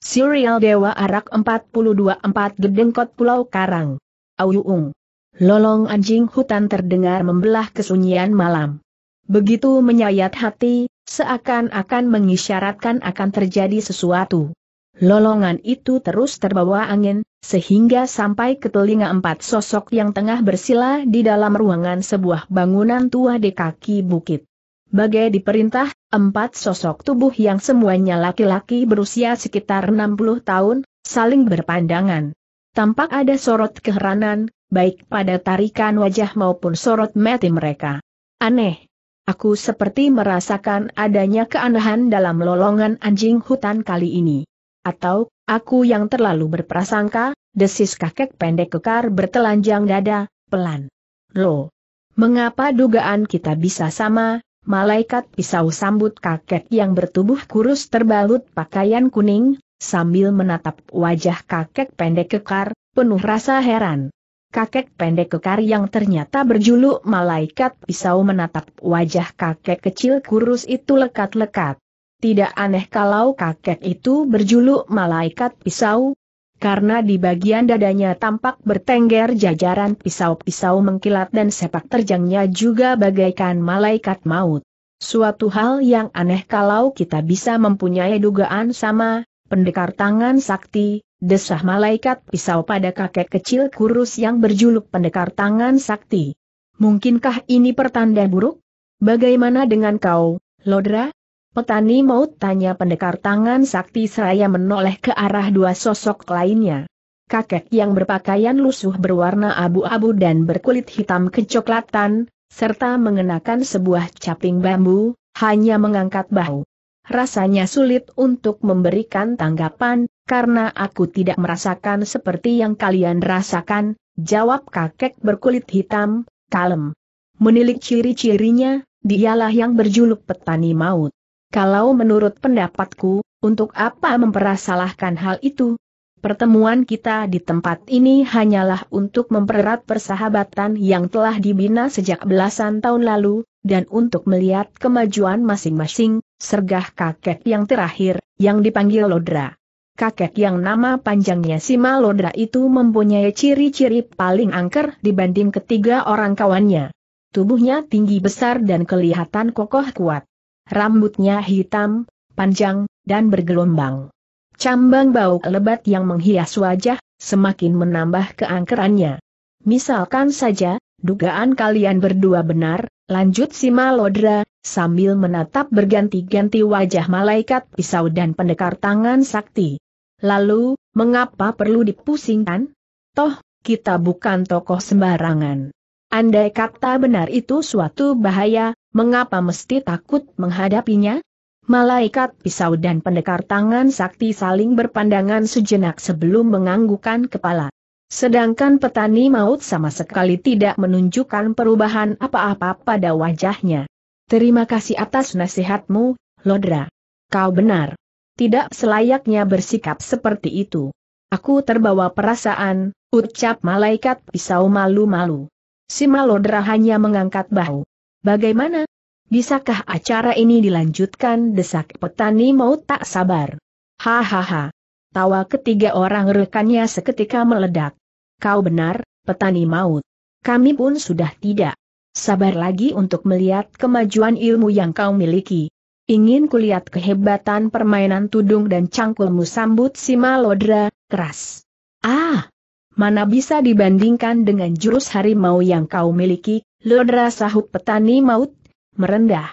Serial Dewa Arak 424 4 Gedengkot Pulau Karang. Auyung Lolong anjing hutan terdengar membelah kesunyian malam. Begitu menyayat hati, seakan-akan mengisyaratkan akan terjadi sesuatu. Lolongan itu terus terbawa angin, sehingga sampai ke telinga empat sosok yang tengah bersila di dalam ruangan sebuah bangunan tua di kaki bukit. Bagai diperintah, Empat sosok tubuh yang semuanya laki-laki berusia sekitar 60 tahun, saling berpandangan. Tampak ada sorot keheranan, baik pada tarikan wajah maupun sorot mati mereka. Aneh. Aku seperti merasakan adanya keanehan dalam lolongan anjing hutan kali ini. Atau, aku yang terlalu berprasangka, desis kakek pendek kekar bertelanjang dada, pelan. Loh. Mengapa dugaan kita bisa sama, malaikat pisau sambut kakek yang bertubuh kurus terbalut pakaian kuning, sambil menatap wajah kakek pendek kekar, penuh rasa heran. Kakek pendek kekar yang ternyata berjuluk malaikat pisau menatap wajah kakek kecil kurus itu lekat-lekat. Tidak aneh kalau kakek itu berjuluk malaikat pisau, karena di bagian dadanya tampak bertengger jajaran pisau-pisau mengkilat dan sepak terjangnya juga bagaikan malaikat maut. Suatu hal yang aneh kalau kita bisa mempunyai dugaan sama, pendekar tangan sakti, desah malaikat pisau pada kakek kecil kurus yang berjuluk pendekar tangan sakti. Mungkinkah ini pertanda buruk? Bagaimana dengan kau, Lodra? Petani maut tanya pendekar tangan sakti seraya menoleh ke arah dua sosok lainnya. Kakek yang berpakaian lusuh berwarna abu-abu dan berkulit hitam kecoklatan, serta mengenakan sebuah caping bambu, hanya mengangkat bahu. Rasanya sulit untuk memberikan tanggapan, karena aku tidak merasakan seperti yang kalian rasakan, jawab kakek berkulit hitam, kalem. Menilik ciri-cirinya, dialah yang berjuluk petani maut. Kalau menurut pendapatku, untuk apa memperasalahkan hal itu? Pertemuan kita di tempat ini hanyalah untuk mempererat persahabatan yang telah dibina sejak belasan tahun lalu, dan untuk melihat kemajuan masing-masing, sergah kakek yang terakhir, yang dipanggil Lodra. Kakek yang nama panjangnya Sima Lodra itu mempunyai ciri-ciri paling angker dibanding ketiga orang kawannya. Tubuhnya tinggi besar dan kelihatan kokoh kuat. Rambutnya hitam, panjang, dan bergelombang. Cambang bau lebat yang menghias wajah, semakin menambah keangkerannya. Misalkan saja, dugaan kalian berdua benar, lanjut si Malodra, sambil menatap berganti-ganti wajah malaikat pisau dan pendekar tangan sakti. Lalu, mengapa perlu dipusingkan? Toh, kita bukan tokoh sembarangan. Andai kata benar itu suatu bahaya, Mengapa mesti takut menghadapinya? Malaikat pisau dan pendekar tangan sakti saling berpandangan sejenak sebelum menganggukkan kepala. Sedangkan petani maut sama sekali tidak menunjukkan perubahan apa-apa pada wajahnya. Terima kasih atas nasihatmu, Lodra. Kau benar. Tidak selayaknya bersikap seperti itu. Aku terbawa perasaan, ucap malaikat pisau malu-malu. Si Malodra hanya mengangkat bahu. Bagaimana? Bisakah acara ini dilanjutkan desak petani mau tak sabar? Hahaha. Tawa ketiga orang rekannya seketika meledak. Kau benar, petani maut. Kami pun sudah tidak sabar lagi untuk melihat kemajuan ilmu yang kau miliki. Ingin kulihat kehebatan permainan tudung dan cangkulmu sambut si malodra, keras. Ah! Mana bisa dibandingkan dengan jurus harimau yang kau miliki, Lodra sahut petani maut, merendah.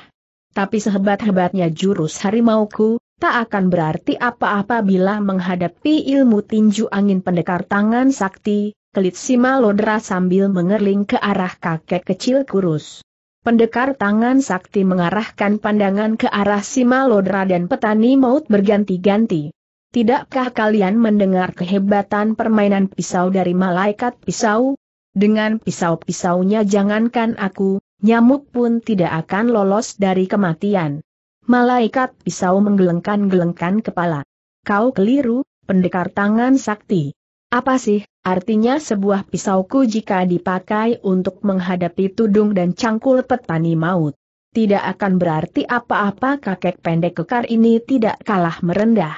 Tapi sehebat-hebatnya jurus harimauku, tak akan berarti apa-apa bila menghadapi ilmu tinju angin pendekar tangan sakti, kelit Sima Lodra sambil mengerling ke arah kakek kecil kurus. Pendekar tangan sakti mengarahkan pandangan ke arah Sima Lodra dan petani maut berganti-ganti. Tidakkah kalian mendengar kehebatan permainan pisau dari malaikat pisau? Dengan pisau-pisaunya jangankan aku, nyamuk pun tidak akan lolos dari kematian. Malaikat pisau menggelengkan-gelengkan kepala. Kau keliru, pendekar tangan sakti. Apa sih, artinya sebuah pisauku jika dipakai untuk menghadapi tudung dan cangkul petani maut? Tidak akan berarti apa-apa kakek pendek kekar ini tidak kalah merendah.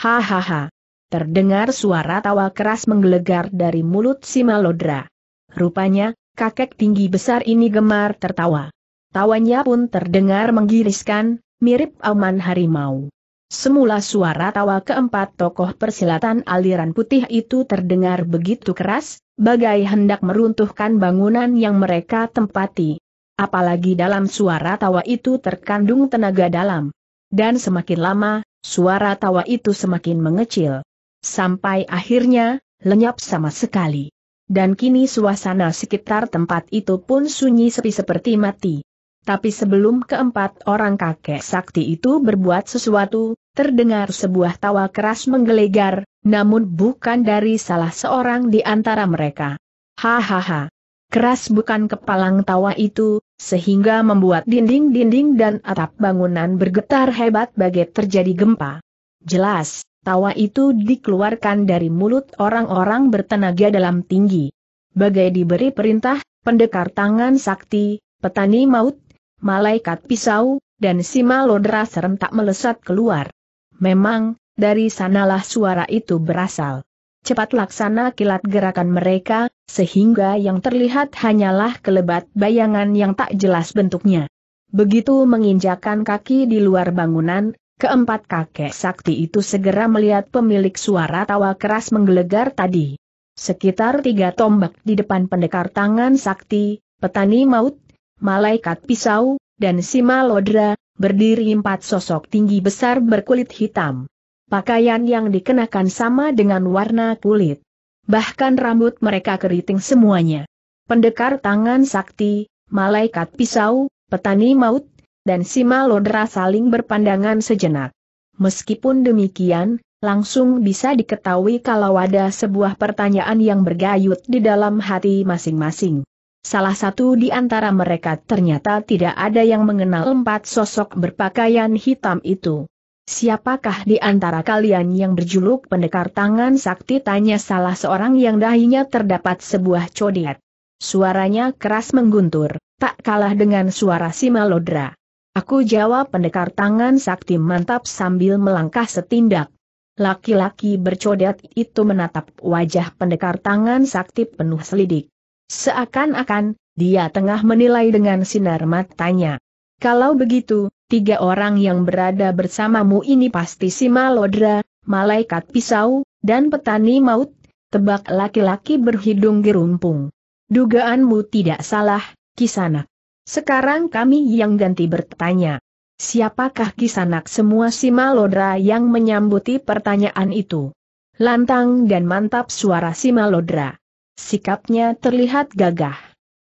Hahaha. Terdengar suara tawa keras menggelegar dari mulut si malodra. Rupanya, kakek tinggi besar ini gemar tertawa. Tawanya pun terdengar menggiriskan, mirip aman harimau. Semula suara tawa keempat tokoh persilatan aliran putih itu terdengar begitu keras, bagai hendak meruntuhkan bangunan yang mereka tempati. Apalagi dalam suara tawa itu terkandung tenaga dalam. Dan semakin lama, suara tawa itu semakin mengecil. Sampai akhirnya, lenyap sama sekali. Dan kini suasana sekitar tempat itu pun sunyi sepi seperti mati. Tapi sebelum keempat orang kakek sakti itu berbuat sesuatu, terdengar sebuah tawa keras menggelegar, namun bukan dari salah seorang di antara mereka. Hahaha. Keras bukan kepalang tawa itu, sehingga membuat dinding-dinding dan atap bangunan bergetar hebat bagai terjadi gempa. Jelas, Tawa itu dikeluarkan dari mulut orang-orang bertenaga dalam tinggi. Bagai diberi perintah, pendekar tangan sakti, petani maut, malaikat pisau, dan si malodra serentak melesat keluar. Memang, dari sanalah suara itu berasal. Cepat laksana kilat gerakan mereka, sehingga yang terlihat hanyalah kelebat bayangan yang tak jelas bentuknya. Begitu menginjakan kaki di luar bangunan, Keempat kakek sakti itu segera melihat pemilik suara tawa keras menggelegar tadi. Sekitar tiga tombak di depan pendekar tangan sakti, petani maut, malaikat pisau, dan si malodra, berdiri empat sosok tinggi besar berkulit hitam. Pakaian yang dikenakan sama dengan warna kulit. Bahkan rambut mereka keriting semuanya. Pendekar tangan sakti, malaikat pisau, petani maut, dan si Malodra saling berpandangan sejenak. Meskipun demikian, langsung bisa diketahui kalau ada sebuah pertanyaan yang bergayut di dalam hati masing-masing. Salah satu di antara mereka ternyata tidak ada yang mengenal empat sosok berpakaian hitam itu. Siapakah di antara kalian yang berjuluk pendekar tangan sakti tanya salah seorang yang dahinya terdapat sebuah codet. Suaranya keras mengguntur, tak kalah dengan suara si Malodra. Aku jawab pendekar tangan sakti mantap sambil melangkah setindak. Laki-laki bercodet itu menatap wajah pendekar tangan sakti penuh selidik. Seakan-akan, dia tengah menilai dengan sinar matanya. Kalau begitu, tiga orang yang berada bersamamu ini pasti si malodra, malaikat pisau, dan petani maut, tebak laki-laki berhidung gerumpung. Dugaanmu tidak salah, kisanak. Sekarang kami yang ganti bertanya. Siapakah kisanak semua si malodra yang menyambuti pertanyaan itu? Lantang dan mantap suara si malodra. Sikapnya terlihat gagah.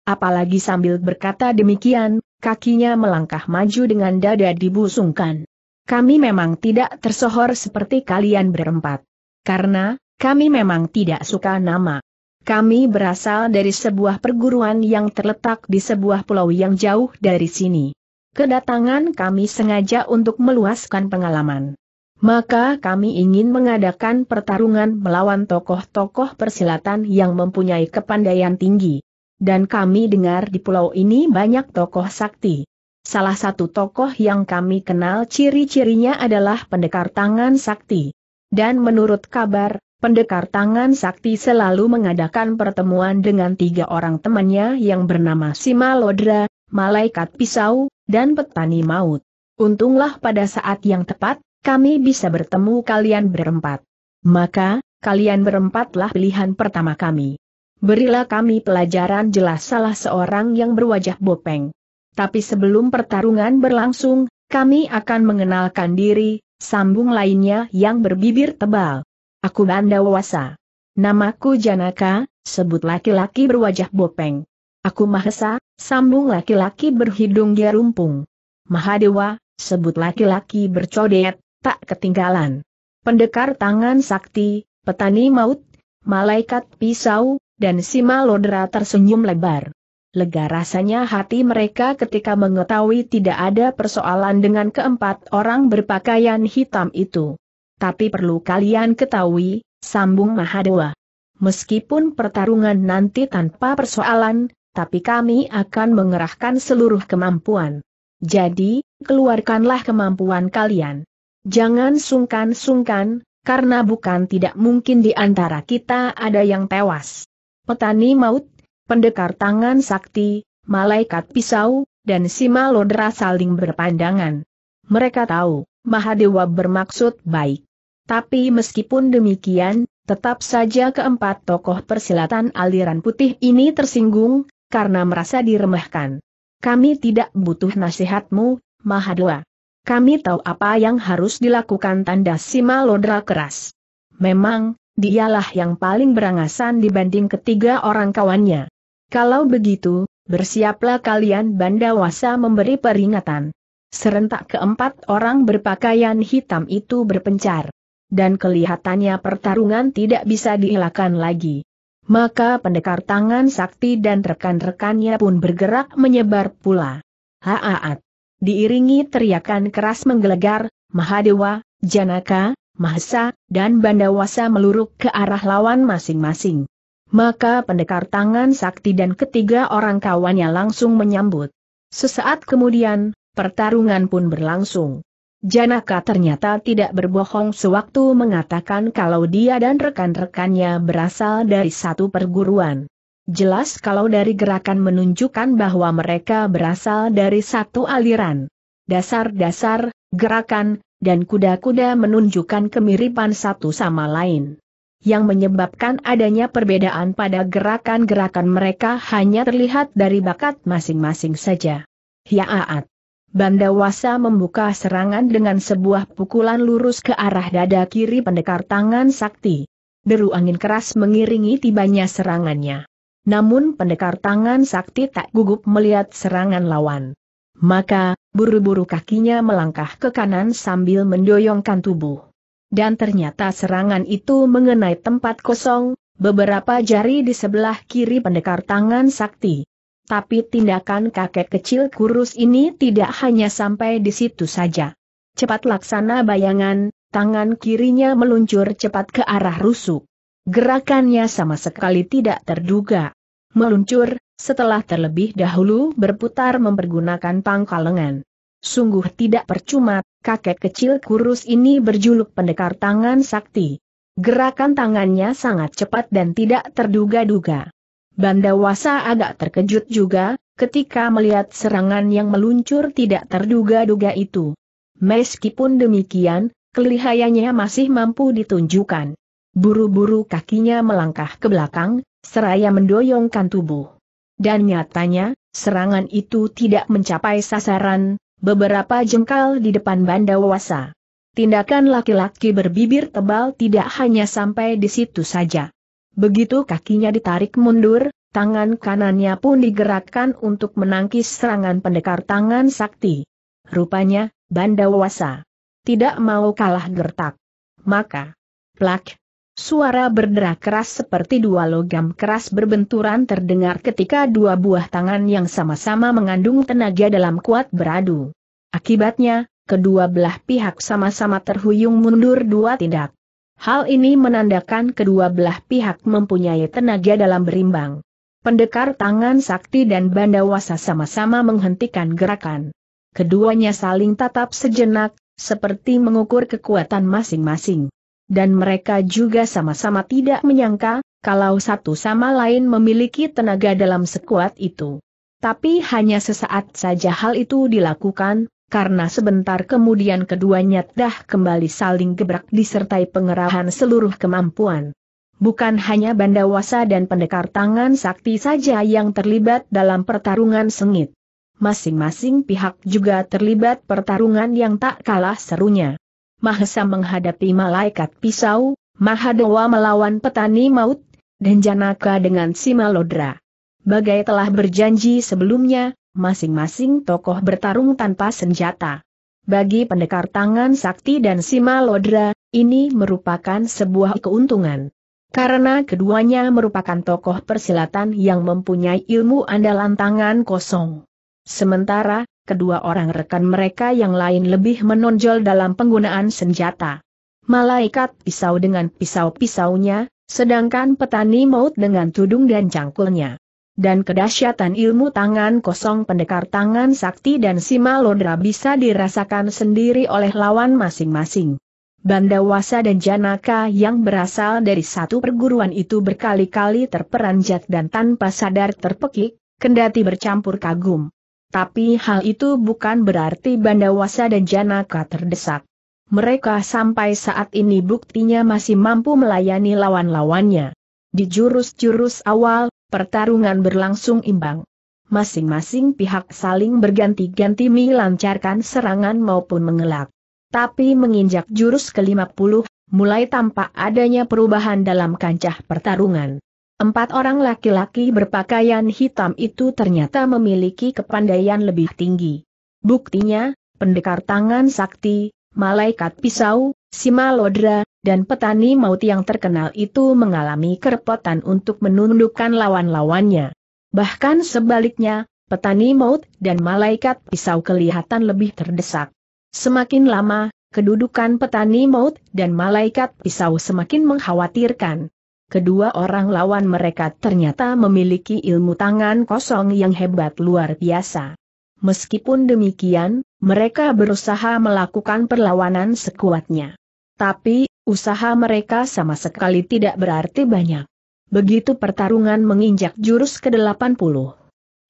Apalagi sambil berkata demikian, kakinya melangkah maju dengan dada dibusungkan. Kami memang tidak tersohor seperti kalian berempat. Karena, kami memang tidak suka nama. Kami berasal dari sebuah perguruan yang terletak di sebuah pulau yang jauh dari sini. Kedatangan kami sengaja untuk meluaskan pengalaman. Maka kami ingin mengadakan pertarungan melawan tokoh-tokoh persilatan yang mempunyai kepandaian tinggi. Dan kami dengar di pulau ini banyak tokoh sakti. Salah satu tokoh yang kami kenal ciri-cirinya adalah pendekar tangan sakti. Dan menurut kabar, Pendekar tangan sakti selalu mengadakan pertemuan dengan tiga orang temannya yang bernama Sima Lodra, Malaikat Pisau, dan Petani Maut. Untunglah pada saat yang tepat, kami bisa bertemu kalian berempat. Maka, kalian berempatlah pilihan pertama kami. Berilah kami pelajaran jelas salah seorang yang berwajah bopeng. Tapi sebelum pertarungan berlangsung, kami akan mengenalkan diri, sambung lainnya yang berbibir tebal. Aku Bandawasa. Namaku Janaka, sebut laki-laki berwajah bopeng. Aku Mahesa, sambung laki-laki berhidung gerumpung. Mahadewa, sebut laki-laki bercodet, tak ketinggalan. Pendekar tangan sakti, petani maut, malaikat pisau, dan si malodra tersenyum lebar. Lega rasanya hati mereka ketika mengetahui tidak ada persoalan dengan keempat orang berpakaian hitam itu. Tapi perlu kalian ketahui, sambung Mahadewa. Meskipun pertarungan nanti tanpa persoalan, tapi kami akan mengerahkan seluruh kemampuan. Jadi, keluarkanlah kemampuan kalian. Jangan sungkan-sungkan, karena bukan tidak mungkin di antara kita ada yang tewas. Petani maut, pendekar tangan sakti, malaikat pisau, dan si malodra saling berpandangan. Mereka tahu, Mahadewa bermaksud baik. Tapi meskipun demikian, tetap saja keempat tokoh persilatan aliran putih ini tersinggung, karena merasa diremehkan. Kami tidak butuh nasihatmu, Mahadwa. Kami tahu apa yang harus dilakukan tanda Simalodra keras. Memang, dialah yang paling berangasan dibanding ketiga orang kawannya. Kalau begitu, bersiaplah kalian Bandawasa memberi peringatan. Serentak keempat orang berpakaian hitam itu berpencar dan kelihatannya pertarungan tidak bisa dielakkan lagi. Maka pendekar tangan sakti dan rekan-rekannya pun bergerak menyebar pula. Haaat! Diiringi teriakan keras menggelegar, Mahadewa, Janaka, Mahesa, dan Bandawasa meluruk ke arah lawan masing-masing. Maka pendekar tangan sakti dan ketiga orang kawannya langsung menyambut. Sesaat kemudian, pertarungan pun berlangsung. Janaka ternyata tidak berbohong sewaktu mengatakan kalau dia dan rekan-rekannya berasal dari satu perguruan. Jelas kalau dari gerakan menunjukkan bahwa mereka berasal dari satu aliran. Dasar-dasar, gerakan, dan kuda-kuda menunjukkan kemiripan satu sama lain yang menyebabkan adanya perbedaan pada gerakan-gerakan mereka hanya terlihat dari bakat masing-masing saja. Hiaat. Bandawasa membuka serangan dengan sebuah pukulan lurus ke arah dada kiri pendekar tangan sakti. Deru angin keras mengiringi tibanya serangannya. Namun pendekar tangan sakti tak gugup melihat serangan lawan. Maka, buru-buru kakinya melangkah ke kanan sambil mendoyongkan tubuh. Dan ternyata serangan itu mengenai tempat kosong, beberapa jari di sebelah kiri pendekar tangan sakti. Tapi tindakan kakek kecil kurus ini tidak hanya sampai di situ saja. Cepat laksana bayangan, tangan kirinya meluncur cepat ke arah rusuk. Gerakannya sama sekali tidak terduga. Meluncur, setelah terlebih dahulu berputar mempergunakan pangkal lengan. Sungguh tidak percuma, kakek kecil kurus ini berjuluk pendekar tangan sakti. Gerakan tangannya sangat cepat dan tidak terduga-duga. Bandawasa agak terkejut juga, ketika melihat serangan yang meluncur tidak terduga-duga itu. Meskipun demikian, kelihayanya masih mampu ditunjukkan. Buru-buru kakinya melangkah ke belakang, seraya mendoyongkan tubuh. Dan nyatanya, serangan itu tidak mencapai sasaran, beberapa jengkal di depan Bandawasa. Tindakan laki-laki berbibir tebal tidak hanya sampai di situ saja. Begitu kakinya ditarik mundur, tangan kanannya pun digerakkan untuk menangkis serangan pendekar tangan sakti. Rupanya, Bandawasa tidak mau kalah gertak. Maka, plak, suara berderak keras seperti dua logam keras berbenturan terdengar ketika dua buah tangan yang sama-sama mengandung tenaga dalam kuat beradu. Akibatnya, kedua belah pihak sama-sama terhuyung mundur dua tindak. Hal ini menandakan kedua belah pihak mempunyai tenaga dalam berimbang. Pendekar tangan sakti dan bandawasa sama-sama menghentikan gerakan. Keduanya saling tatap sejenak, seperti mengukur kekuatan masing-masing. Dan mereka juga sama-sama tidak menyangka, kalau satu sama lain memiliki tenaga dalam sekuat itu. Tapi hanya sesaat saja hal itu dilakukan, karena sebentar kemudian keduanya dah kembali saling gebrak disertai pengerahan seluruh kemampuan. Bukan hanya bandawasa dan pendekar tangan sakti saja yang terlibat dalam pertarungan sengit. Masing-masing pihak juga terlibat pertarungan yang tak kalah serunya. Mahesa menghadapi malaikat pisau, Mahadewa melawan petani maut, dan Janaka dengan Simalodra. Bagai telah berjanji sebelumnya, masing-masing tokoh bertarung tanpa senjata. Bagi pendekar tangan sakti dan Sima Lodra, ini merupakan sebuah keuntungan. Karena keduanya merupakan tokoh persilatan yang mempunyai ilmu andalan tangan kosong. Sementara, kedua orang rekan mereka yang lain lebih menonjol dalam penggunaan senjata. Malaikat pisau dengan pisau-pisaunya, sedangkan petani maut dengan tudung dan cangkulnya dan kedahsyatan ilmu tangan kosong pendekar tangan sakti dan Simalodra bisa dirasakan sendiri oleh lawan masing-masing. Bandawasa dan Janaka yang berasal dari satu perguruan itu berkali-kali terperanjat dan tanpa sadar terpekik, kendati bercampur kagum. Tapi hal itu bukan berarti Bandawasa dan Janaka terdesak. Mereka sampai saat ini buktinya masih mampu melayani lawan-lawannya. Di jurus-jurus awal, Pertarungan berlangsung imbang. Masing-masing pihak saling berganti-ganti melancarkan serangan maupun mengelak. Tapi menginjak jurus ke-50, mulai tampak adanya perubahan dalam kancah pertarungan. Empat orang laki-laki berpakaian hitam itu ternyata memiliki kepandaian lebih tinggi. Buktinya, pendekar tangan sakti, malaikat pisau, si malodra, dan petani maut yang terkenal itu mengalami kerepotan untuk menundukkan lawan-lawannya. Bahkan sebaliknya, petani maut dan malaikat pisau kelihatan lebih terdesak. Semakin lama, kedudukan petani maut dan malaikat pisau semakin mengkhawatirkan. Kedua orang lawan mereka ternyata memiliki ilmu tangan kosong yang hebat luar biasa. Meskipun demikian, mereka berusaha melakukan perlawanan sekuatnya. Tapi, usaha mereka sama sekali tidak berarti banyak. Begitu pertarungan menginjak jurus ke-80.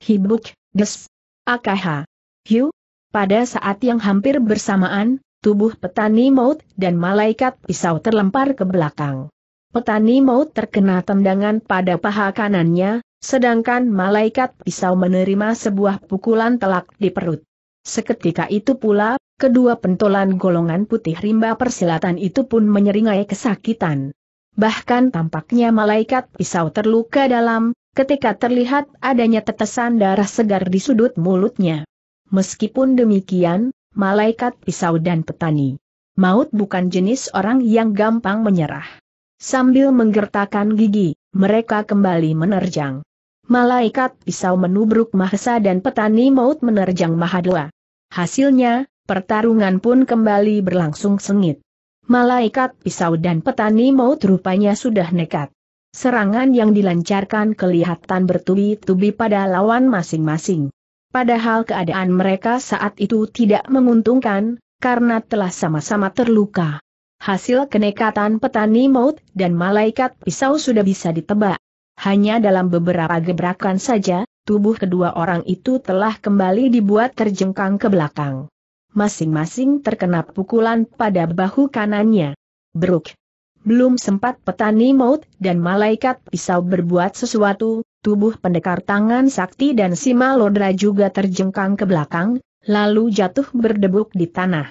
Hibuk, Des, AKH, Hiu, pada saat yang hampir bersamaan, tubuh petani maut dan malaikat pisau terlempar ke belakang. Petani maut terkena tendangan pada paha kanannya, sedangkan malaikat pisau menerima sebuah pukulan telak di perut. Seketika itu pula, kedua pentolan golongan putih rimba persilatan itu pun menyeringai kesakitan. Bahkan tampaknya malaikat pisau terluka dalam, ketika terlihat adanya tetesan darah segar di sudut mulutnya. Meskipun demikian, malaikat pisau dan petani. Maut bukan jenis orang yang gampang menyerah. Sambil menggertakkan gigi, mereka kembali menerjang. Malaikat pisau menubruk Mahesa dan petani maut menerjang Mahadwa. Hasilnya, pertarungan pun kembali berlangsung sengit. Malaikat pisau dan petani maut rupanya sudah nekat. Serangan yang dilancarkan kelihatan bertubi-tubi pada lawan masing-masing. Padahal keadaan mereka saat itu tidak menguntungkan, karena telah sama-sama terluka. Hasil kenekatan petani maut dan malaikat pisau sudah bisa ditebak. Hanya dalam beberapa gebrakan saja, tubuh kedua orang itu telah kembali dibuat terjengkang ke belakang. Masing-masing terkena pukulan pada bahu kanannya. Brook. Belum sempat petani maut dan malaikat pisau berbuat sesuatu, tubuh pendekar tangan sakti dan si malodra juga terjengkang ke belakang, lalu jatuh berdebuk di tanah.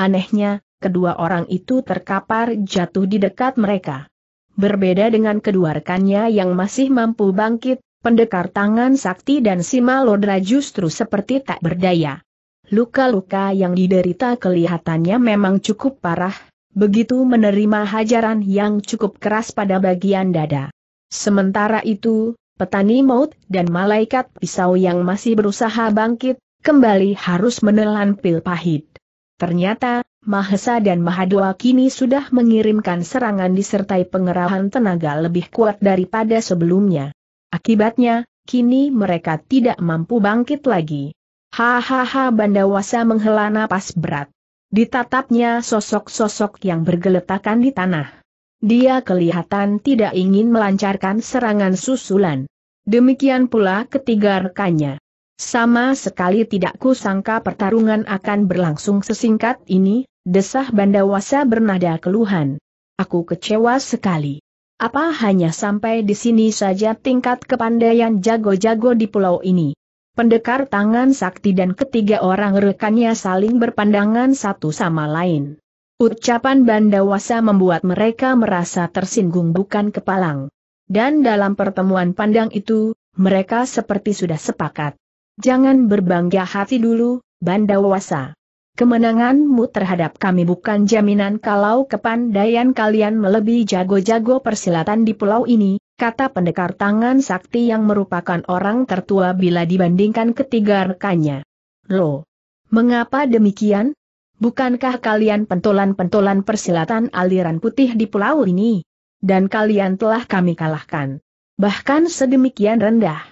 Anehnya, kedua orang itu terkapar jatuh di dekat mereka. Berbeda dengan kedua rekannya yang masih mampu bangkit, pendekar tangan sakti dan Sima Lodra justru seperti tak berdaya. Luka-luka yang diderita kelihatannya memang cukup parah, begitu menerima hajaran yang cukup keras pada bagian dada. Sementara itu, petani maut dan malaikat pisau yang masih berusaha bangkit, kembali harus menelan pil pahit. Ternyata, Mahesa dan Mahadwa kini sudah mengirimkan serangan disertai pengerahan tenaga lebih kuat daripada sebelumnya. Akibatnya, kini mereka tidak mampu bangkit lagi. Hahaha Bandawasa menghela napas berat. Ditatapnya sosok-sosok yang bergeletakan di tanah. Dia kelihatan tidak ingin melancarkan serangan susulan. Demikian pula ketiga rekannya. Sama sekali tidak kusangka pertarungan akan berlangsung sesingkat ini, desah Bandawasa bernada keluhan. Aku kecewa sekali. Apa hanya sampai di sini saja tingkat kepandaian jago-jago di pulau ini? Pendekar tangan sakti dan ketiga orang rekannya saling berpandangan satu sama lain. Ucapan Bandawasa membuat mereka merasa tersinggung bukan kepalang. Dan dalam pertemuan pandang itu, mereka seperti sudah sepakat. Jangan berbangga hati dulu, Bandawasa. Kemenanganmu terhadap kami bukan jaminan kalau kepandaian kalian melebihi jago-jago persilatan di pulau ini, kata pendekar tangan sakti yang merupakan orang tertua bila dibandingkan ketiga rekannya. Lo, mengapa demikian? Bukankah kalian pentolan-pentolan persilatan aliran putih di pulau ini? Dan kalian telah kami kalahkan. Bahkan sedemikian rendah.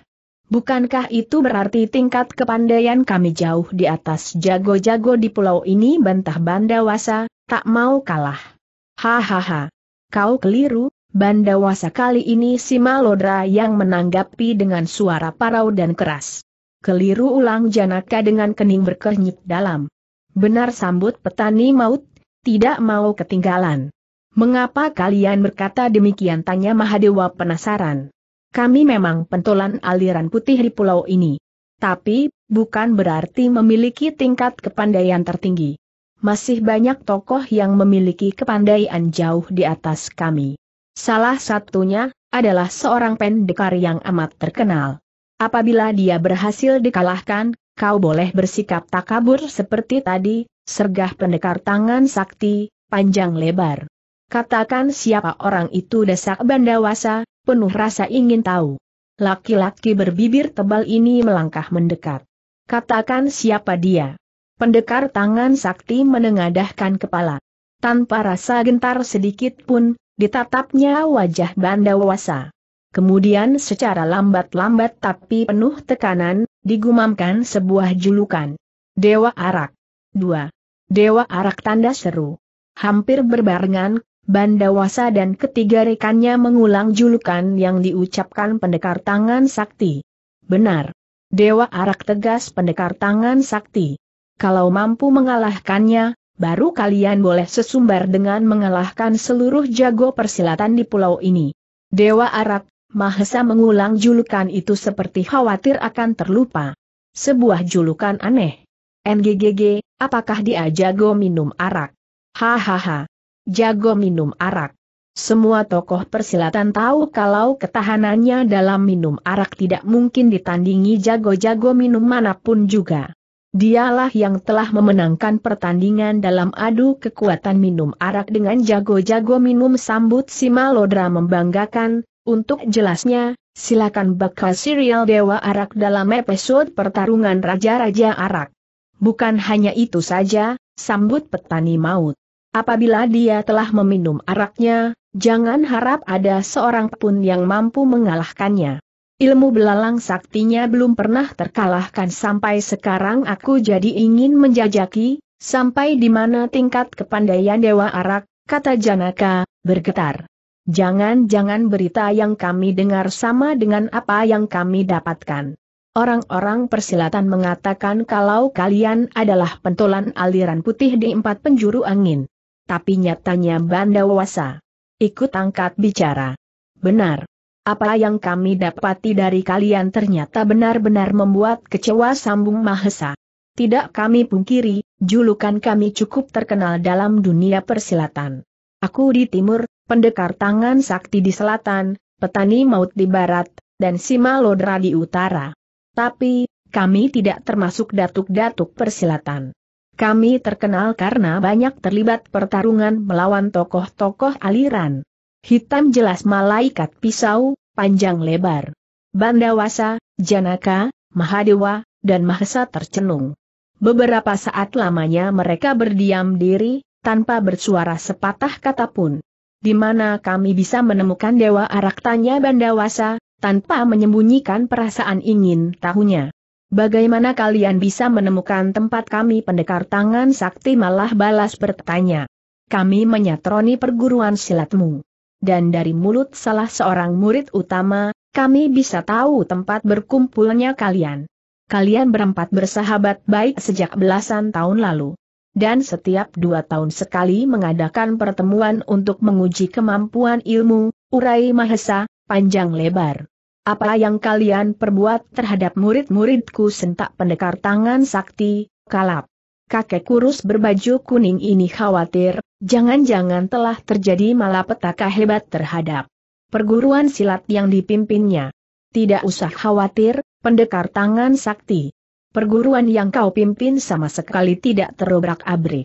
Bukankah itu berarti tingkat kepandaian kami jauh di atas jago-jago di pulau ini bantah Bandawasa, tak mau kalah. Hahaha. Kau keliru, Bandawasa kali ini si Malodra yang menanggapi dengan suara parau dan keras. Keliru ulang Janaka dengan kening berkernyit dalam. Benar sambut petani maut, tidak mau ketinggalan. Mengapa kalian berkata demikian tanya Mahadewa penasaran. Kami memang pentolan aliran putih di pulau ini. Tapi, bukan berarti memiliki tingkat kepandaian tertinggi. Masih banyak tokoh yang memiliki kepandaian jauh di atas kami. Salah satunya, adalah seorang pendekar yang amat terkenal. Apabila dia berhasil dikalahkan, kau boleh bersikap takabur seperti tadi, sergah pendekar tangan sakti, panjang lebar. Katakan siapa orang itu desak bandawasa, penuh rasa ingin tahu. Laki-laki berbibir tebal ini melangkah mendekat. Katakan siapa dia. Pendekar tangan sakti menengadahkan kepala. Tanpa rasa gentar sedikit pun, ditatapnya wajah Bandawasa. Kemudian secara lambat-lambat tapi penuh tekanan, digumamkan sebuah julukan. Dewa Arak. 2. Dewa Arak tanda seru. Hampir berbarengan, Bandawasa dan ketiga rekannya mengulang julukan yang diucapkan pendekar tangan sakti. Benar. Dewa Arak tegas pendekar tangan sakti. Kalau mampu mengalahkannya, baru kalian boleh sesumbar dengan mengalahkan seluruh jago persilatan di pulau ini. Dewa Arak, Mahesa mengulang julukan itu seperti khawatir akan terlupa. Sebuah julukan aneh. NGGG, apakah dia jago minum arak? Hahaha jago minum arak. Semua tokoh persilatan tahu kalau ketahanannya dalam minum arak tidak mungkin ditandingi jago-jago minum manapun juga. Dialah yang telah memenangkan pertandingan dalam adu kekuatan minum arak dengan jago-jago minum sambut si malodra membanggakan, untuk jelasnya, silakan bakal serial Dewa Arak dalam episode pertarungan Raja-Raja Arak. Bukan hanya itu saja, sambut petani maut. Apabila dia telah meminum araknya, jangan harap ada seorang pun yang mampu mengalahkannya. Ilmu belalang saktinya belum pernah terkalahkan sampai sekarang aku jadi ingin menjajaki, sampai di mana tingkat kepandaian Dewa Arak, kata Janaka, bergetar. Jangan-jangan berita yang kami dengar sama dengan apa yang kami dapatkan. Orang-orang persilatan mengatakan kalau kalian adalah pentolan aliran putih di empat penjuru angin tapi nyatanya Bandawasa. Ikut angkat bicara. Benar. Apa yang kami dapati dari kalian ternyata benar-benar membuat kecewa sambung Mahesa. Tidak kami pungkiri, julukan kami cukup terkenal dalam dunia persilatan. Aku di timur, pendekar tangan sakti di selatan, petani maut di barat, dan Simalodra di utara. Tapi, kami tidak termasuk datuk-datuk persilatan. Kami terkenal karena banyak terlibat pertarungan melawan tokoh-tokoh aliran. Hitam jelas malaikat pisau, panjang lebar. Bandawasa, Janaka, Mahadewa, dan Mahesa tercenung. Beberapa saat lamanya mereka berdiam diri, tanpa bersuara sepatah kata pun. Di mana kami bisa menemukan Dewa Arak tanya Bandawasa, tanpa menyembunyikan perasaan ingin tahunya. Bagaimana kalian bisa menemukan tempat kami pendekar tangan sakti malah balas bertanya. Kami menyatroni perguruan silatmu. Dan dari mulut salah seorang murid utama, kami bisa tahu tempat berkumpulnya kalian. Kalian berempat bersahabat baik sejak belasan tahun lalu. Dan setiap dua tahun sekali mengadakan pertemuan untuk menguji kemampuan ilmu, urai mahesa, panjang lebar. Apa yang kalian perbuat terhadap murid-muridku sentak pendekar tangan sakti, kalap. Kakek kurus berbaju kuning ini khawatir, jangan-jangan telah terjadi malapetaka hebat terhadap perguruan silat yang dipimpinnya. Tidak usah khawatir, pendekar tangan sakti. Perguruan yang kau pimpin sama sekali tidak terobrak-abrik.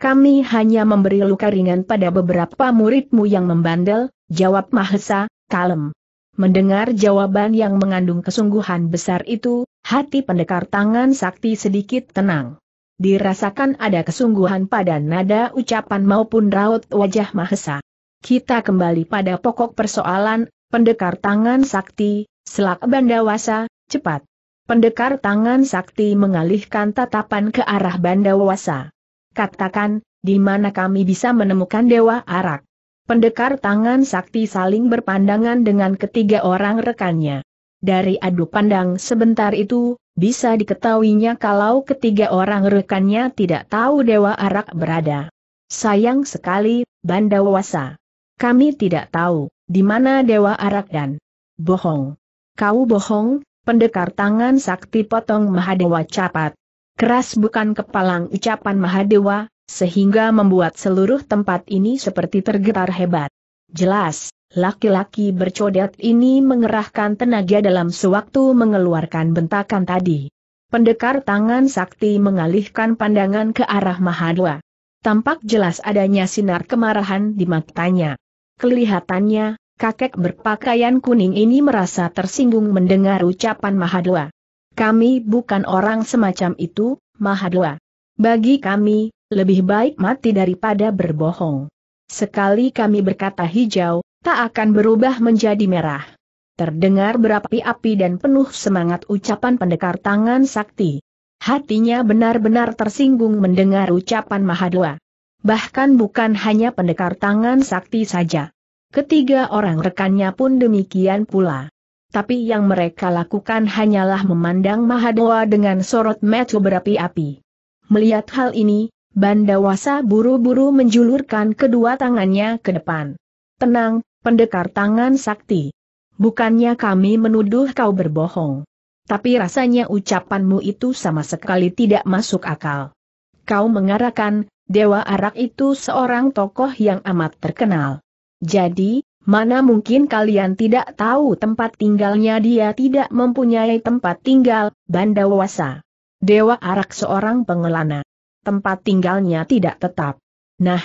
Kami hanya memberi luka ringan pada beberapa muridmu yang membandel, jawab Mahesa, kalem. Mendengar jawaban yang mengandung kesungguhan besar itu, hati pendekar tangan sakti sedikit tenang. Dirasakan ada kesungguhan pada nada ucapan maupun raut wajah Mahesa. Kita kembali pada pokok persoalan, pendekar tangan sakti, selak bandawasa, cepat. Pendekar tangan sakti mengalihkan tatapan ke arah bandawasa. Katakan, di mana kami bisa menemukan Dewa Arak? Pendekar tangan sakti saling berpandangan dengan ketiga orang rekannya. Dari adu pandang sebentar itu, bisa diketahuinya kalau ketiga orang rekannya tidak tahu Dewa Arak berada. Sayang sekali, Bandawasa. Kami tidak tahu, di mana Dewa Arak dan bohong. Kau bohong, pendekar tangan sakti potong Mahadewa capat. Keras bukan kepalang ucapan Mahadewa, sehingga membuat seluruh tempat ini seperti tergetar hebat. Jelas, laki-laki bercodet ini mengerahkan tenaga dalam sewaktu mengeluarkan bentakan tadi. Pendekar tangan sakti mengalihkan pandangan ke arah Mahadwa. Tampak jelas adanya sinar kemarahan di matanya. Kelihatannya, kakek berpakaian kuning ini merasa tersinggung mendengar ucapan Mahadwa. Kami bukan orang semacam itu, Mahadwa. Bagi kami, lebih baik mati daripada berbohong. Sekali kami berkata hijau, tak akan berubah menjadi merah. Terdengar berapi-api dan penuh semangat ucapan pendekar tangan sakti. Hatinya benar-benar tersinggung mendengar ucapan Mahadwa. Bahkan bukan hanya pendekar tangan sakti saja. Ketiga orang rekannya pun demikian pula. Tapi yang mereka lakukan hanyalah memandang Mahadwa dengan sorot mata berapi-api. Melihat hal ini, Bandawasa buru-buru menjulurkan kedua tangannya ke depan. Tenang, pendekar tangan sakti. Bukannya kami menuduh kau berbohong. Tapi rasanya ucapanmu itu sama sekali tidak masuk akal. Kau mengarahkan, Dewa Arak itu seorang tokoh yang amat terkenal. Jadi, mana mungkin kalian tidak tahu tempat tinggalnya dia tidak mempunyai tempat tinggal, Bandawasa. Dewa Arak seorang pengelana tempat tinggalnya tidak tetap. Nah,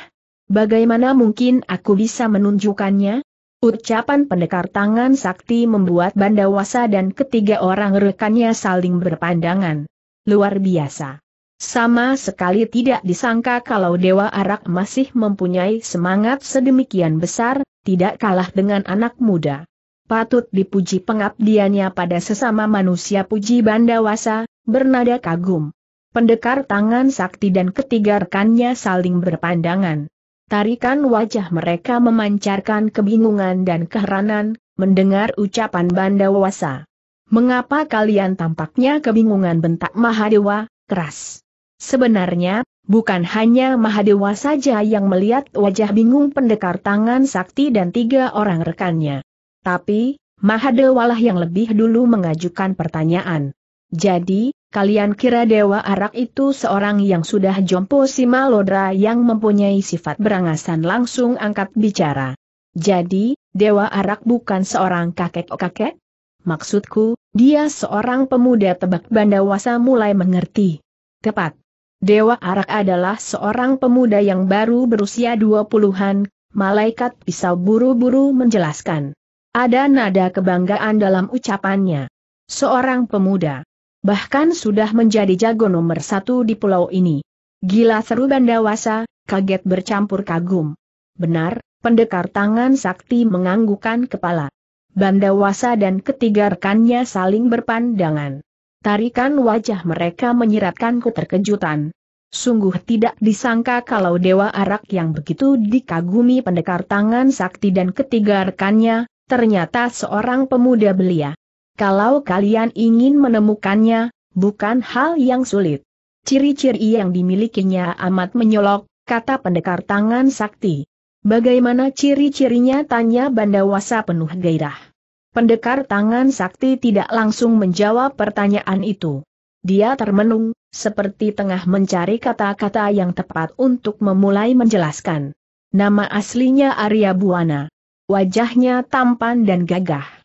bagaimana mungkin aku bisa menunjukkannya? Ucapan pendekar tangan sakti membuat Bandawasa dan ketiga orang rekannya saling berpandangan. Luar biasa. Sama sekali tidak disangka kalau Dewa Arak masih mempunyai semangat sedemikian besar, tidak kalah dengan anak muda. Patut dipuji pengabdiannya pada sesama manusia puji Bandawasa, bernada kagum. Pendekar tangan sakti dan ketiga rekannya saling berpandangan. Tarikan wajah mereka memancarkan kebingungan dan keheranan, mendengar ucapan Bandawasa. Mengapa kalian tampaknya kebingungan bentak Mahadewa, keras? Sebenarnya, bukan hanya Mahadewa saja yang melihat wajah bingung pendekar tangan sakti dan tiga orang rekannya. Tapi, Mahadewalah yang lebih dulu mengajukan pertanyaan. Jadi, Kalian kira Dewa Arak itu seorang yang sudah jompo si Malodra yang mempunyai sifat berangasan langsung angkat bicara. Jadi, Dewa Arak bukan seorang kakek-kakek? Maksudku, dia seorang pemuda tebak bandawasa mulai mengerti. Tepat. Dewa Arak adalah seorang pemuda yang baru berusia 20-an, malaikat pisau buru-buru menjelaskan. Ada nada kebanggaan dalam ucapannya. Seorang pemuda. Bahkan sudah menjadi jago nomor satu di pulau ini. Gila seru Bandawasa, kaget bercampur kagum. Benar, pendekar tangan sakti menganggukan kepala. Bandawasa dan ketiga rekannya saling berpandangan. Tarikan wajah mereka menyiratkan terkejutan. Sungguh tidak disangka kalau Dewa Arak yang begitu dikagumi pendekar tangan sakti dan ketiga rekannya, ternyata seorang pemuda belia. Kalau kalian ingin menemukannya, bukan hal yang sulit. Ciri-ciri yang dimilikinya amat menyolok, kata pendekar tangan sakti. Bagaimana ciri-cirinya tanya Bandawasa penuh gairah. Pendekar tangan sakti tidak langsung menjawab pertanyaan itu. Dia termenung, seperti tengah mencari kata-kata yang tepat untuk memulai menjelaskan. Nama aslinya Arya Buana. Wajahnya tampan dan gagah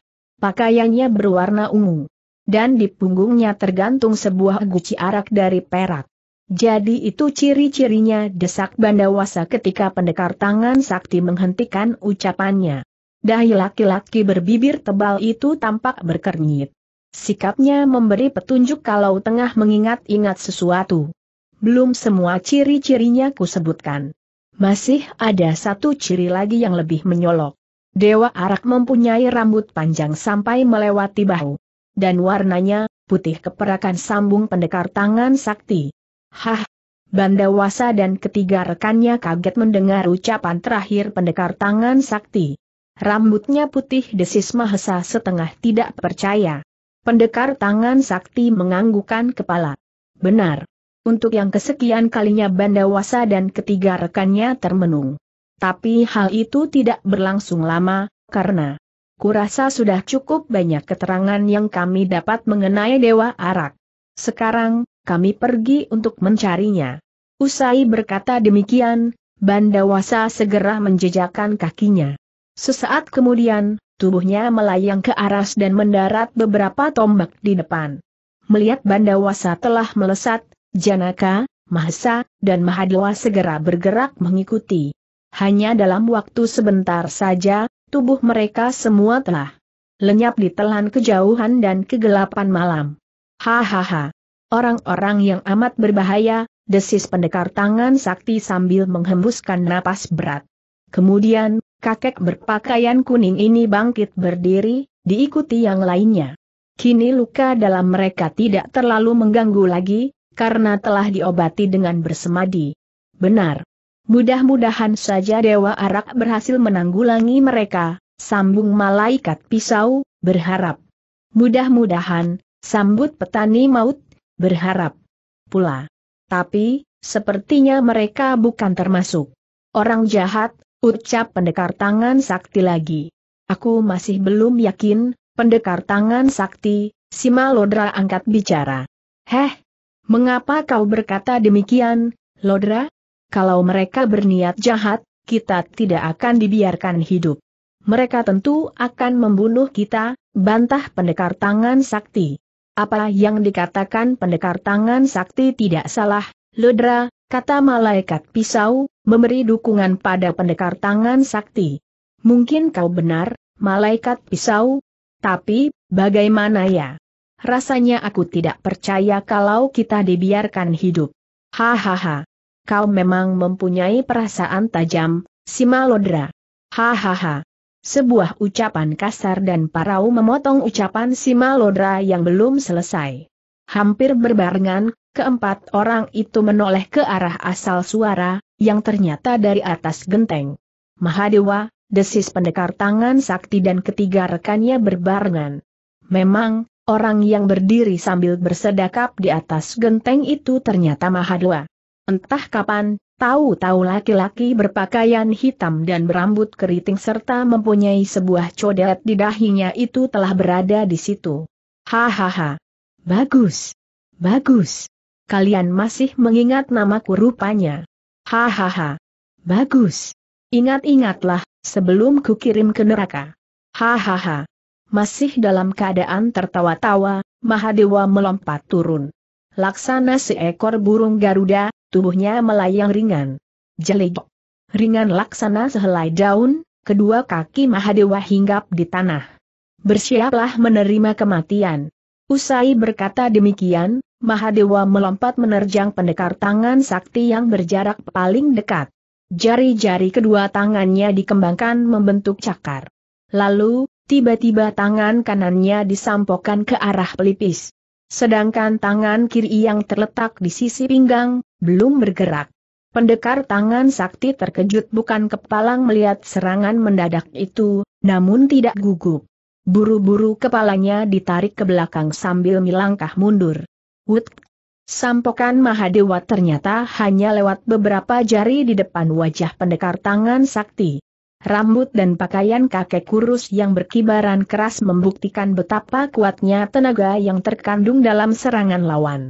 pakaiannya berwarna ungu. Dan di punggungnya tergantung sebuah guci arak dari perak. Jadi itu ciri-cirinya desak bandawasa ketika pendekar tangan sakti menghentikan ucapannya. Dahi laki-laki berbibir tebal itu tampak berkernyit. Sikapnya memberi petunjuk kalau tengah mengingat-ingat sesuatu. Belum semua ciri-cirinya kusebutkan. Masih ada satu ciri lagi yang lebih menyolok. Dewa Arak mempunyai rambut panjang sampai melewati bahu. Dan warnanya, putih keperakan sambung pendekar tangan sakti. Hah! Bandawasa dan ketiga rekannya kaget mendengar ucapan terakhir pendekar tangan sakti. Rambutnya putih desis Mahesa setengah tidak percaya. Pendekar tangan sakti menganggukan kepala. Benar. Untuk yang kesekian kalinya Bandawasa dan ketiga rekannya termenung. Tapi hal itu tidak berlangsung lama, karena kurasa sudah cukup banyak keterangan yang kami dapat mengenai Dewa Arak. Sekarang, kami pergi untuk mencarinya. Usai berkata demikian, Bandawasa segera menjejakkan kakinya. Sesaat kemudian, tubuhnya melayang ke aras dan mendarat beberapa tombak di depan. Melihat Bandawasa telah melesat, Janaka, Mahesa, dan Mahadewa segera bergerak mengikuti hanya dalam waktu sebentar saja, tubuh mereka semua telah lenyap di telan kejauhan dan kegelapan malam. Hahaha. Orang-orang yang amat berbahaya, desis pendekar tangan sakti sambil menghembuskan napas berat. Kemudian, kakek berpakaian kuning ini bangkit berdiri, diikuti yang lainnya. Kini luka dalam mereka tidak terlalu mengganggu lagi, karena telah diobati dengan bersemadi. Benar, Mudah-mudahan saja Dewa Arak berhasil menanggulangi mereka, sambung malaikat pisau, berharap. Mudah-mudahan, sambut petani maut, berharap pula. Tapi, sepertinya mereka bukan termasuk orang jahat, ucap pendekar tangan sakti lagi. Aku masih belum yakin, pendekar tangan sakti, si Malodra angkat bicara. Heh, mengapa kau berkata demikian, Lodra? kalau mereka berniat jahat, kita tidak akan dibiarkan hidup. Mereka tentu akan membunuh kita, bantah pendekar tangan sakti. Apa yang dikatakan pendekar tangan sakti tidak salah, Lodra, kata malaikat pisau, memberi dukungan pada pendekar tangan sakti. Mungkin kau benar, malaikat pisau, tapi, bagaimana ya? Rasanya aku tidak percaya kalau kita dibiarkan hidup. Hahaha kau memang mempunyai perasaan tajam, Simalodra. Hahaha. Sebuah ucapan kasar dan parau memotong ucapan Simalodra yang belum selesai. Hampir berbarengan, keempat orang itu menoleh ke arah asal suara, yang ternyata dari atas genteng. Mahadewa, desis pendekar tangan sakti dan ketiga rekannya berbarengan. Memang, orang yang berdiri sambil bersedakap di atas genteng itu ternyata Mahadewa. Entah kapan, tahu-tahu laki-laki berpakaian hitam dan berambut keriting serta mempunyai sebuah codet di dahinya itu telah berada di situ. Hahaha. Bagus. Bagus. Kalian masih mengingat namaku rupanya. Hahaha. Bagus. Ingat-ingatlah, sebelum kukirim ke neraka. Hahaha. Masih dalam keadaan tertawa-tawa, Mahadewa melompat turun. Laksana seekor burung Garuda, tubuhnya melayang ringan. Jelik. Ringan laksana sehelai daun, kedua kaki Mahadewa hinggap di tanah. Bersiaplah menerima kematian. Usai berkata demikian, Mahadewa melompat menerjang pendekar tangan sakti yang berjarak paling dekat. Jari-jari kedua tangannya dikembangkan membentuk cakar. Lalu, tiba-tiba tangan kanannya disampokan ke arah pelipis. Sedangkan tangan kiri yang terletak di sisi pinggang, belum bergerak. Pendekar tangan sakti terkejut bukan kepalang melihat serangan mendadak itu, namun tidak gugup. Buru-buru kepalanya ditarik ke belakang sambil melangkah mundur. Wut! Sampokan Mahadewa ternyata hanya lewat beberapa jari di depan wajah pendekar tangan sakti. Rambut dan pakaian kakek kurus yang berkibaran keras membuktikan betapa kuatnya tenaga yang terkandung dalam serangan lawan.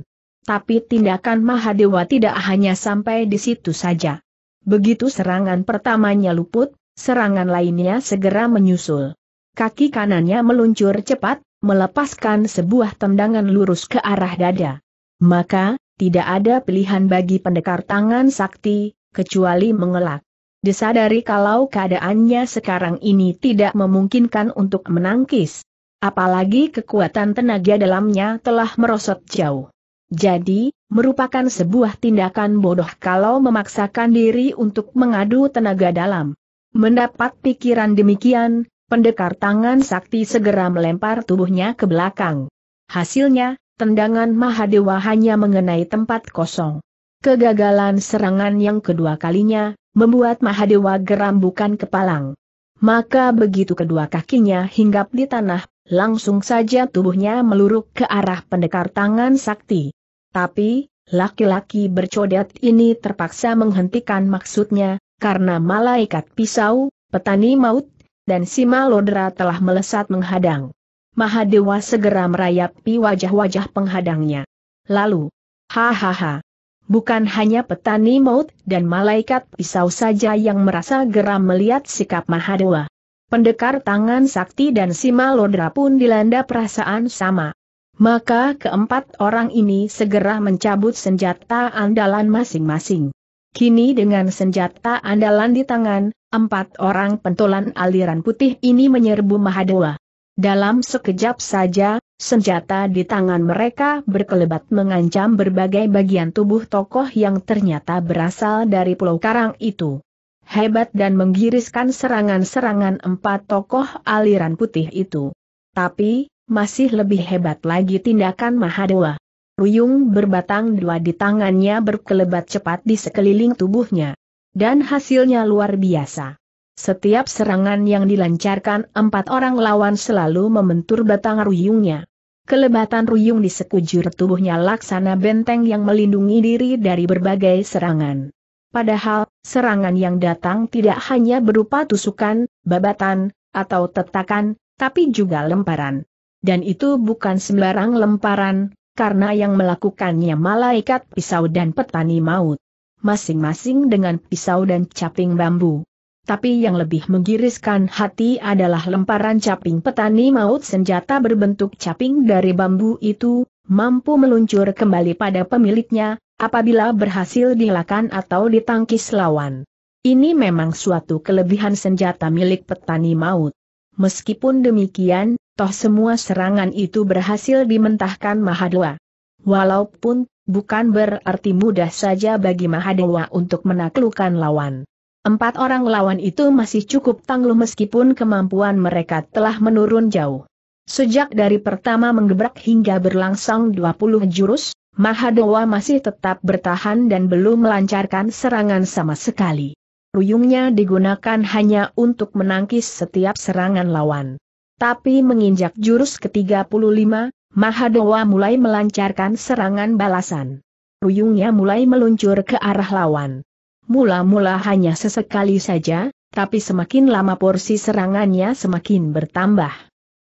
Tapi tindakan Mahadewa tidak hanya sampai di situ saja. Begitu serangan pertamanya luput, serangan lainnya segera menyusul. Kaki kanannya meluncur cepat, melepaskan sebuah tendangan lurus ke arah dada. Maka, tidak ada pilihan bagi pendekar tangan sakti, kecuali mengelak. Disadari kalau keadaannya sekarang ini tidak memungkinkan untuk menangkis. Apalagi kekuatan tenaga dalamnya telah merosot jauh. Jadi, merupakan sebuah tindakan bodoh kalau memaksakan diri untuk mengadu tenaga dalam. Mendapat pikiran demikian, pendekar tangan sakti segera melempar tubuhnya ke belakang. Hasilnya, tendangan Mahadewa hanya mengenai tempat kosong. Kegagalan serangan yang kedua kalinya, membuat Mahadewa geram bukan kepalang. Maka begitu kedua kakinya hinggap di tanah, langsung saja tubuhnya meluruk ke arah pendekar tangan sakti. Tapi, laki-laki bercodet ini terpaksa menghentikan maksudnya, karena malaikat pisau, petani maut, dan si malodra telah melesat menghadang. Mahadewa segera merayapi wajah-wajah penghadangnya. Lalu, hahaha. Bukan hanya petani maut dan malaikat pisau saja yang merasa geram melihat sikap Mahadewa. Pendekar tangan sakti dan si malodra pun dilanda perasaan sama. Maka keempat orang ini segera mencabut senjata andalan masing-masing. Kini dengan senjata andalan di tangan, empat orang pentolan aliran putih ini menyerbu Mahadewa. Dalam sekejap saja, senjata di tangan mereka berkelebat mengancam berbagai bagian tubuh tokoh yang ternyata berasal dari Pulau Karang itu hebat dan menggiriskan serangan-serangan empat tokoh aliran putih itu. Tapi, masih lebih hebat lagi tindakan Mahadewa. Ruyung berbatang dua di tangannya berkelebat cepat di sekeliling tubuhnya. Dan hasilnya luar biasa. Setiap serangan yang dilancarkan empat orang lawan selalu membentur batang ruyungnya. Kelebatan ruyung di sekujur tubuhnya laksana benteng yang melindungi diri dari berbagai serangan. Padahal, serangan yang datang tidak hanya berupa tusukan, babatan, atau tetakan, tapi juga lemparan dan itu bukan sembarang lemparan, karena yang melakukannya malaikat pisau dan petani maut. Masing-masing dengan pisau dan caping bambu. Tapi yang lebih menggiriskan hati adalah lemparan caping petani maut senjata berbentuk caping dari bambu itu, mampu meluncur kembali pada pemiliknya, apabila berhasil dilakan atau ditangkis lawan. Ini memang suatu kelebihan senjata milik petani maut. Meskipun demikian, Toh semua serangan itu berhasil dimentahkan Mahadewa. Walaupun, bukan berarti mudah saja bagi Mahadewa untuk menaklukkan lawan. Empat orang lawan itu masih cukup tangguh meskipun kemampuan mereka telah menurun jauh. Sejak dari pertama menggebrak hingga berlangsung 20 jurus, Mahadewa masih tetap bertahan dan belum melancarkan serangan sama sekali. Ruyungnya digunakan hanya untuk menangkis setiap serangan lawan. Tapi menginjak jurus ke-35, Mahadewa mulai melancarkan serangan balasan. Ruyungnya mulai meluncur ke arah lawan. Mula-mula hanya sesekali saja, tapi semakin lama porsi serangannya semakin bertambah.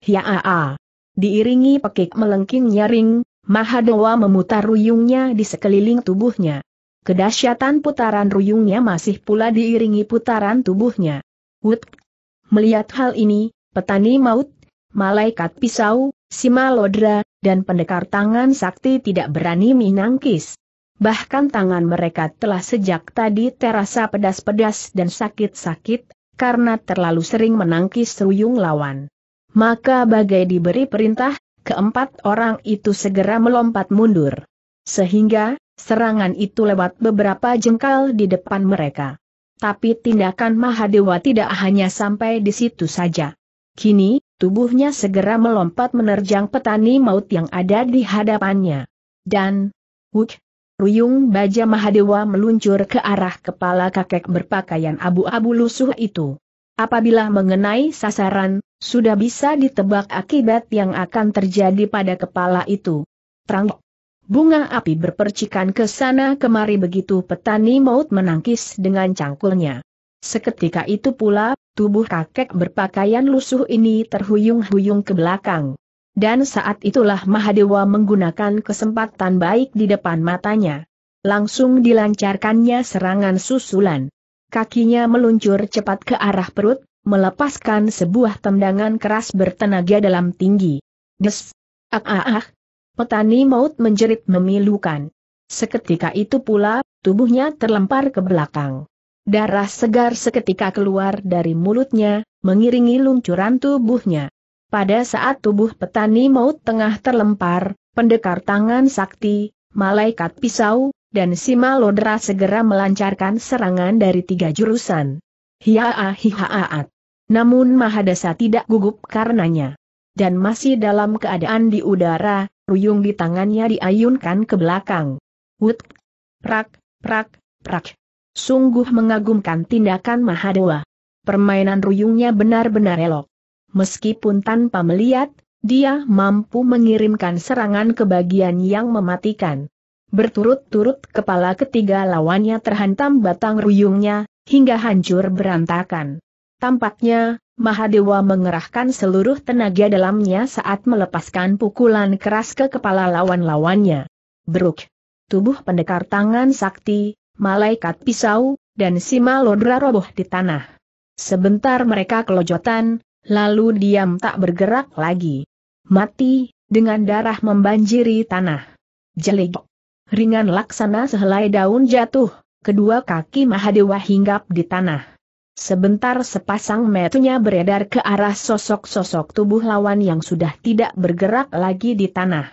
Hiaa! Diiringi pekik melengking nyaring, Mahadewa memutar ruyungnya di sekeliling tubuhnya. Kedahsyatan putaran ruyungnya masih pula diiringi putaran tubuhnya. Wut! Melihat hal ini, petani maut, malaikat pisau, simalodra, dan pendekar tangan sakti tidak berani minangkis. Bahkan tangan mereka telah sejak tadi terasa pedas-pedas dan sakit-sakit, karena terlalu sering menangkis ruyung lawan. Maka bagai diberi perintah, keempat orang itu segera melompat mundur. Sehingga, serangan itu lewat beberapa jengkal di depan mereka. Tapi tindakan Mahadewa tidak hanya sampai di situ saja. Kini, tubuhnya segera melompat menerjang petani maut yang ada di hadapannya. Dan, wuk, Ruyung Baja Mahadewa meluncur ke arah kepala kakek berpakaian abu-abu lusuh itu. Apabila mengenai sasaran, sudah bisa ditebak akibat yang akan terjadi pada kepala itu. Terang. Bunga api berpercikan ke sana kemari begitu petani maut menangkis dengan cangkulnya. Seketika itu pula, tubuh kakek berpakaian lusuh ini terhuyung-huyung ke belakang. Dan saat itulah Mahadewa menggunakan kesempatan baik di depan matanya. Langsung dilancarkannya serangan susulan. Kakinya meluncur cepat ke arah perut, melepaskan sebuah tendangan keras bertenaga dalam tinggi. Des! Ah ah ah! Petani maut menjerit memilukan. Seketika itu pula, tubuhnya terlempar ke belakang. Darah segar seketika keluar dari mulutnya, mengiringi luncuran tubuhnya. Pada saat tubuh petani maut tengah terlempar, pendekar tangan sakti, malaikat pisau, dan Sima malodra segera melancarkan serangan dari tiga jurusan. Hiaa hiaaat. Namun Mahadasa tidak gugup karenanya. Dan masih dalam keadaan di udara, ruyung di tangannya diayunkan ke belakang. Wut, prak, prak, prak. Sungguh mengagumkan tindakan Mahadewa. Permainan ruyungnya benar-benar elok. Meskipun tanpa melihat, dia mampu mengirimkan serangan ke bagian yang mematikan. Berturut-turut kepala ketiga lawannya terhantam batang ruyungnya, hingga hancur berantakan. Tampaknya, Mahadewa mengerahkan seluruh tenaga dalamnya saat melepaskan pukulan keras ke kepala lawan-lawannya. Beruk. Tubuh pendekar tangan sakti, malaikat pisau, dan si malodra roboh di tanah. Sebentar mereka kelojotan, lalu diam tak bergerak lagi. Mati, dengan darah membanjiri tanah. Jelik. Ringan laksana sehelai daun jatuh, kedua kaki Mahadewa hinggap di tanah. Sebentar sepasang metunya beredar ke arah sosok-sosok tubuh lawan yang sudah tidak bergerak lagi di tanah.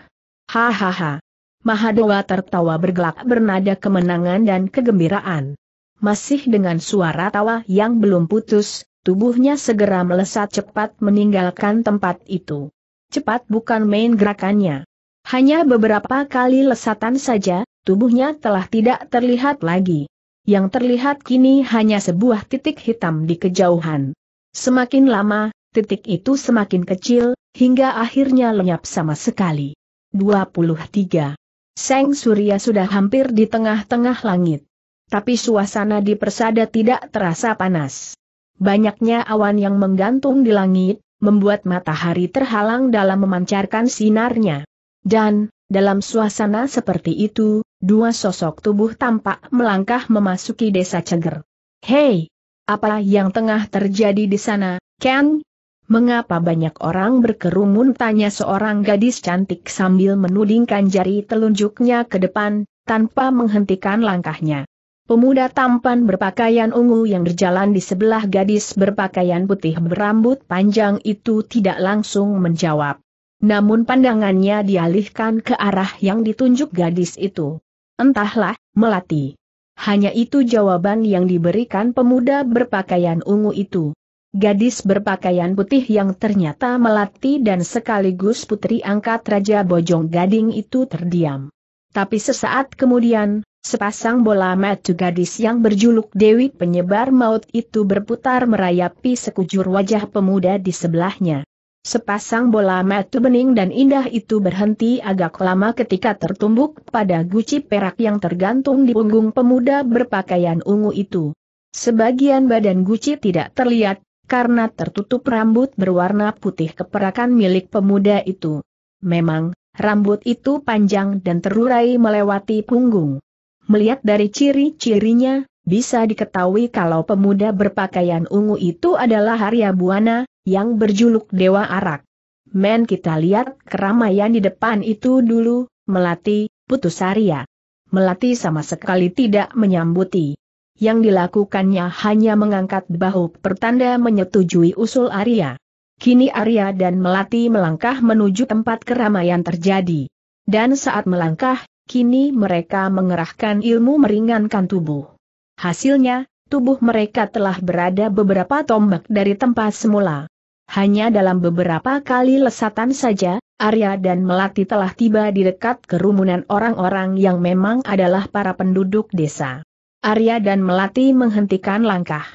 Hahaha, Mahadewa tertawa bergelak bernada kemenangan dan kegembiraan. Masih dengan suara tawa yang belum putus, tubuhnya segera melesat cepat meninggalkan tempat itu. Cepat bukan main gerakannya. Hanya beberapa kali lesatan saja, tubuhnya telah tidak terlihat lagi. Yang terlihat kini hanya sebuah titik hitam di kejauhan. Semakin lama, titik itu semakin kecil, hingga akhirnya lenyap sama sekali. 23. Seng Surya sudah hampir di tengah-tengah langit. Tapi suasana di persada tidak terasa panas. Banyaknya awan yang menggantung di langit, membuat matahari terhalang dalam memancarkan sinarnya. Dan, dalam suasana seperti itu, dua sosok tubuh tampak melangkah memasuki desa Ceger. Hei! Apa yang tengah terjadi di sana, Ken? Mengapa banyak orang berkerumun tanya seorang gadis cantik sambil menudingkan jari telunjuknya ke depan, tanpa menghentikan langkahnya. Pemuda tampan berpakaian ungu yang berjalan di sebelah gadis berpakaian putih berambut panjang itu tidak langsung menjawab. Namun pandangannya dialihkan ke arah yang ditunjuk gadis itu. Entahlah, melati. Hanya itu jawaban yang diberikan pemuda berpakaian ungu itu gadis berpakaian putih yang ternyata melati dan sekaligus putri angkat Raja Bojong Gading itu terdiam. Tapi sesaat kemudian, sepasang bola mata gadis yang berjuluk Dewi Penyebar Maut itu berputar merayapi sekujur wajah pemuda di sebelahnya. Sepasang bola mata bening dan indah itu berhenti agak lama ketika tertumbuk pada guci perak yang tergantung di punggung pemuda berpakaian ungu itu. Sebagian badan Guci tidak terlihat, karena tertutup rambut berwarna putih keperakan milik pemuda itu. Memang, rambut itu panjang dan terurai melewati punggung. Melihat dari ciri-cirinya, bisa diketahui kalau pemuda berpakaian ungu itu adalah Arya Buana, yang berjuluk Dewa Arak. Men kita lihat keramaian di depan itu dulu, Melati, putus Arya. Melati sama sekali tidak menyambuti yang dilakukannya hanya mengangkat bahu pertanda menyetujui usul Arya. Kini Arya dan Melati melangkah menuju tempat keramaian terjadi. Dan saat melangkah, kini mereka mengerahkan ilmu meringankan tubuh. Hasilnya, tubuh mereka telah berada beberapa tombak dari tempat semula. Hanya dalam beberapa kali lesatan saja, Arya dan Melati telah tiba di dekat kerumunan orang-orang yang memang adalah para penduduk desa. Arya dan Melati menghentikan langkah.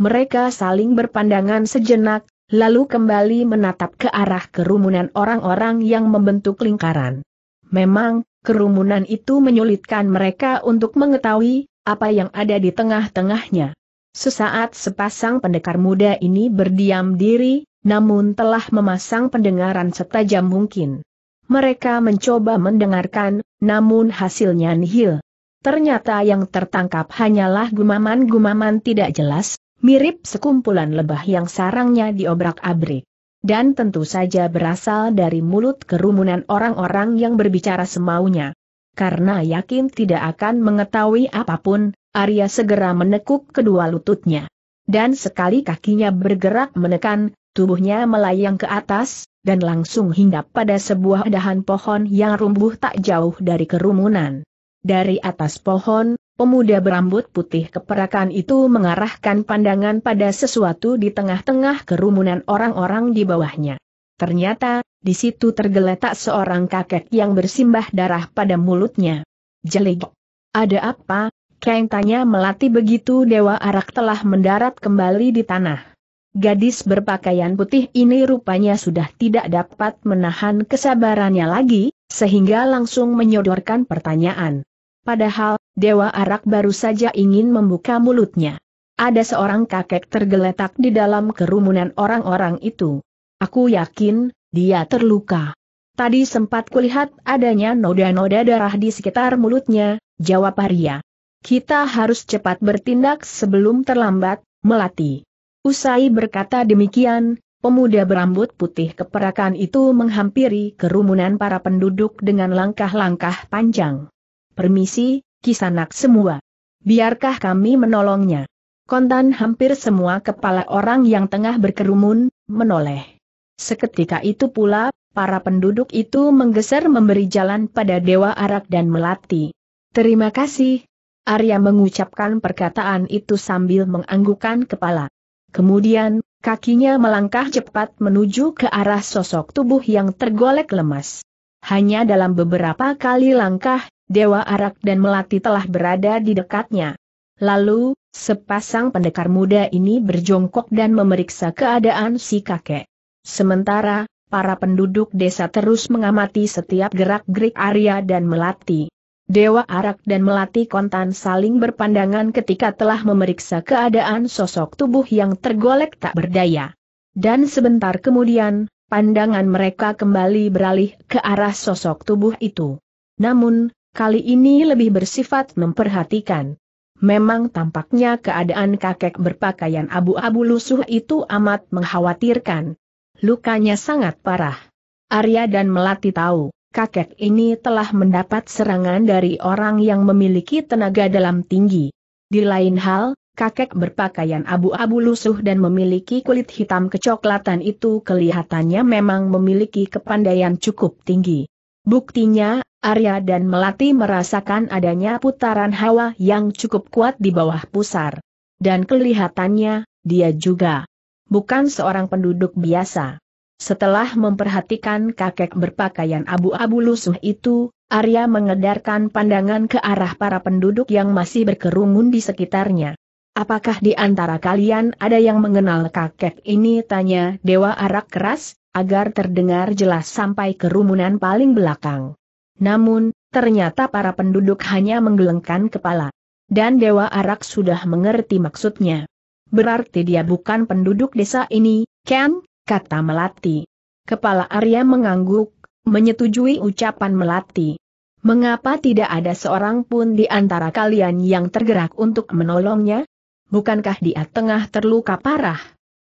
Mereka saling berpandangan sejenak, lalu kembali menatap ke arah kerumunan orang-orang yang membentuk lingkaran. Memang, kerumunan itu menyulitkan mereka untuk mengetahui apa yang ada di tengah-tengahnya. Sesaat sepasang pendekar muda ini berdiam diri, namun telah memasang pendengaran setajam mungkin. Mereka mencoba mendengarkan, namun hasilnya nihil. Ternyata yang tertangkap hanyalah gumaman-gumaman tidak jelas, mirip sekumpulan lebah yang sarangnya diobrak-abrik. Dan tentu saja berasal dari mulut kerumunan orang-orang yang berbicara semaunya. Karena yakin tidak akan mengetahui apapun, Arya segera menekuk kedua lututnya. Dan sekali kakinya bergerak menekan, tubuhnya melayang ke atas, dan langsung hinggap pada sebuah dahan pohon yang rumbuh tak jauh dari kerumunan. Dari atas pohon, pemuda berambut putih keperakan itu mengarahkan pandangan pada sesuatu di tengah-tengah kerumunan orang-orang di bawahnya. Ternyata, di situ tergeletak seorang kakek yang bersimbah darah pada mulutnya. Jelik. Ada apa? Kang tanya melati begitu Dewa Arak telah mendarat kembali di tanah. Gadis berpakaian putih ini rupanya sudah tidak dapat menahan kesabarannya lagi, sehingga langsung menyodorkan pertanyaan. Padahal, Dewa Arak baru saja ingin membuka mulutnya. Ada seorang kakek tergeletak di dalam kerumunan orang-orang itu. Aku yakin, dia terluka. Tadi sempat kulihat adanya noda-noda darah di sekitar mulutnya, jawab Arya. Kita harus cepat bertindak sebelum terlambat, Melati. Usai berkata demikian, pemuda berambut putih keperakan itu menghampiri kerumunan para penduduk dengan langkah-langkah panjang. Permisi, kisanak semua. Biarkah kami menolongnya? Kontan hampir semua kepala orang yang tengah berkerumun, menoleh. Seketika itu pula, para penduduk itu menggeser memberi jalan pada Dewa Arak dan Melati. Terima kasih. Arya mengucapkan perkataan itu sambil menganggukkan kepala. Kemudian, kakinya melangkah cepat menuju ke arah sosok tubuh yang tergolek lemas. Hanya dalam beberapa kali langkah, Dewa Arak dan Melati telah berada di dekatnya. Lalu, sepasang pendekar muda ini berjongkok dan memeriksa keadaan si kakek. Sementara, para penduduk desa terus mengamati setiap gerak-gerik Arya dan Melati. Dewa Arak dan Melati kontan saling berpandangan ketika telah memeriksa keadaan sosok tubuh yang tergolek tak berdaya. Dan sebentar kemudian, pandangan mereka kembali beralih ke arah sosok tubuh itu. Namun, kali ini lebih bersifat memperhatikan. Memang tampaknya keadaan kakek berpakaian abu-abu lusuh itu amat mengkhawatirkan. Lukanya sangat parah. Arya dan Melati tahu, kakek ini telah mendapat serangan dari orang yang memiliki tenaga dalam tinggi. Di lain hal, kakek berpakaian abu-abu lusuh dan memiliki kulit hitam kecoklatan itu kelihatannya memang memiliki kepandaian cukup tinggi. Buktinya, Arya dan Melati merasakan adanya putaran hawa yang cukup kuat di bawah pusar. Dan kelihatannya, dia juga bukan seorang penduduk biasa. Setelah memperhatikan kakek berpakaian abu-abu lusuh itu, Arya mengedarkan pandangan ke arah para penduduk yang masih berkerumun di sekitarnya. Apakah di antara kalian ada yang mengenal kakek ini? Tanya Dewa Arak keras, agar terdengar jelas sampai kerumunan paling belakang. Namun, ternyata para penduduk hanya menggelengkan kepala. Dan Dewa Arak sudah mengerti maksudnya. Berarti dia bukan penduduk desa ini, Ken, kata Melati. Kepala Arya mengangguk, menyetujui ucapan Melati. Mengapa tidak ada seorang pun di antara kalian yang tergerak untuk menolongnya? Bukankah dia tengah terluka parah?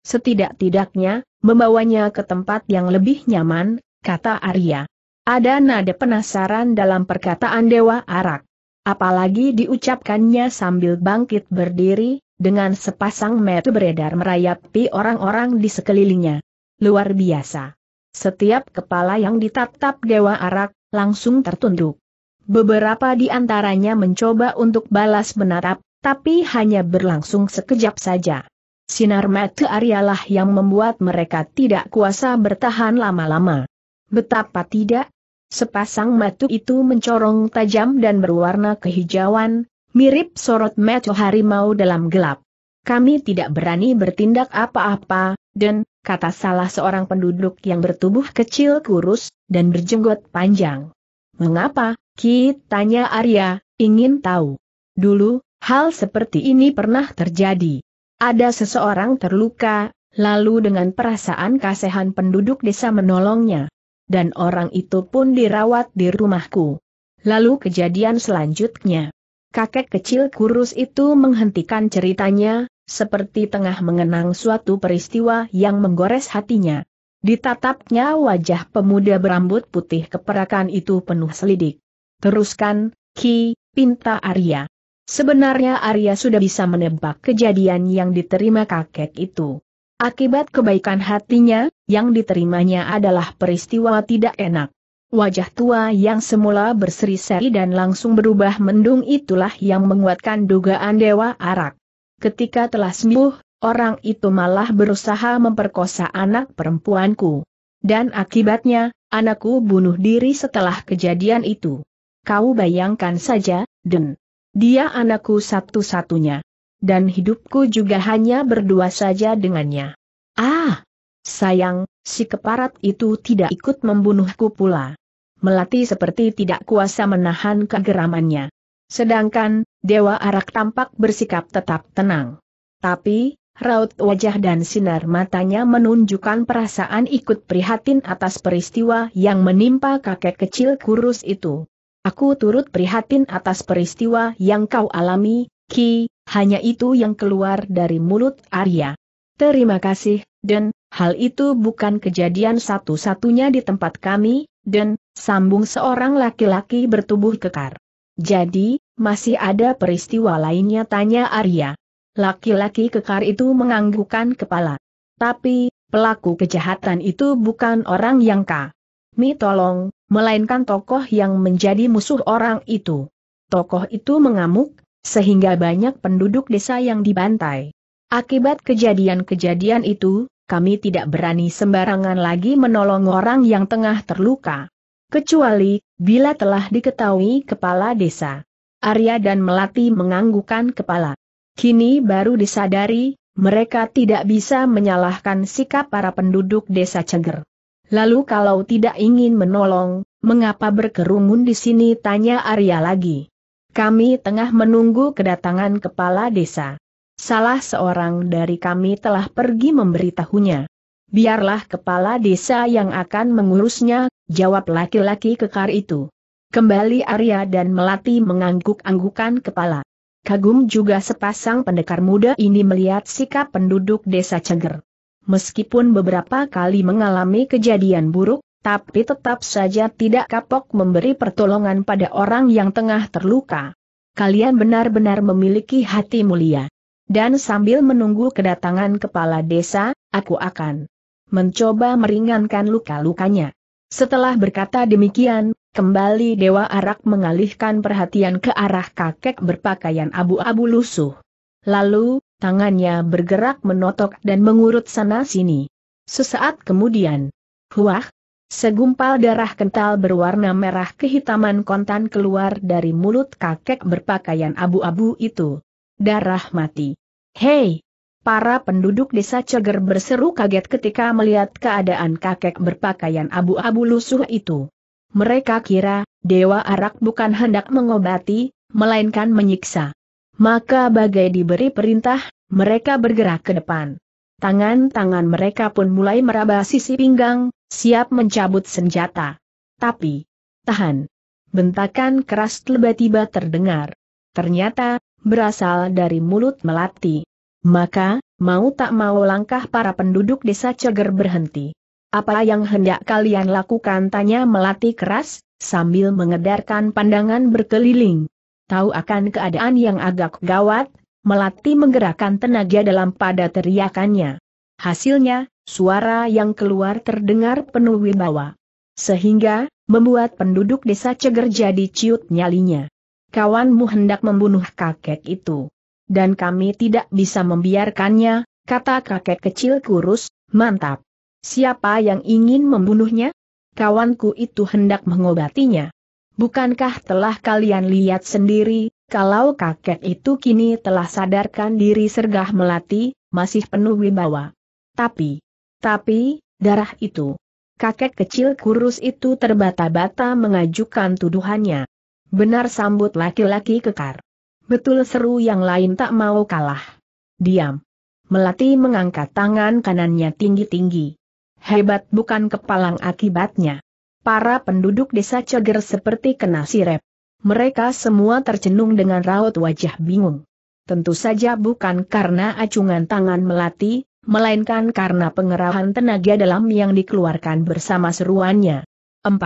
Setidak-tidaknya, membawanya ke tempat yang lebih nyaman, kata Arya. Ada nada penasaran dalam perkataan Dewa Arak. Apalagi diucapkannya sambil bangkit berdiri, dengan sepasang mata beredar merayapi orang-orang di sekelilingnya. Luar biasa. Setiap kepala yang ditatap Dewa Arak, langsung tertunduk. Beberapa di antaranya mencoba untuk balas menatap, tapi hanya berlangsung sekejap saja. Sinar mata lah yang membuat mereka tidak kuasa bertahan lama-lama. Betapa tidak? Sepasang mata itu mencorong tajam dan berwarna kehijauan, mirip sorot mata harimau dalam gelap. Kami tidak berani bertindak apa-apa, dan, kata salah seorang penduduk yang bertubuh kecil kurus, dan berjenggot panjang. Mengapa, kita tanya Arya, ingin tahu. Dulu, hal seperti ini pernah terjadi. Ada seseorang terluka, lalu dengan perasaan kasihan penduduk desa menolongnya dan orang itu pun dirawat di rumahku. Lalu kejadian selanjutnya. Kakek kecil kurus itu menghentikan ceritanya, seperti tengah mengenang suatu peristiwa yang menggores hatinya. Ditatapnya wajah pemuda berambut putih keperakan itu penuh selidik. Teruskan, Ki, pinta Arya. Sebenarnya Arya sudah bisa menebak kejadian yang diterima kakek itu. Akibat kebaikan hatinya, yang diterimanya adalah peristiwa tidak enak. Wajah tua yang semula berseri-seri dan langsung berubah mendung itulah yang menguatkan dugaan Dewa Arak. Ketika telah sembuh, orang itu malah berusaha memperkosa anak perempuanku. Dan akibatnya, anakku bunuh diri setelah kejadian itu. Kau bayangkan saja, Den. Dia anakku satu-satunya. Dan hidupku juga hanya berdua saja dengannya. Ah, Sayang, si keparat itu tidak ikut membunuhku pula. Melati seperti tidak kuasa menahan kegeramannya. Sedangkan, Dewa Arak tampak bersikap tetap tenang. Tapi, raut wajah dan sinar matanya menunjukkan perasaan ikut prihatin atas peristiwa yang menimpa kakek kecil kurus itu. Aku turut prihatin atas peristiwa yang kau alami, Ki, hanya itu yang keluar dari mulut Arya. Terima kasih, dan. Hal itu bukan kejadian satu-satunya di tempat kami, dan, sambung seorang laki-laki bertubuh kekar. Jadi, masih ada peristiwa lainnya tanya Arya. Laki-laki kekar itu menganggukkan kepala. Tapi, pelaku kejahatan itu bukan orang yang ka. Mi tolong, melainkan tokoh yang menjadi musuh orang itu. Tokoh itu mengamuk, sehingga banyak penduduk desa yang dibantai. Akibat kejadian-kejadian itu, kami tidak berani sembarangan lagi menolong orang yang tengah terluka. Kecuali, bila telah diketahui kepala desa. Arya dan Melati menganggukan kepala. Kini baru disadari, mereka tidak bisa menyalahkan sikap para penduduk desa Ceger. Lalu kalau tidak ingin menolong, mengapa berkerumun di sini tanya Arya lagi. Kami tengah menunggu kedatangan kepala desa salah seorang dari kami telah pergi memberitahunya. Biarlah kepala desa yang akan mengurusnya, jawab laki-laki kekar itu. Kembali Arya dan Melati mengangguk-anggukan kepala. Kagum juga sepasang pendekar muda ini melihat sikap penduduk desa Ceger. Meskipun beberapa kali mengalami kejadian buruk, tapi tetap saja tidak kapok memberi pertolongan pada orang yang tengah terluka. Kalian benar-benar memiliki hati mulia. Dan sambil menunggu kedatangan kepala desa, aku akan mencoba meringankan luka-lukanya. Setelah berkata demikian, kembali Dewa Arak mengalihkan perhatian ke arah kakek berpakaian abu-abu lusuh. Lalu, tangannya bergerak menotok dan mengurut sana-sini. Sesaat kemudian, huah, segumpal darah kental berwarna merah kehitaman kontan keluar dari mulut kakek berpakaian abu-abu itu darah mati. Hei! Para penduduk desa Ceger berseru kaget ketika melihat keadaan kakek berpakaian abu-abu lusuh itu. Mereka kira, Dewa Arak bukan hendak mengobati, melainkan menyiksa. Maka bagai diberi perintah, mereka bergerak ke depan. Tangan-tangan mereka pun mulai meraba sisi pinggang, siap mencabut senjata. Tapi, tahan. Bentakan keras tiba-tiba terdengar. Ternyata, berasal dari mulut Melati. Maka, mau tak mau langkah para penduduk desa Ceger berhenti. Apa yang hendak kalian lakukan tanya Melati keras, sambil mengedarkan pandangan berkeliling. Tahu akan keadaan yang agak gawat, Melati menggerakkan tenaga dalam pada teriakannya. Hasilnya, suara yang keluar terdengar penuh wibawa. Sehingga, membuat penduduk desa Ceger jadi ciut nyalinya kawanmu hendak membunuh kakek itu. Dan kami tidak bisa membiarkannya, kata kakek kecil kurus, mantap. Siapa yang ingin membunuhnya? Kawanku itu hendak mengobatinya. Bukankah telah kalian lihat sendiri, kalau kakek itu kini telah sadarkan diri sergah melati, masih penuh wibawa. Tapi, tapi, darah itu. Kakek kecil kurus itu terbata-bata mengajukan tuduhannya. Benar sambut laki-laki kekar. Betul seru yang lain tak mau kalah. Diam. Melati mengangkat tangan kanannya tinggi-tinggi. Hebat bukan kepalang akibatnya. Para penduduk desa Ceger seperti kena sirep. Mereka semua tercenung dengan raut wajah bingung. Tentu saja bukan karena acungan tangan melati, melainkan karena pengerahan tenaga dalam yang dikeluarkan bersama seruannya. 4.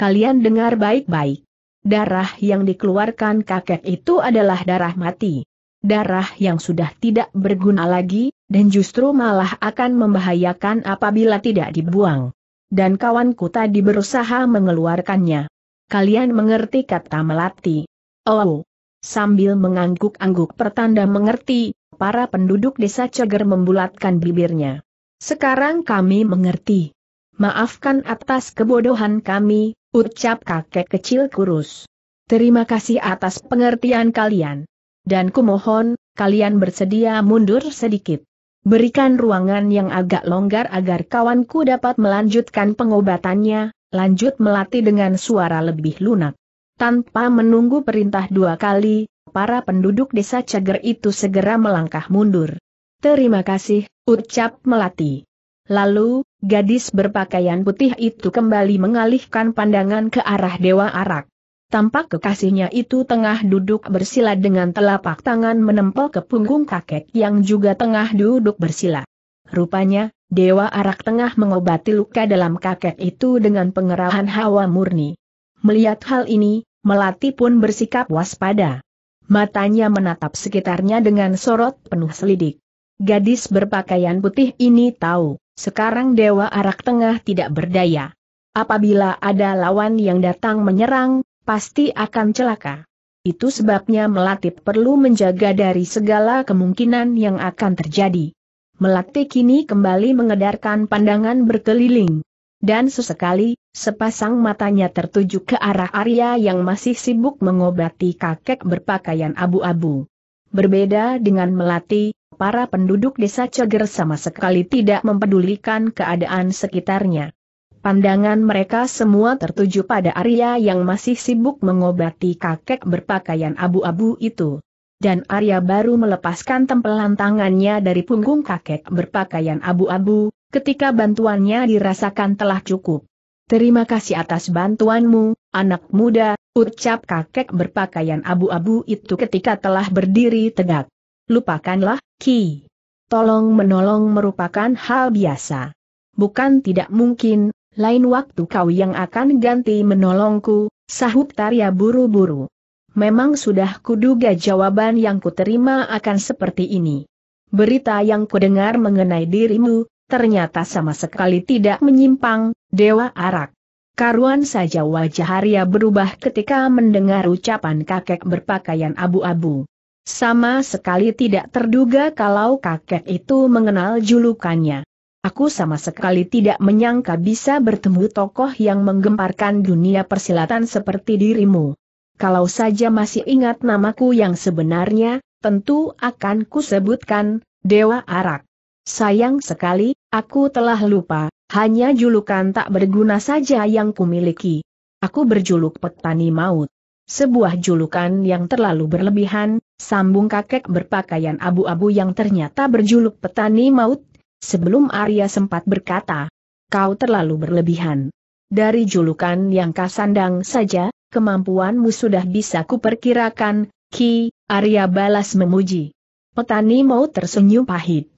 Kalian dengar baik-baik. Darah yang dikeluarkan kakek itu adalah darah mati. Darah yang sudah tidak berguna lagi, dan justru malah akan membahayakan apabila tidak dibuang. Dan kawanku tadi berusaha mengeluarkannya. Kalian mengerti kata melati. Oh, sambil mengangguk-angguk pertanda mengerti, para penduduk desa Ceger membulatkan bibirnya. Sekarang kami mengerti. Maafkan atas kebodohan kami, Ucap kakek kecil kurus. Terima kasih atas pengertian kalian. Dan kumohon, kalian bersedia mundur sedikit. Berikan ruangan yang agak longgar agar kawanku dapat melanjutkan pengobatannya, lanjut melatih dengan suara lebih lunak. Tanpa menunggu perintah dua kali, para penduduk desa cager itu segera melangkah mundur. Terima kasih, ucap Melati. Lalu, Gadis berpakaian putih itu kembali mengalihkan pandangan ke arah Dewa Arak. Tampak kekasihnya itu tengah duduk bersila dengan telapak tangan menempel ke punggung kakek yang juga tengah duduk bersila. Rupanya, Dewa Arak tengah mengobati luka dalam kakek itu dengan pengerahan hawa murni. Melihat hal ini, Melati pun bersikap waspada. Matanya menatap sekitarnya dengan sorot penuh selidik. Gadis berpakaian putih ini tahu sekarang Dewa Arak Tengah tidak berdaya. Apabila ada lawan yang datang menyerang, pasti akan celaka. Itu sebabnya Melati perlu menjaga dari segala kemungkinan yang akan terjadi. Melati kini kembali mengedarkan pandangan berkeliling. Dan sesekali, sepasang matanya tertuju ke arah Arya yang masih sibuk mengobati kakek berpakaian abu-abu. Berbeda dengan Melati, para penduduk desa Ceger sama sekali tidak mempedulikan keadaan sekitarnya. Pandangan mereka semua tertuju pada Arya yang masih sibuk mengobati kakek berpakaian abu-abu itu. Dan Arya baru melepaskan tempelan tangannya dari punggung kakek berpakaian abu-abu, ketika bantuannya dirasakan telah cukup. Terima kasih atas bantuanmu, anak muda, ucap kakek berpakaian abu-abu itu ketika telah berdiri tegak. Lupakanlah, Ki. Tolong menolong merupakan hal biasa. Bukan tidak mungkin, lain waktu kau yang akan ganti menolongku, sahut Tarya buru-buru. Memang sudah kuduga jawaban yang kuterima akan seperti ini. Berita yang kudengar mengenai dirimu, ternyata sama sekali tidak menyimpang, Dewa Arak. Karuan saja wajah Arya berubah ketika mendengar ucapan kakek berpakaian abu-abu. Sama sekali tidak terduga kalau kakek itu mengenal julukannya. Aku sama sekali tidak menyangka bisa bertemu tokoh yang menggemparkan dunia persilatan seperti dirimu. Kalau saja masih ingat namaku yang sebenarnya, tentu akan kusebutkan, Dewa Arak. Sayang sekali, aku telah lupa, hanya julukan tak berguna saja yang kumiliki. Aku berjuluk petani maut. Sebuah julukan yang terlalu berlebihan, sambung kakek berpakaian abu-abu yang ternyata berjuluk petani maut, sebelum Arya sempat berkata, kau terlalu berlebihan. Dari julukan yang kasandang saja, kemampuanmu sudah bisa kuperkirakan, Ki, Arya balas memuji. Petani maut tersenyum pahit.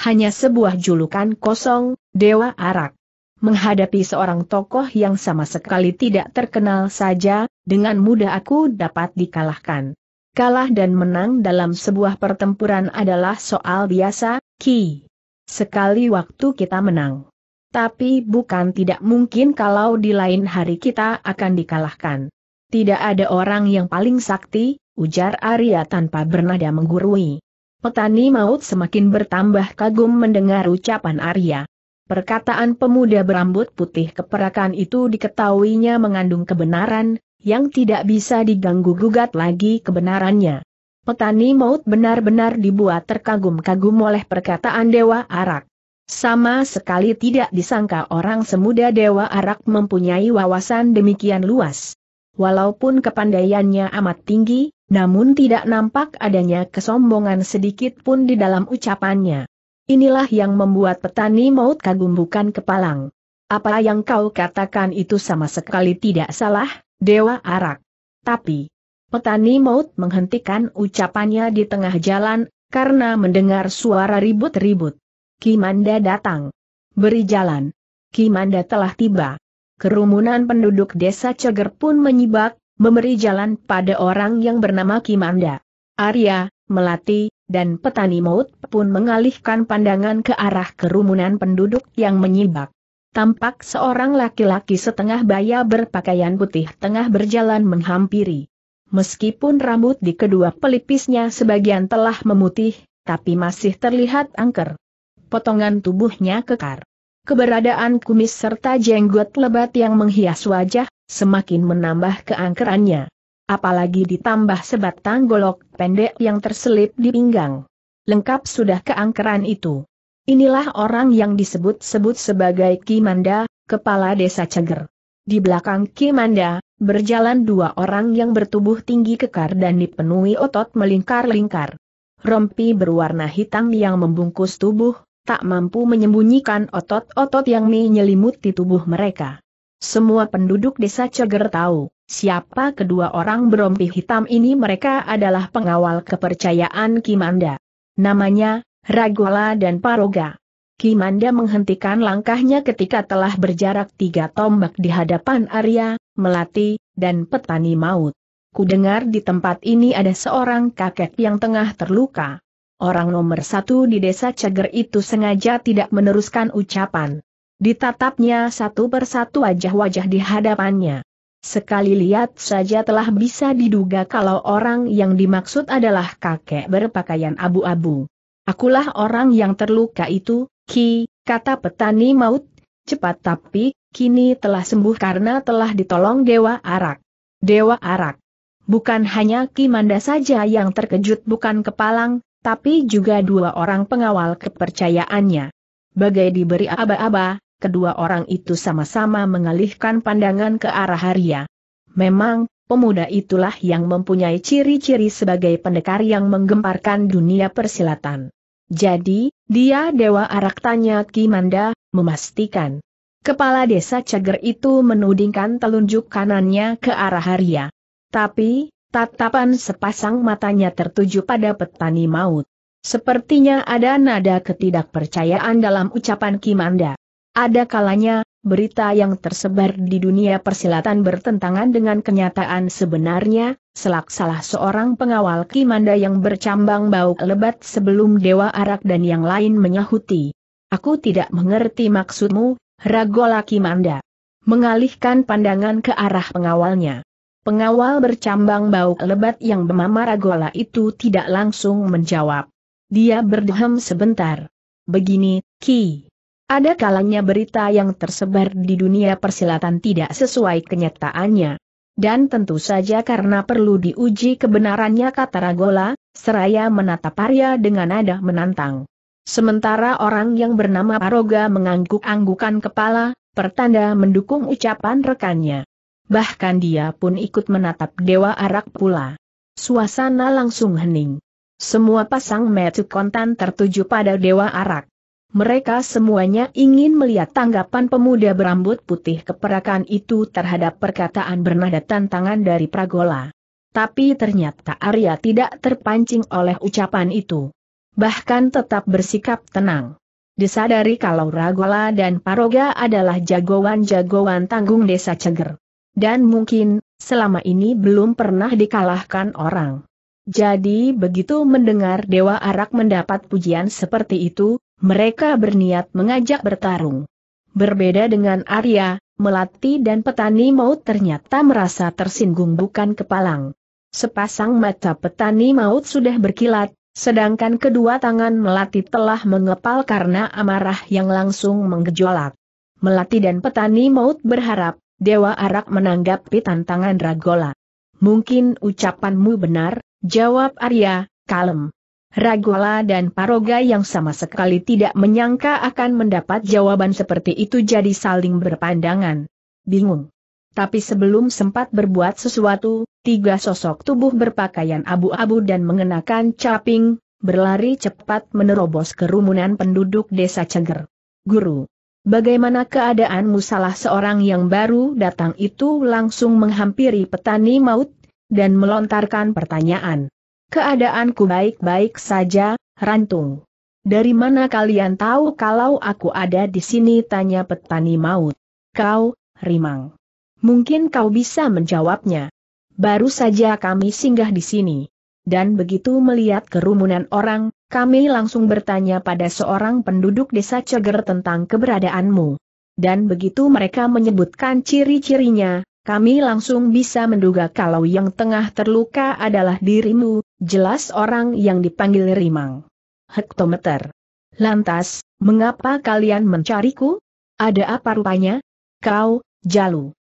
Hanya sebuah julukan kosong, Dewa Arak. Menghadapi seorang tokoh yang sama sekali tidak terkenal saja, dengan mudah aku dapat dikalahkan. Kalah dan menang dalam sebuah pertempuran adalah soal biasa, Ki. Sekali waktu kita menang. Tapi bukan tidak mungkin kalau di lain hari kita akan dikalahkan. Tidak ada orang yang paling sakti, ujar Arya tanpa bernada menggurui. Petani maut semakin bertambah kagum mendengar ucapan Arya. Perkataan pemuda berambut putih keperakan itu diketahuinya mengandung kebenaran, yang tidak bisa diganggu-gugat lagi kebenarannya. Petani maut benar-benar dibuat terkagum-kagum oleh perkataan Dewa Arak. Sama sekali tidak disangka orang semuda Dewa Arak mempunyai wawasan demikian luas. Walaupun kepandaiannya amat tinggi, namun tidak nampak adanya kesombongan sedikit pun di dalam ucapannya. Inilah yang membuat petani maut kagum bukan kepalang. Apa yang kau katakan itu sama sekali tidak salah, Dewa Arak. Tapi, petani maut menghentikan ucapannya di tengah jalan, karena mendengar suara ribut-ribut. Kimanda datang. Beri jalan. Kimanda telah tiba. Kerumunan penduduk desa Ceger pun menyibak, memberi jalan pada orang yang bernama Kimanda. Arya, Melati, dan petani maut pun mengalihkan pandangan ke arah kerumunan penduduk yang menyibak. Tampak seorang laki-laki setengah baya berpakaian putih tengah berjalan menghampiri. Meskipun rambut di kedua pelipisnya sebagian telah memutih, tapi masih terlihat angker. Potongan tubuhnya kekar. Keberadaan kumis serta jenggot lebat yang menghias wajah, semakin menambah keangkerannya apalagi ditambah sebatang golok pendek yang terselip di pinggang. Lengkap sudah keangkeran itu. Inilah orang yang disebut-sebut sebagai Kimanda, kepala desa Ceger. Di belakang Kimanda, berjalan dua orang yang bertubuh tinggi kekar dan dipenuhi otot melingkar-lingkar. Rompi berwarna hitam yang membungkus tubuh, tak mampu menyembunyikan otot-otot yang menyelimuti tubuh mereka. Semua penduduk desa Ceger tahu, siapa kedua orang berompi hitam ini mereka adalah pengawal kepercayaan Kimanda. Namanya, Ragola dan Paroga. Kimanda menghentikan langkahnya ketika telah berjarak tiga tombak di hadapan Arya, Melati, dan petani maut. Kudengar di tempat ini ada seorang kakek yang tengah terluka. Orang nomor satu di desa Ceger itu sengaja tidak meneruskan ucapan. Ditatapnya satu persatu wajah-wajah di hadapannya. Sekali lihat saja telah bisa diduga kalau orang yang dimaksud adalah kakek berpakaian abu-abu. Akulah orang yang terluka itu, Ki, kata petani maut, cepat tapi, kini telah sembuh karena telah ditolong Dewa Arak. Dewa Arak. Bukan hanya Ki Manda saja yang terkejut bukan kepalang, tapi juga dua orang pengawal kepercayaannya. Bagai diberi aba-aba, kedua orang itu sama-sama mengalihkan pandangan ke arah Arya. Memang, pemuda itulah yang mempunyai ciri-ciri sebagai pendekar yang menggemparkan dunia persilatan. Jadi, dia Dewa Arak tanya Kimanda, memastikan. Kepala desa Cager itu menudingkan telunjuk kanannya ke arah Arya. Tapi, tatapan sepasang matanya tertuju pada petani maut. Sepertinya ada nada ketidakpercayaan dalam ucapan Kimanda. Ada kalanya, berita yang tersebar di dunia persilatan bertentangan dengan kenyataan sebenarnya, selak salah seorang pengawal Kimanda yang bercambang bau lebat sebelum Dewa Arak dan yang lain menyahuti. Aku tidak mengerti maksudmu, Ragola Kimanda. Mengalihkan pandangan ke arah pengawalnya. Pengawal bercambang bau lebat yang bernama Ragola itu tidak langsung menjawab. Dia berdehem sebentar. Begini, Ki. Ada kalanya berita yang tersebar di dunia persilatan tidak sesuai kenyataannya. Dan tentu saja karena perlu diuji kebenarannya kata Ragola, seraya menatap Arya dengan nada menantang. Sementara orang yang bernama Paroga mengangguk-anggukan kepala, pertanda mendukung ucapan rekannya. Bahkan dia pun ikut menatap Dewa Arak pula. Suasana langsung hening. Semua pasang mata kontan tertuju pada Dewa Arak. Mereka semuanya ingin melihat tanggapan pemuda berambut putih keperakan itu terhadap perkataan bernada tantangan dari Pragola. Tapi ternyata Arya tidak terpancing oleh ucapan itu. Bahkan tetap bersikap tenang. Disadari kalau Ragola dan Paroga adalah jagoan-jagoan tanggung desa Ceger. Dan mungkin, selama ini belum pernah dikalahkan orang. Jadi begitu mendengar Dewa Arak mendapat pujian seperti itu, mereka berniat mengajak bertarung. Berbeda dengan Arya, Melati dan petani maut ternyata merasa tersinggung bukan kepalang. Sepasang mata petani maut sudah berkilat, sedangkan kedua tangan Melati telah mengepal karena amarah yang langsung menggejolak. Melati dan petani maut berharap, Dewa Arak menanggapi tantangan Ragola. Mungkin ucapanmu benar, jawab Arya, kalem. Ragola dan Paroga yang sama sekali tidak menyangka akan mendapat jawaban seperti itu jadi saling berpandangan. Bingung. Tapi sebelum sempat berbuat sesuatu, tiga sosok tubuh berpakaian abu-abu dan mengenakan caping, berlari cepat menerobos kerumunan penduduk desa Ceger. Guru, bagaimana keadaanmu salah seorang yang baru datang itu langsung menghampiri petani maut, dan melontarkan pertanyaan. Keadaanku baik-baik saja, Rantung. Dari mana kalian tahu kalau aku ada di sini? Tanya petani maut. Kau, Rimang. Mungkin kau bisa menjawabnya. Baru saja kami singgah di sini. Dan begitu melihat kerumunan orang, kami langsung bertanya pada seorang penduduk desa Ceger tentang keberadaanmu. Dan begitu mereka menyebutkan ciri-cirinya, kami langsung bisa menduga kalau yang tengah terluka adalah dirimu, Jelas orang yang dipanggil Rimang. Hektometer. Lantas, mengapa kalian mencariku? Ada apa rupanya? Kau, Jalu.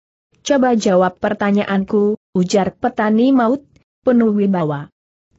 Coba jawab pertanyaanku, ujar petani maut, penuh wibawa.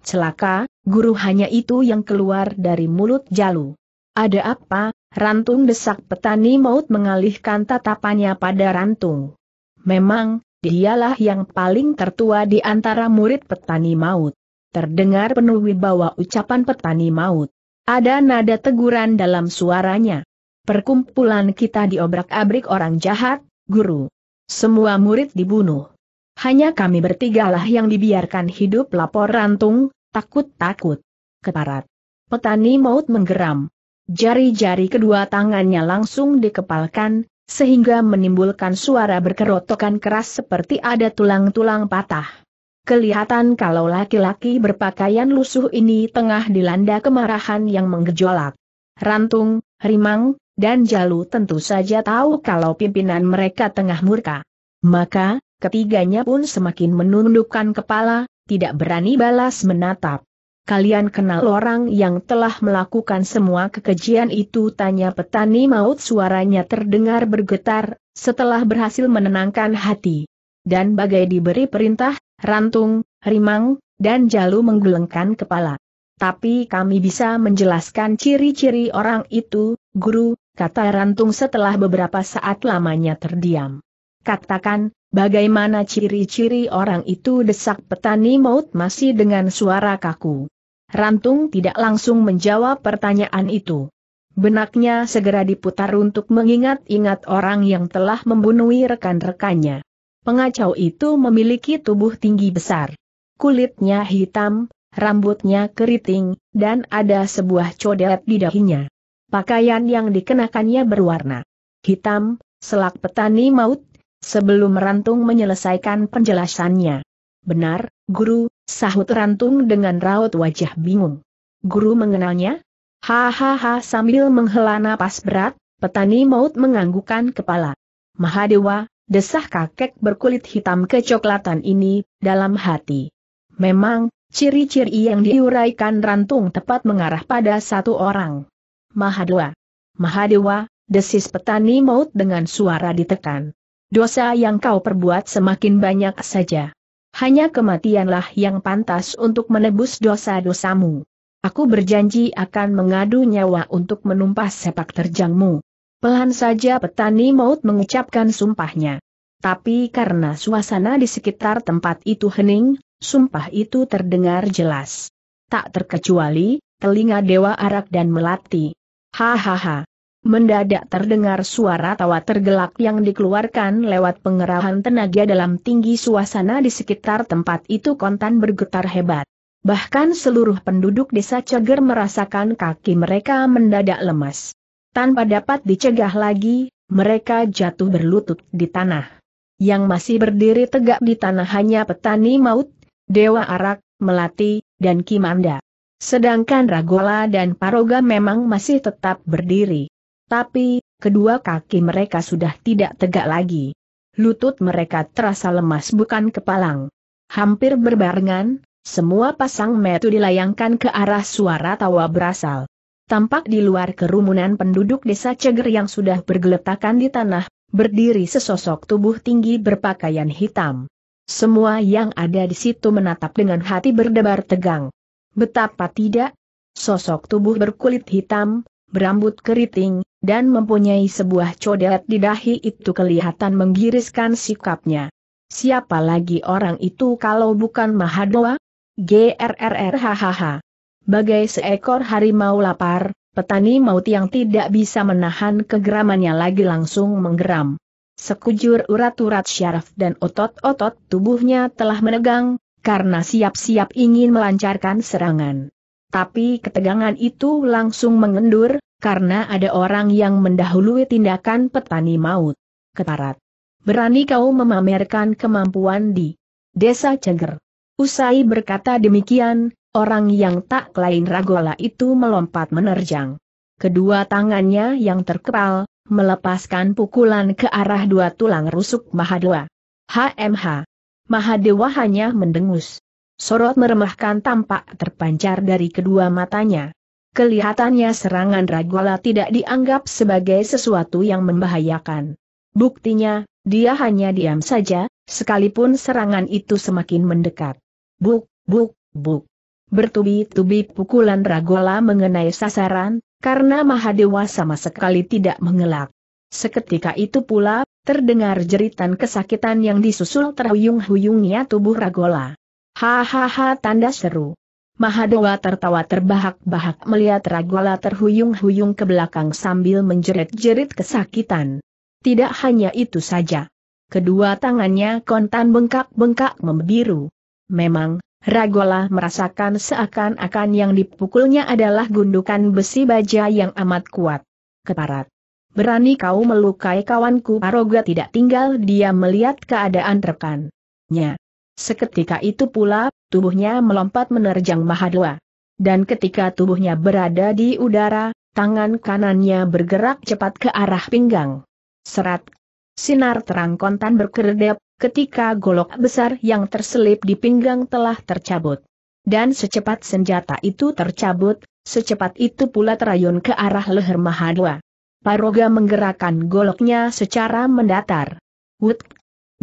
Celaka, guru hanya itu yang keluar dari mulut Jalu. Ada apa, Rantung desak petani maut mengalihkan tatapannya pada Rantung. Memang, dialah yang paling tertua di antara murid petani maut terdengar penuh wibawa ucapan petani maut. Ada nada teguran dalam suaranya. Perkumpulan kita diobrak-abrik orang jahat, guru. Semua murid dibunuh. Hanya kami bertigalah yang dibiarkan hidup lapor rantung, takut-takut. Keparat. Petani maut menggeram. Jari-jari kedua tangannya langsung dikepalkan, sehingga menimbulkan suara berkerotokan keras seperti ada tulang-tulang patah kelihatan kalau laki-laki berpakaian lusuh ini tengah dilanda kemarahan yang menggejolak. Rantung, Rimang, dan Jalu tentu saja tahu kalau pimpinan mereka tengah murka. Maka, ketiganya pun semakin menundukkan kepala, tidak berani balas menatap. Kalian kenal orang yang telah melakukan semua kekejian itu tanya petani maut suaranya terdengar bergetar, setelah berhasil menenangkan hati. Dan bagai diberi perintah, rantung, rimang, dan jalu menggelengkan kepala. Tapi kami bisa menjelaskan ciri-ciri orang itu, guru, kata Rantung setelah beberapa saat lamanya terdiam. Katakan, bagaimana ciri-ciri orang itu desak petani maut masih dengan suara kaku. Rantung tidak langsung menjawab pertanyaan itu. Benaknya segera diputar untuk mengingat-ingat orang yang telah membunuh rekan-rekannya. Pengacau itu memiliki tubuh tinggi besar. Kulitnya hitam, rambutnya keriting, dan ada sebuah codet di dahinya. Pakaian yang dikenakannya berwarna hitam, selak petani maut, sebelum Rantung menyelesaikan penjelasannya. Benar, guru, sahut Rantung dengan raut wajah bingung. Guru mengenalnya? Hahaha sambil menghela napas berat, petani maut menganggukan kepala. Mahadewa, Desah kakek berkulit hitam kecoklatan ini, dalam hati. Memang, ciri-ciri yang diuraikan rantung tepat mengarah pada satu orang. Mahadwa. Mahadewa, desis petani maut dengan suara ditekan. Dosa yang kau perbuat semakin banyak saja. Hanya kematianlah yang pantas untuk menebus dosa-dosamu. Aku berjanji akan mengadu nyawa untuk menumpas sepak terjangmu. Pelan saja petani maut mengucapkan sumpahnya. Tapi karena suasana di sekitar tempat itu hening, sumpah itu terdengar jelas. Tak terkecuali, telinga Dewa Arak dan Melati. Hahaha. Mendadak terdengar suara tawa tergelak yang dikeluarkan lewat pengerahan tenaga dalam tinggi suasana di sekitar tempat itu kontan bergetar hebat. Bahkan seluruh penduduk desa Ceger merasakan kaki mereka mendadak lemas. Tanpa dapat dicegah lagi, mereka jatuh berlutut di tanah. Yang masih berdiri tegak di tanah hanya petani maut, Dewa Arak, Melati, dan Kimanda. Sedangkan Ragola dan Paroga memang masih tetap berdiri. Tapi, kedua kaki mereka sudah tidak tegak lagi. Lutut mereka terasa lemas bukan kepalang. Hampir berbarengan, semua pasang metu dilayangkan ke arah suara tawa berasal tampak di luar kerumunan penduduk desa Ceger yang sudah bergeletakan di tanah, berdiri sesosok tubuh tinggi berpakaian hitam. Semua yang ada di situ menatap dengan hati berdebar tegang. Betapa tidak, sosok tubuh berkulit hitam, berambut keriting, dan mempunyai sebuah codet di dahi itu kelihatan menggiriskan sikapnya. Siapa lagi orang itu kalau bukan Mahadoa? GRRRHHH bagai seekor harimau lapar, petani maut yang tidak bisa menahan kegeramannya lagi langsung menggeram. Sekujur urat-urat syaraf dan otot-otot tubuhnya telah menegang, karena siap-siap ingin melancarkan serangan. Tapi ketegangan itu langsung mengendur, karena ada orang yang mendahului tindakan petani maut. Ketarat. Berani kau memamerkan kemampuan di desa Ceger. Usai berkata demikian, orang yang tak lain Ragola itu melompat menerjang. Kedua tangannya yang terkepal, melepaskan pukulan ke arah dua tulang rusuk Mahadewa. HMH. Mahadewa hanya mendengus. Sorot meremahkan tampak terpancar dari kedua matanya. Kelihatannya serangan Ragola tidak dianggap sebagai sesuatu yang membahayakan. Buktinya, dia hanya diam saja, sekalipun serangan itu semakin mendekat. Buk, buk, buk. Bertubi-tubi pukulan Ragola mengenai sasaran, karena Mahadewa sama sekali tidak mengelak. Seketika itu pula, terdengar jeritan kesakitan yang disusul terhuyung-huyungnya tubuh Ragola. Hahaha tanda seru. Mahadewa tertawa terbahak-bahak melihat Ragola terhuyung-huyung ke belakang sambil menjerit-jerit kesakitan. Tidak hanya itu saja. Kedua tangannya kontan bengkak-bengkak membiru. Memang, Ragola merasakan seakan-akan yang dipukulnya adalah gundukan besi baja yang amat kuat. Keparat. Berani kau melukai kawanku Paroga tidak tinggal dia melihat keadaan rekannya. Seketika itu pula, tubuhnya melompat menerjang Mahadwa. Dan ketika tubuhnya berada di udara, tangan kanannya bergerak cepat ke arah pinggang. Serat sinar terang kontan berkedip ketika golok besar yang terselip di pinggang telah tercabut. Dan secepat senjata itu tercabut, secepat itu pula terayun ke arah leher Mahadwa. Paroga menggerakkan goloknya secara mendatar. Wut!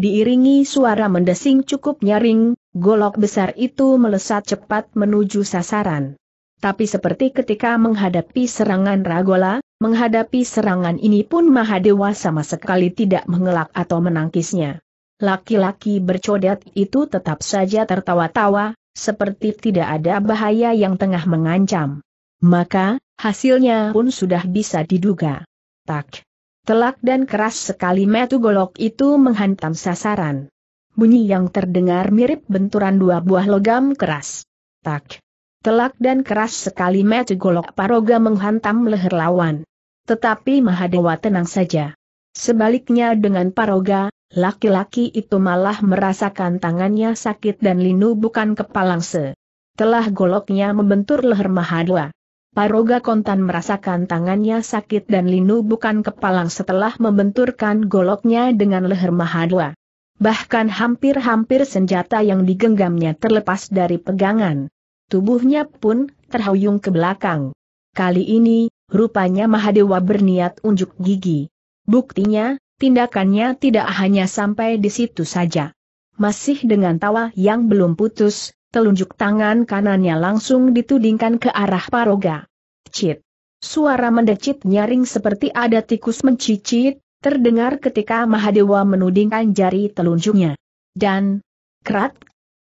Diiringi suara mendesing cukup nyaring, golok besar itu melesat cepat menuju sasaran. Tapi seperti ketika menghadapi serangan Ragola, menghadapi serangan ini pun Mahadewa sama sekali tidak mengelak atau menangkisnya. Laki-laki bercodet itu tetap saja tertawa-tawa, seperti tidak ada bahaya yang tengah mengancam. Maka, hasilnya pun sudah bisa diduga. Tak. Telak dan keras sekali metu golok itu menghantam sasaran. Bunyi yang terdengar mirip benturan dua buah logam keras. Tak. Telak dan keras sekali metu golok paroga menghantam leher lawan. Tetapi Mahadewa tenang saja. Sebaliknya dengan paroga, Laki-laki itu malah merasakan tangannya sakit dan linu bukan se. Telah goloknya membentur leher Mahadwa. Paroga kontan merasakan tangannya sakit dan linu bukan kepalang setelah membenturkan goloknya dengan leher Mahadwa. Bahkan hampir-hampir senjata yang digenggamnya terlepas dari pegangan. Tubuhnya pun terhuyung ke belakang. Kali ini, rupanya Mahadewa berniat unjuk gigi. Buktinya, Tindakannya tidak hanya sampai di situ saja. Masih dengan tawa yang belum putus, telunjuk tangan kanannya langsung ditudingkan ke arah Paroga. Cit. Suara mendecit nyaring seperti ada tikus mencicit, terdengar ketika Mahadewa menudingkan jari telunjuknya. Dan, kerat,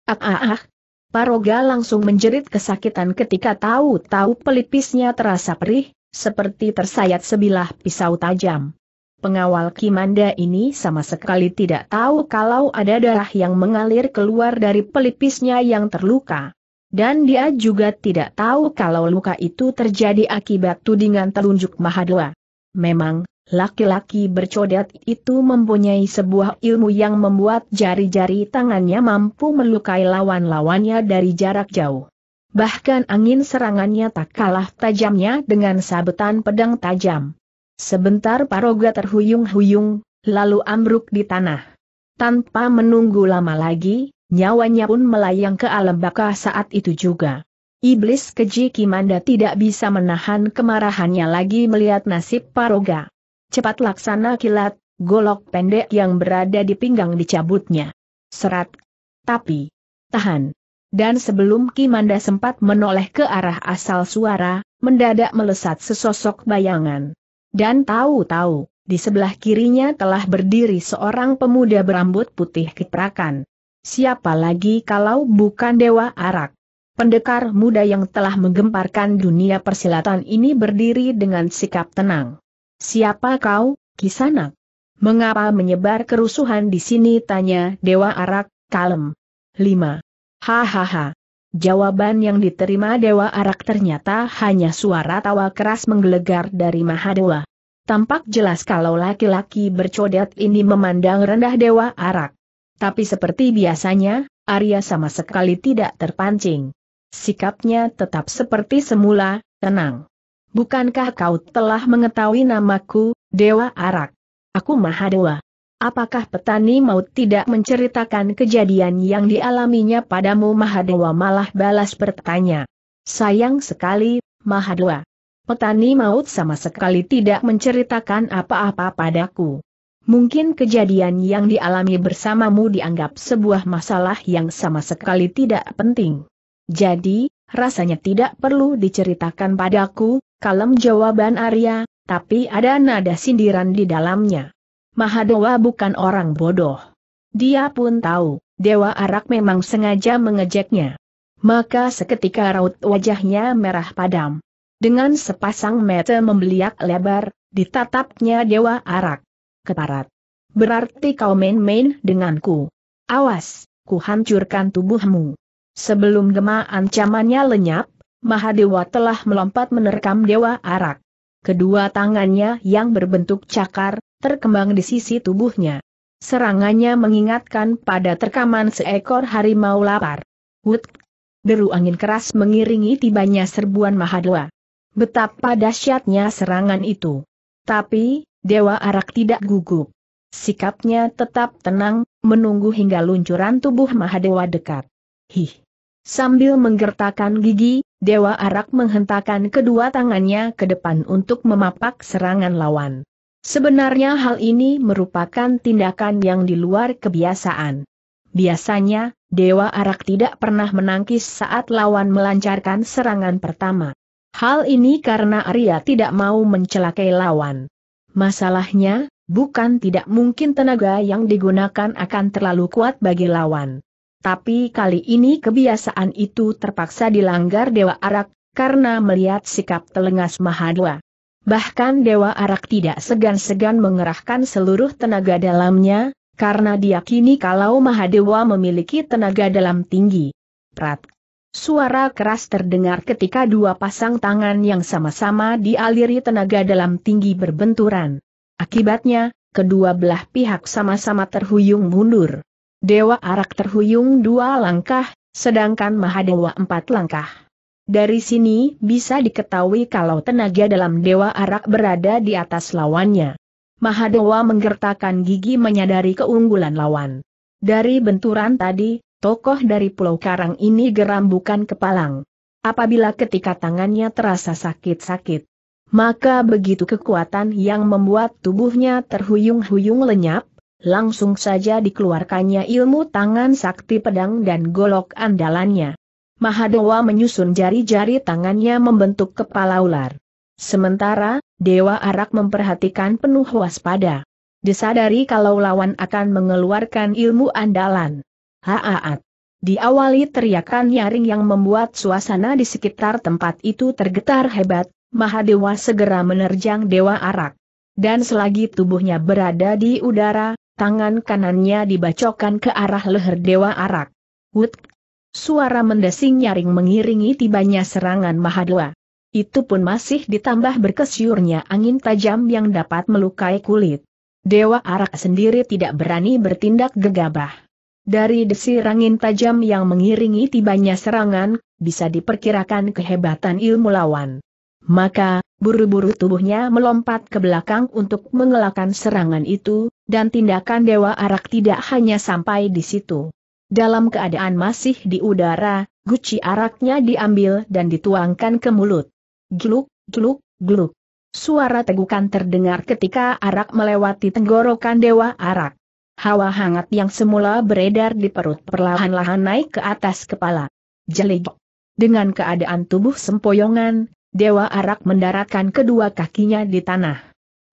ah ah ah, Paroga langsung menjerit kesakitan ketika tahu-tahu pelipisnya terasa perih, seperti tersayat sebilah pisau tajam. Pengawal Kimanda ini sama sekali tidak tahu kalau ada darah yang mengalir keluar dari pelipisnya yang terluka. Dan dia juga tidak tahu kalau luka itu terjadi akibat tudingan telunjuk Mahadwa. Memang, laki-laki bercodet itu mempunyai sebuah ilmu yang membuat jari-jari tangannya mampu melukai lawan-lawannya dari jarak jauh. Bahkan angin serangannya tak kalah tajamnya dengan sabetan pedang tajam. Sebentar Paroga terhuyung-huyung, lalu ambruk di tanah. Tanpa menunggu lama lagi, nyawanya pun melayang ke alam baka saat itu juga. Iblis keji Kimanda tidak bisa menahan kemarahannya lagi melihat nasib Paroga. Cepat laksana kilat, golok pendek yang berada di pinggang dicabutnya. Serat. Tapi. Tahan. Dan sebelum Kimanda sempat menoleh ke arah asal suara, mendadak melesat sesosok bayangan. Dan tahu-tahu, di sebelah kirinya telah berdiri seorang pemuda berambut putih keprakan. Siapa lagi kalau bukan Dewa Arak? Pendekar muda yang telah menggemparkan dunia persilatan ini berdiri dengan sikap tenang. Siapa kau, Kisanak? Mengapa menyebar kerusuhan di sini? Tanya Dewa Arak, kalem. 5. Hahaha. Jawaban yang diterima Dewa Arak ternyata hanya suara tawa keras menggelegar dari Mahadewa. Tampak jelas kalau laki-laki bercodet ini memandang rendah Dewa Arak. Tapi seperti biasanya, Arya sama sekali tidak terpancing. Sikapnya tetap seperti semula, tenang. Bukankah kau telah mengetahui namaku, Dewa Arak? Aku Mahadewa. Apakah petani mau tidak menceritakan kejadian yang dialaminya padamu Mahadewa malah balas bertanya. Sayang sekali, Mahadewa. Petani maut sama sekali tidak menceritakan apa-apa padaku. Mungkin kejadian yang dialami bersamamu dianggap sebuah masalah yang sama sekali tidak penting. Jadi, rasanya tidak perlu diceritakan padaku, kalem jawaban Arya, tapi ada nada sindiran di dalamnya. Mahadewa bukan orang bodoh. Dia pun tahu, Dewa Arak memang sengaja mengejeknya. Maka seketika raut wajahnya merah padam. Dengan sepasang mata membeliak lebar, ditatapnya Dewa Arak. Keparat. Berarti kau main-main denganku. Awas, ku hancurkan tubuhmu. Sebelum gema ancamannya lenyap, Mahadewa telah melompat menerkam Dewa Arak. Kedua tangannya yang berbentuk cakar, terkembang di sisi tubuhnya. Serangannya mengingatkan pada terkaman seekor harimau lapar. Wut! Deru angin keras mengiringi tibanya serbuan Mahadewa. Betapa dahsyatnya serangan itu. Tapi, Dewa Arak tidak gugup. Sikapnya tetap tenang, menunggu hingga luncuran tubuh Mahadewa dekat. Hih! Sambil menggertakkan gigi, Dewa Arak menghentakkan kedua tangannya ke depan untuk memapak serangan lawan. Sebenarnya hal ini merupakan tindakan yang di luar kebiasaan. Biasanya, Dewa Arak tidak pernah menangkis saat lawan melancarkan serangan pertama. Hal ini karena Arya tidak mau mencelakai lawan. Masalahnya, bukan tidak mungkin tenaga yang digunakan akan terlalu kuat bagi lawan. Tapi kali ini kebiasaan itu terpaksa dilanggar Dewa Arak, karena melihat sikap telengas Mahadwa. Bahkan Dewa Arak tidak segan-segan mengerahkan seluruh tenaga dalamnya, karena diyakini kalau Mahadewa memiliki tenaga dalam tinggi. Prat. Suara keras terdengar ketika dua pasang tangan yang sama-sama dialiri tenaga dalam tinggi berbenturan. Akibatnya, kedua belah pihak sama-sama terhuyung mundur. Dewa Arak terhuyung dua langkah, sedangkan Mahadewa empat langkah. Dari sini bisa diketahui kalau tenaga dalam Dewa Arak berada di atas lawannya. Mahadewa menggertakkan gigi menyadari keunggulan lawan. Dari benturan tadi, tokoh dari Pulau Karang ini geram bukan kepalang. Apabila ketika tangannya terasa sakit-sakit, maka begitu kekuatan yang membuat tubuhnya terhuyung-huyung lenyap, langsung saja dikeluarkannya ilmu tangan sakti pedang dan golok andalannya. Mahadewa menyusun jari-jari tangannya membentuk kepala ular. Sementara, Dewa Arak memperhatikan penuh waspada. Disadari kalau lawan akan mengeluarkan ilmu andalan. Haaat. Diawali teriakan nyaring yang membuat suasana di sekitar tempat itu tergetar hebat, Mahadewa segera menerjang Dewa Arak. Dan selagi tubuhnya berada di udara, tangan kanannya dibacokkan ke arah leher Dewa Arak. Wut Suara mendesing nyaring mengiringi tibanya serangan Mahadwa. Itu pun masih ditambah berkesyurnya angin tajam yang dapat melukai kulit. Dewa Arak sendiri tidak berani bertindak gegabah. Dari desir angin tajam yang mengiringi tibanya serangan, bisa diperkirakan kehebatan ilmu lawan. Maka, buru-buru tubuhnya melompat ke belakang untuk mengelakkan serangan itu, dan tindakan Dewa Arak tidak hanya sampai di situ. Dalam keadaan masih di udara, guci araknya diambil dan dituangkan ke mulut. Gluk, gluk, gluk. Suara tegukan terdengar ketika arak melewati tenggorokan dewa arak. Hawa hangat yang semula beredar di perut perlahan-lahan naik ke atas kepala. Jelik. Dengan keadaan tubuh sempoyongan, Dewa Arak mendaratkan kedua kakinya di tanah.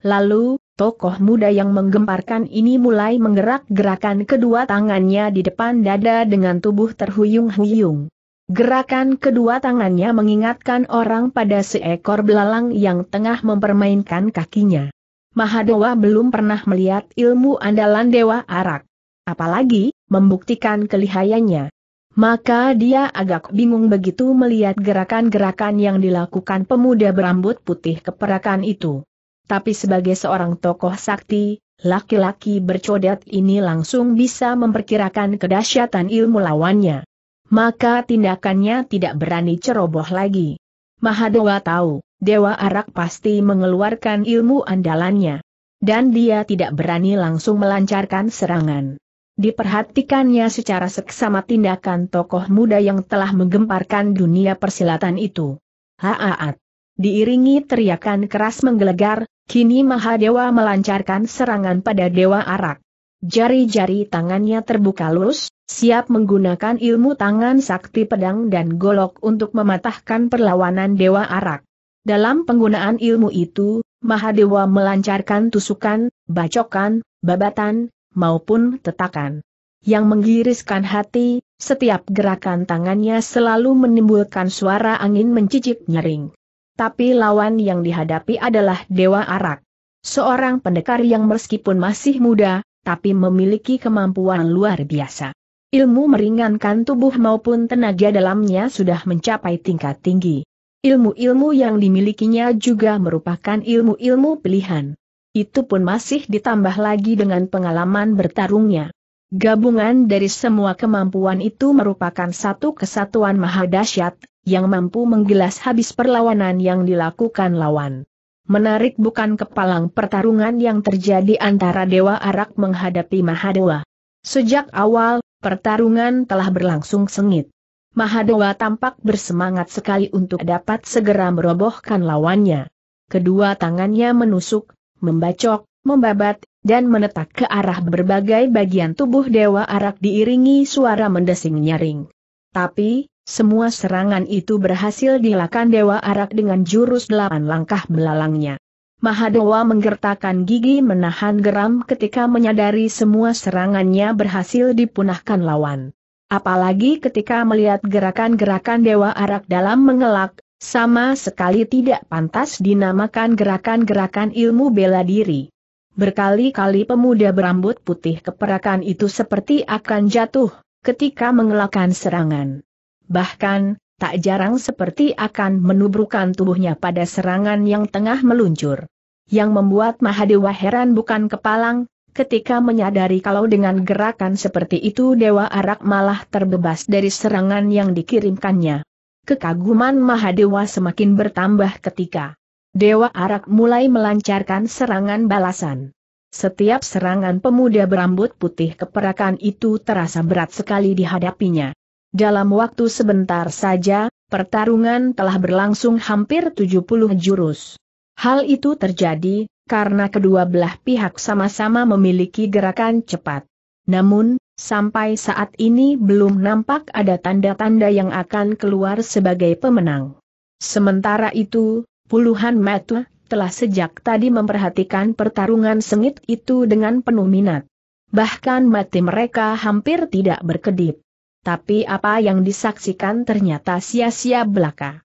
Lalu, Tokoh muda yang menggemparkan ini mulai menggerak-gerakan kedua tangannya di depan dada dengan tubuh terhuyung-huyung. Gerakan kedua tangannya mengingatkan orang pada seekor belalang yang tengah mempermainkan kakinya. Mahadewa belum pernah melihat ilmu andalan Dewa Arak. Apalagi, membuktikan kelihayannya. Maka dia agak bingung begitu melihat gerakan-gerakan yang dilakukan pemuda berambut putih keperakan itu tapi sebagai seorang tokoh sakti, laki-laki bercodet ini langsung bisa memperkirakan kedahsyatan ilmu lawannya. Maka tindakannya tidak berani ceroboh lagi. Mahadewa tahu, Dewa Arak pasti mengeluarkan ilmu andalannya. Dan dia tidak berani langsung melancarkan serangan. Diperhatikannya secara seksama tindakan tokoh muda yang telah menggemparkan dunia persilatan itu. Haaat diiringi teriakan keras menggelegar, kini Mahadewa melancarkan serangan pada Dewa Arak. Jari-jari tangannya terbuka lurus, siap menggunakan ilmu tangan sakti pedang dan golok untuk mematahkan perlawanan Dewa Arak. Dalam penggunaan ilmu itu, Mahadewa melancarkan tusukan, bacokan, babatan, maupun tetakan. Yang menggiriskan hati, setiap gerakan tangannya selalu menimbulkan suara angin mencicik nyering tapi lawan yang dihadapi adalah Dewa Arak. Seorang pendekar yang meskipun masih muda, tapi memiliki kemampuan luar biasa. Ilmu meringankan tubuh maupun tenaga dalamnya sudah mencapai tingkat tinggi. Ilmu-ilmu yang dimilikinya juga merupakan ilmu-ilmu pilihan. Itu pun masih ditambah lagi dengan pengalaman bertarungnya. Gabungan dari semua kemampuan itu merupakan satu kesatuan maha dahsyat, yang mampu menggilas habis perlawanan yang dilakukan lawan. Menarik bukan kepalang pertarungan yang terjadi antara Dewa Arak menghadapi Mahadewa. Sejak awal, pertarungan telah berlangsung sengit. Mahadewa tampak bersemangat sekali untuk dapat segera merobohkan lawannya. Kedua tangannya menusuk, membacok, membabat, dan menetak ke arah berbagai bagian tubuh Dewa Arak diiringi suara mendesing nyaring. Tapi, semua serangan itu berhasil dilakukan Dewa Arak dengan jurus delapan langkah belalangnya. Mahadewa menggertakkan gigi menahan geram ketika menyadari semua serangannya berhasil dipunahkan lawan. Apalagi ketika melihat gerakan-gerakan Dewa Arak dalam mengelak, sama sekali tidak pantas dinamakan gerakan-gerakan ilmu bela diri. Berkali-kali pemuda berambut putih keperakan itu seperti akan jatuh, ketika mengelakkan serangan bahkan, tak jarang seperti akan menubrukan tubuhnya pada serangan yang tengah meluncur. Yang membuat Mahadewa heran bukan kepalang, ketika menyadari kalau dengan gerakan seperti itu Dewa Arak malah terbebas dari serangan yang dikirimkannya. Kekaguman Mahadewa semakin bertambah ketika Dewa Arak mulai melancarkan serangan balasan. Setiap serangan pemuda berambut putih keperakan itu terasa berat sekali dihadapinya. Dalam waktu sebentar saja, pertarungan telah berlangsung hampir 70 jurus. Hal itu terjadi, karena kedua belah pihak sama-sama memiliki gerakan cepat. Namun, sampai saat ini belum nampak ada tanda-tanda yang akan keluar sebagai pemenang. Sementara itu, puluhan mata telah sejak tadi memperhatikan pertarungan sengit itu dengan penuh minat. Bahkan mati mereka hampir tidak berkedip tapi apa yang disaksikan ternyata sia-sia belaka.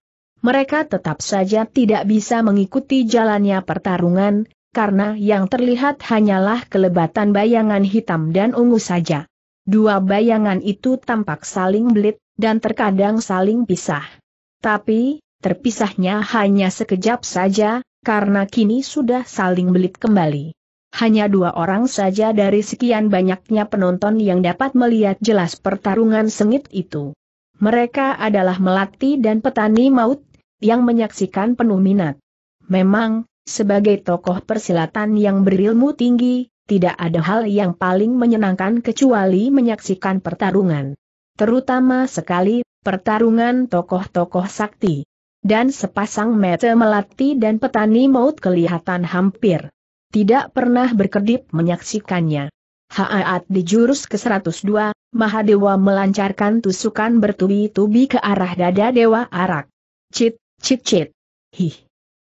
Mereka tetap saja tidak bisa mengikuti jalannya pertarungan, karena yang terlihat hanyalah kelebatan bayangan hitam dan ungu saja. Dua bayangan itu tampak saling belit, dan terkadang saling pisah. Tapi, terpisahnya hanya sekejap saja, karena kini sudah saling belit kembali hanya dua orang saja dari sekian banyaknya penonton yang dapat melihat jelas pertarungan sengit itu. Mereka adalah melati dan petani maut, yang menyaksikan penuh minat. Memang, sebagai tokoh persilatan yang berilmu tinggi, tidak ada hal yang paling menyenangkan kecuali menyaksikan pertarungan. Terutama sekali, pertarungan tokoh-tokoh sakti. Dan sepasang mata melati dan petani maut kelihatan hampir tidak pernah berkedip menyaksikannya. Haat di jurus ke-102, Mahadewa melancarkan tusukan bertubi-tubi ke arah dada Dewa Arak. Cit, cit cit. Hih.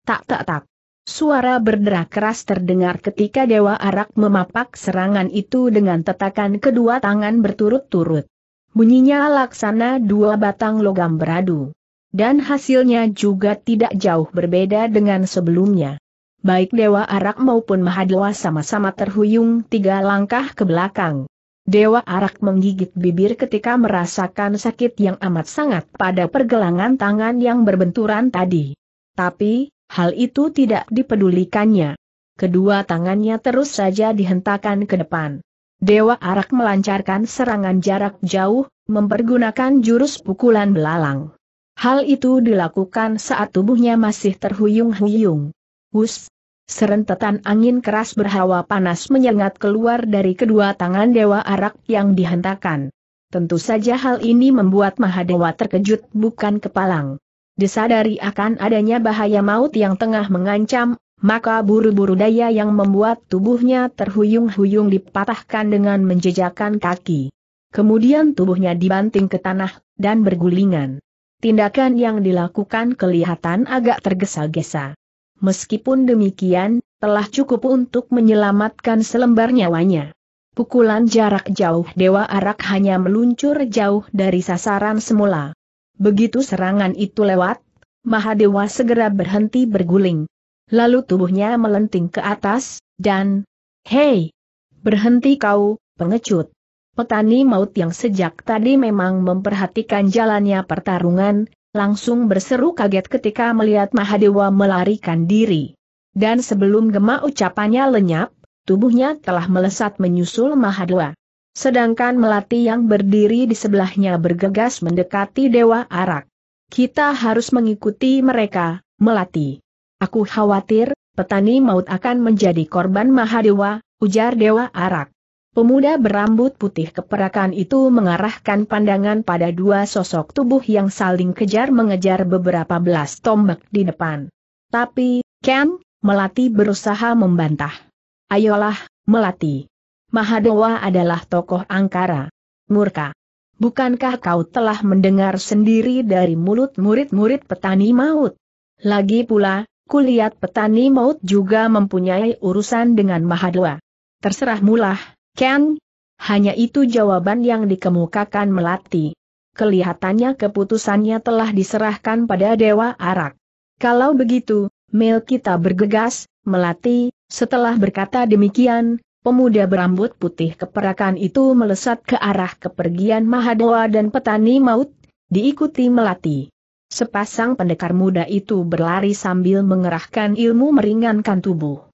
Tak tak tak. Suara berderak keras terdengar ketika Dewa Arak memapak serangan itu dengan tetakan kedua tangan berturut-turut. Bunyinya laksana dua batang logam beradu. Dan hasilnya juga tidak jauh berbeda dengan sebelumnya baik Dewa Arak maupun Mahadewa sama-sama terhuyung tiga langkah ke belakang. Dewa Arak menggigit bibir ketika merasakan sakit yang amat sangat pada pergelangan tangan yang berbenturan tadi. Tapi, hal itu tidak dipedulikannya. Kedua tangannya terus saja dihentakkan ke depan. Dewa Arak melancarkan serangan jarak jauh, mempergunakan jurus pukulan belalang. Hal itu dilakukan saat tubuhnya masih terhuyung-huyung. Wus! Serentetan angin keras berhawa panas menyengat keluar dari kedua tangan Dewa Arak yang dihentakkan. Tentu saja hal ini membuat Mahadewa terkejut bukan kepalang. Disadari akan adanya bahaya maut yang tengah mengancam, maka buru-buru daya yang membuat tubuhnya terhuyung-huyung dipatahkan dengan menjejakkan kaki. Kemudian tubuhnya dibanting ke tanah, dan bergulingan. Tindakan yang dilakukan kelihatan agak tergesa-gesa. Meskipun demikian, telah cukup untuk menyelamatkan selembar nyawanya. Pukulan jarak jauh Dewa Arak hanya meluncur jauh dari sasaran semula. Begitu serangan itu lewat, Mahadewa segera berhenti berguling. Lalu tubuhnya melenting ke atas, dan, Hei! Berhenti kau, pengecut! Petani maut yang sejak tadi memang memperhatikan jalannya pertarungan, langsung berseru kaget ketika melihat Mahadewa melarikan diri. Dan sebelum gema ucapannya lenyap, tubuhnya telah melesat menyusul Mahadewa. Sedangkan Melati yang berdiri di sebelahnya bergegas mendekati Dewa Arak. Kita harus mengikuti mereka, Melati. Aku khawatir, petani maut akan menjadi korban Mahadewa, ujar Dewa Arak. Pemuda berambut putih keperakan itu mengarahkan pandangan pada dua sosok tubuh yang saling kejar-mengejar beberapa belas tombak di depan. Tapi, Ken, Melati berusaha membantah. Ayolah, Melati. Mahadewa adalah tokoh angkara. Murka. Bukankah kau telah mendengar sendiri dari mulut murid-murid petani maut? Lagi pula, kulihat petani maut juga mempunyai urusan dengan Mahadewa. Terserah mulah, Ken? Hanya itu jawaban yang dikemukakan Melati. Kelihatannya keputusannya telah diserahkan pada Dewa Arak. Kalau begitu, Mel kita bergegas, Melati, setelah berkata demikian, pemuda berambut putih keperakan itu melesat ke arah kepergian Mahadewa dan petani maut, diikuti Melati. Sepasang pendekar muda itu berlari sambil mengerahkan ilmu meringankan tubuh.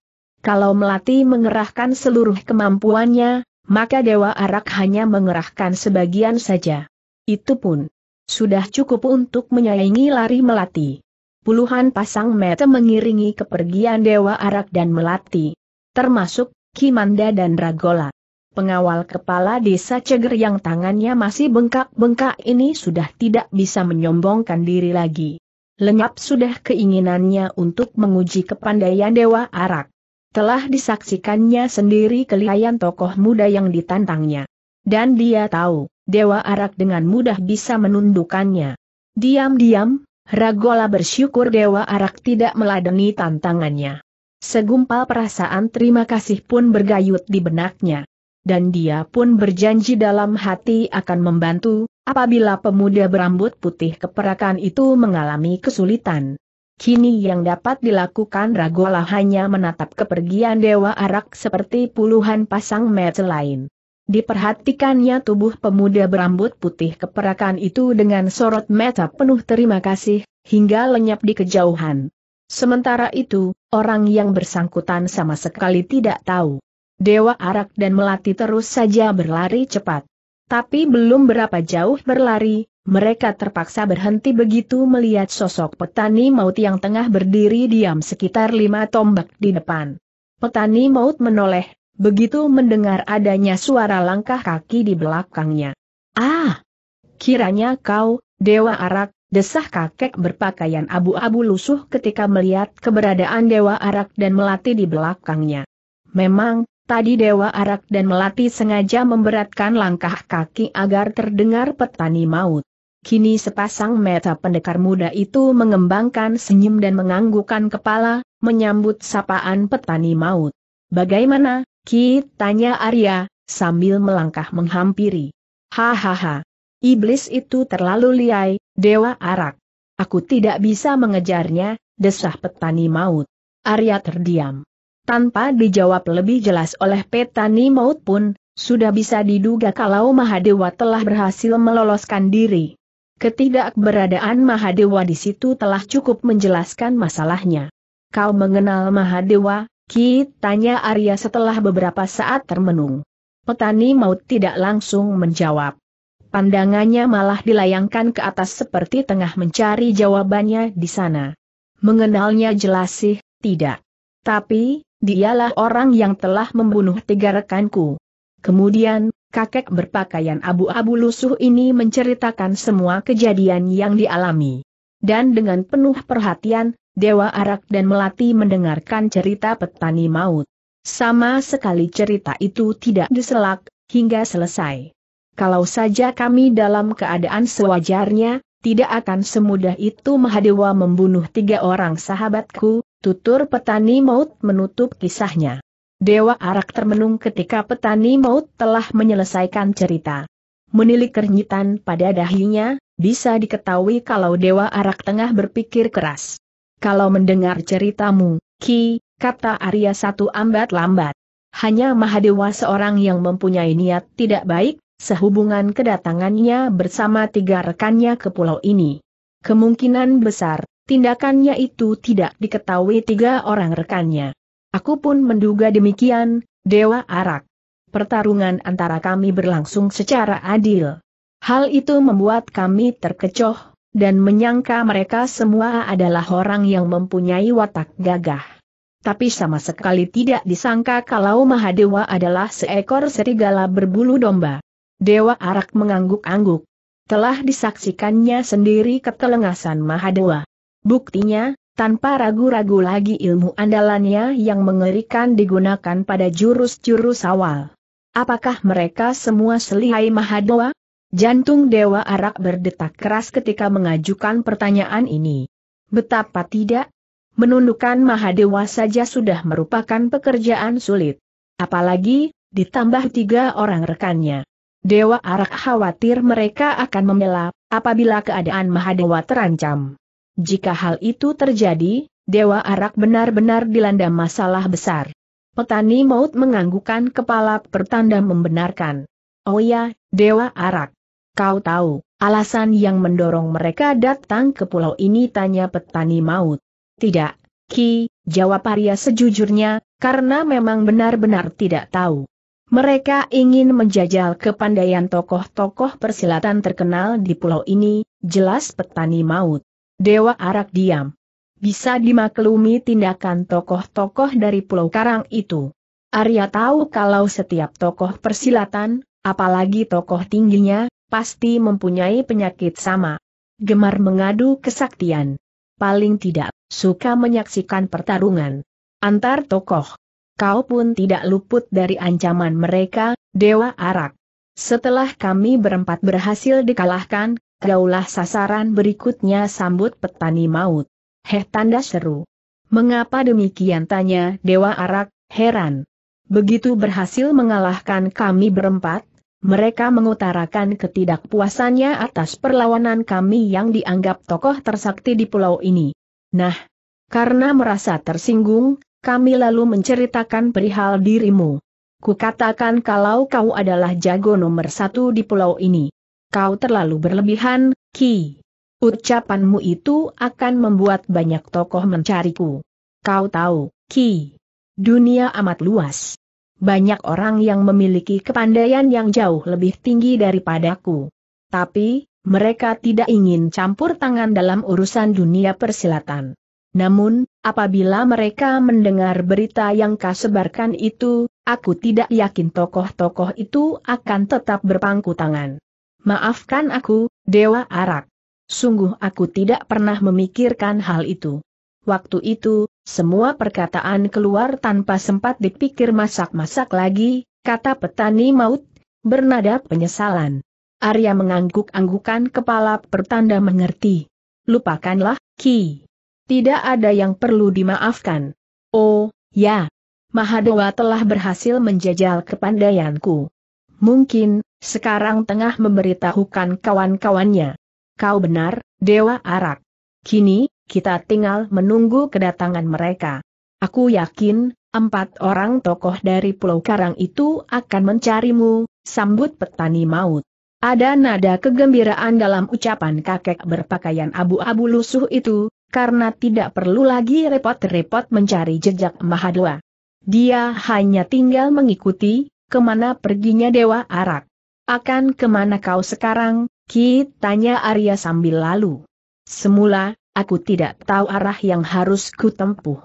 Kalau Melati mengerahkan seluruh kemampuannya, maka Dewa Arak hanya mengerahkan sebagian saja. Itu pun sudah cukup untuk menyaingi lari Melati. Puluhan pasang mata mengiringi kepergian Dewa Arak dan Melati, termasuk Kimanda dan Ragola. Pengawal kepala desa Ceger yang tangannya masih bengkak-bengkak ini sudah tidak bisa menyombongkan diri lagi. Lenyap sudah keinginannya untuk menguji kepandaian Dewa Arak. Telah disaksikannya sendiri kelihayan tokoh muda yang ditantangnya. Dan dia tahu, Dewa Arak dengan mudah bisa menundukannya. Diam-diam, Ragola bersyukur Dewa Arak tidak meladeni tantangannya. Segumpal perasaan terima kasih pun bergayut di benaknya. Dan dia pun berjanji dalam hati akan membantu, apabila pemuda berambut putih keperakan itu mengalami kesulitan. Kini yang dapat dilakukan Ragola hanya menatap kepergian Dewa Arak seperti puluhan pasang mata lain. Diperhatikannya tubuh pemuda berambut putih keperakan itu dengan sorot mata penuh terima kasih, hingga lenyap di kejauhan. Sementara itu, orang yang bersangkutan sama sekali tidak tahu. Dewa Arak dan Melati terus saja berlari cepat. Tapi belum berapa jauh berlari, mereka terpaksa berhenti begitu melihat sosok petani maut yang tengah berdiri diam sekitar lima tombak di depan. Petani maut menoleh, begitu mendengar adanya suara langkah kaki di belakangnya. Ah! Kiranya kau, Dewa Arak, desah kakek berpakaian abu-abu lusuh ketika melihat keberadaan Dewa Arak dan melati di belakangnya. Memang, Tadi Dewa Arak dan Melati sengaja memberatkan langkah kaki agar terdengar petani maut. Kini sepasang meta pendekar muda itu mengembangkan senyum dan menganggukkan kepala, menyambut sapaan petani maut. Bagaimana, Ki? tanya Arya, sambil melangkah menghampiri. Hahaha. Iblis itu terlalu liai, Dewa Arak. Aku tidak bisa mengejarnya, desah petani maut. Arya terdiam. Tanpa dijawab lebih jelas oleh petani maut pun, sudah bisa diduga kalau Mahadewa telah berhasil meloloskan diri. Ketidakberadaan Mahadewa di situ telah cukup menjelaskan masalahnya. Kau mengenal Mahadewa, Ki? Tanya Arya setelah beberapa saat termenung. Petani maut tidak langsung menjawab. Pandangannya malah dilayangkan ke atas seperti tengah mencari jawabannya di sana. Mengenalnya jelas sih, tidak. Tapi, dialah orang yang telah membunuh tiga rekanku. Kemudian, kakek berpakaian abu-abu lusuh ini menceritakan semua kejadian yang dialami. Dan dengan penuh perhatian, Dewa Arak dan Melati mendengarkan cerita petani maut. Sama sekali cerita itu tidak diselak, hingga selesai. Kalau saja kami dalam keadaan sewajarnya, tidak akan semudah itu Mahadewa membunuh tiga orang sahabatku, tutur petani maut menutup kisahnya. Dewa Arak termenung ketika petani maut telah menyelesaikan cerita. Menilik kernyitan pada dahinya, bisa diketahui kalau Dewa Arak tengah berpikir keras. Kalau mendengar ceritamu, Ki, kata Arya satu ambat lambat. Hanya Mahadewa seorang yang mempunyai niat tidak baik, sehubungan kedatangannya bersama tiga rekannya ke pulau ini. Kemungkinan besar, Tindakannya itu tidak diketahui tiga orang rekannya. Aku pun menduga demikian, Dewa Arak. Pertarungan antara kami berlangsung secara adil. Hal itu membuat kami terkecoh, dan menyangka mereka semua adalah orang yang mempunyai watak gagah. Tapi sama sekali tidak disangka kalau Mahadewa adalah seekor serigala berbulu domba. Dewa Arak mengangguk-angguk. Telah disaksikannya sendiri ketelengasan Mahadewa. Buktinya, tanpa ragu-ragu lagi ilmu andalannya yang mengerikan digunakan pada jurus-jurus awal. Apakah mereka semua selihai Mahadewa? Jantung Dewa Arak berdetak keras ketika mengajukan pertanyaan ini. Betapa tidak? Menundukkan Mahadewa saja sudah merupakan pekerjaan sulit. Apalagi, ditambah tiga orang rekannya. Dewa Arak khawatir mereka akan membela apabila keadaan Mahadewa terancam. Jika hal itu terjadi, Dewa Arak benar-benar dilanda masalah besar. Petani maut menganggukkan kepala pertanda membenarkan. Oh ya, Dewa Arak. Kau tahu, alasan yang mendorong mereka datang ke pulau ini tanya petani maut. Tidak, Ki, jawab Arya sejujurnya, karena memang benar-benar tidak tahu. Mereka ingin menjajal kepandaian tokoh-tokoh persilatan terkenal di pulau ini, jelas petani maut. Dewa Arak diam. Bisa dimaklumi tindakan tokoh-tokoh dari Pulau Karang itu. Arya tahu kalau setiap tokoh persilatan, apalagi tokoh tingginya, pasti mempunyai penyakit sama. Gemar mengadu kesaktian. Paling tidak, suka menyaksikan pertarungan antar tokoh. Kau pun tidak luput dari ancaman mereka, Dewa Arak. Setelah kami berempat berhasil dikalahkan, Kaulah sasaran berikutnya sambut petani maut. Heh tanda seru. Mengapa demikian tanya Dewa Arak, heran. Begitu berhasil mengalahkan kami berempat, mereka mengutarakan ketidakpuasannya atas perlawanan kami yang dianggap tokoh tersakti di pulau ini. Nah, karena merasa tersinggung, kami lalu menceritakan perihal dirimu. Kukatakan kalau kau adalah jago nomor satu di pulau ini kau terlalu berlebihan, Ki. Ucapanmu itu akan membuat banyak tokoh mencariku. Kau tahu, Ki. Dunia amat luas. Banyak orang yang memiliki kepandaian yang jauh lebih tinggi daripadaku. Tapi, mereka tidak ingin campur tangan dalam urusan dunia persilatan. Namun, apabila mereka mendengar berita yang kasebarkan itu, aku tidak yakin tokoh-tokoh itu akan tetap berpangku tangan. Maafkan aku, Dewa Arak. Sungguh aku tidak pernah memikirkan hal itu. Waktu itu, semua perkataan keluar tanpa sempat dipikir masak-masak lagi, kata petani maut, bernada penyesalan. Arya mengangguk-anggukan kepala pertanda mengerti. Lupakanlah, Ki. Tidak ada yang perlu dimaafkan. Oh, ya. Mahadewa telah berhasil menjajal kepandaianku. Mungkin, sekarang tengah memberitahukan kawan-kawannya. Kau benar, Dewa Arak. Kini, kita tinggal menunggu kedatangan mereka. Aku yakin, empat orang tokoh dari Pulau Karang itu akan mencarimu, sambut petani maut. Ada nada kegembiraan dalam ucapan kakek berpakaian abu-abu lusuh itu, karena tidak perlu lagi repot-repot mencari jejak Mahadwa. Dia hanya tinggal mengikuti, kemana perginya Dewa Arak? Akan kemana kau sekarang, Ki? Tanya Arya sambil lalu. Semula, aku tidak tahu arah yang harus kutempuh.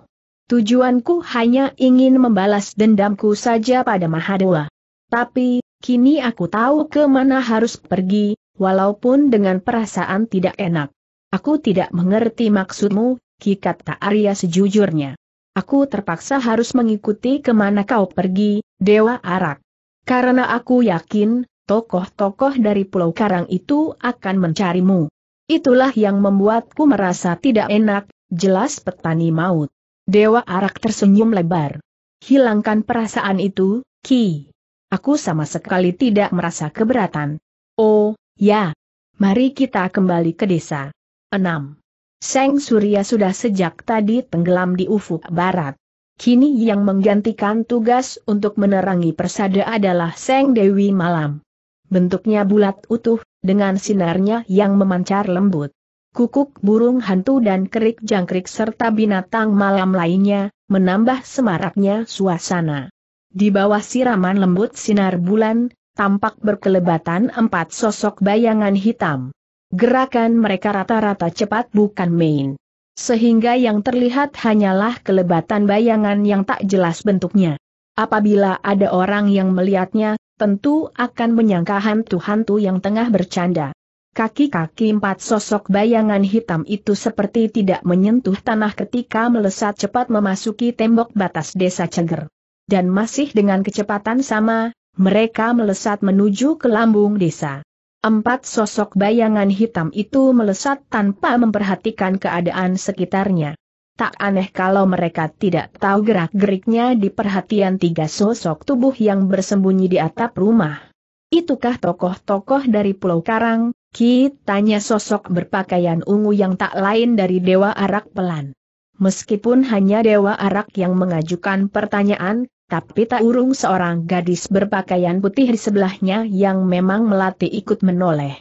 Tujuanku hanya ingin membalas dendamku saja pada Mahadewa. Tapi, kini aku tahu kemana harus pergi, walaupun dengan perasaan tidak enak. Aku tidak mengerti maksudmu, Ki kata Arya sejujurnya. Aku terpaksa harus mengikuti kemana kau pergi, Dewa Arak. Karena aku yakin, tokoh-tokoh dari Pulau Karang itu akan mencarimu. Itulah yang membuatku merasa tidak enak, jelas petani maut. Dewa Arak tersenyum lebar. Hilangkan perasaan itu, Ki. Aku sama sekali tidak merasa keberatan. Oh, ya. Mari kita kembali ke desa. 6. Seng Surya sudah sejak tadi tenggelam di ufuk barat. Kini yang menggantikan tugas untuk menerangi persada adalah Seng Dewi Malam. Bentuknya bulat utuh, dengan sinarnya yang memancar lembut. Kukuk burung hantu dan kerik jangkrik serta binatang malam lainnya, menambah semaraknya suasana. Di bawah siraman lembut sinar bulan, tampak berkelebatan empat sosok bayangan hitam. Gerakan mereka rata-rata cepat bukan main sehingga yang terlihat hanyalah kelebatan bayangan yang tak jelas bentuknya. Apabila ada orang yang melihatnya, tentu akan menyangka hantu-hantu yang tengah bercanda. Kaki-kaki empat sosok bayangan hitam itu seperti tidak menyentuh tanah ketika melesat cepat memasuki tembok batas desa Ceger. Dan masih dengan kecepatan sama, mereka melesat menuju ke lambung desa. Empat sosok bayangan hitam itu melesat tanpa memperhatikan keadaan sekitarnya. Tak aneh kalau mereka tidak tahu gerak-geriknya di perhatian tiga sosok tubuh yang bersembunyi di atap rumah. Itukah tokoh-tokoh dari Pulau Karang? Ki tanya sosok berpakaian ungu yang tak lain dari Dewa Arak Pelan. Meskipun hanya Dewa Arak yang mengajukan pertanyaan, tapi tak urung seorang gadis berpakaian putih di sebelahnya yang memang melati ikut menoleh.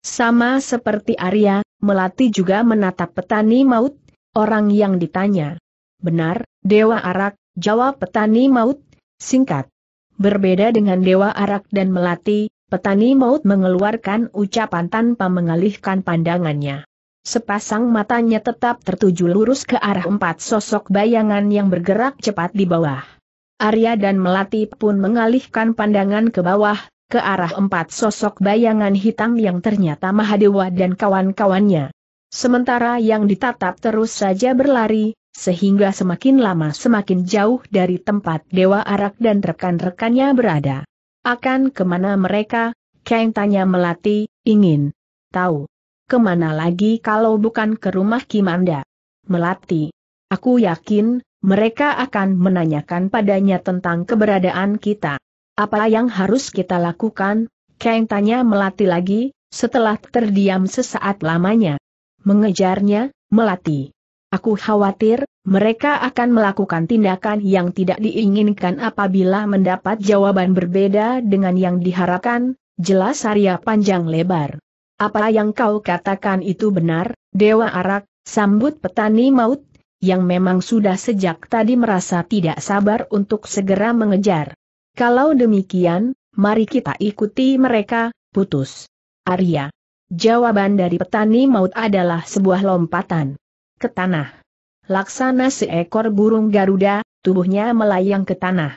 Sama seperti Arya, melati juga menatap petani maut, orang yang ditanya. Benar, Dewa Arak, jawab petani maut, singkat. Berbeda dengan Dewa Arak dan Melati, petani maut mengeluarkan ucapan tanpa mengalihkan pandangannya. Sepasang matanya tetap tertuju lurus ke arah empat sosok bayangan yang bergerak cepat di bawah. Arya dan Melati pun mengalihkan pandangan ke bawah, ke arah empat sosok bayangan hitam yang ternyata Mahadewa dan kawan-kawannya. Sementara yang ditatap terus saja berlari, sehingga semakin lama semakin jauh dari tempat Dewa Arak dan rekan-rekannya berada. Akan kemana mereka? Kang tanya Melati, ingin tahu. Kemana lagi kalau bukan ke rumah Kimanda? Melati. Aku yakin, mereka akan menanyakan padanya tentang keberadaan kita. Apa yang harus kita lakukan? Kang tanya Melati lagi, setelah terdiam sesaat lamanya. Mengejarnya, Melati. Aku khawatir, mereka akan melakukan tindakan yang tidak diinginkan apabila mendapat jawaban berbeda dengan yang diharapkan, jelas Arya panjang lebar. Apa yang kau katakan itu benar, Dewa Arak, sambut petani maut yang memang sudah sejak tadi merasa tidak sabar untuk segera mengejar. Kalau demikian, mari kita ikuti mereka, putus. Arya. Jawaban dari petani maut adalah sebuah lompatan ke tanah. Laksana seekor burung Garuda, tubuhnya melayang ke tanah.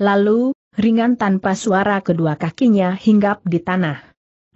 Lalu, ringan tanpa suara kedua kakinya hinggap di tanah.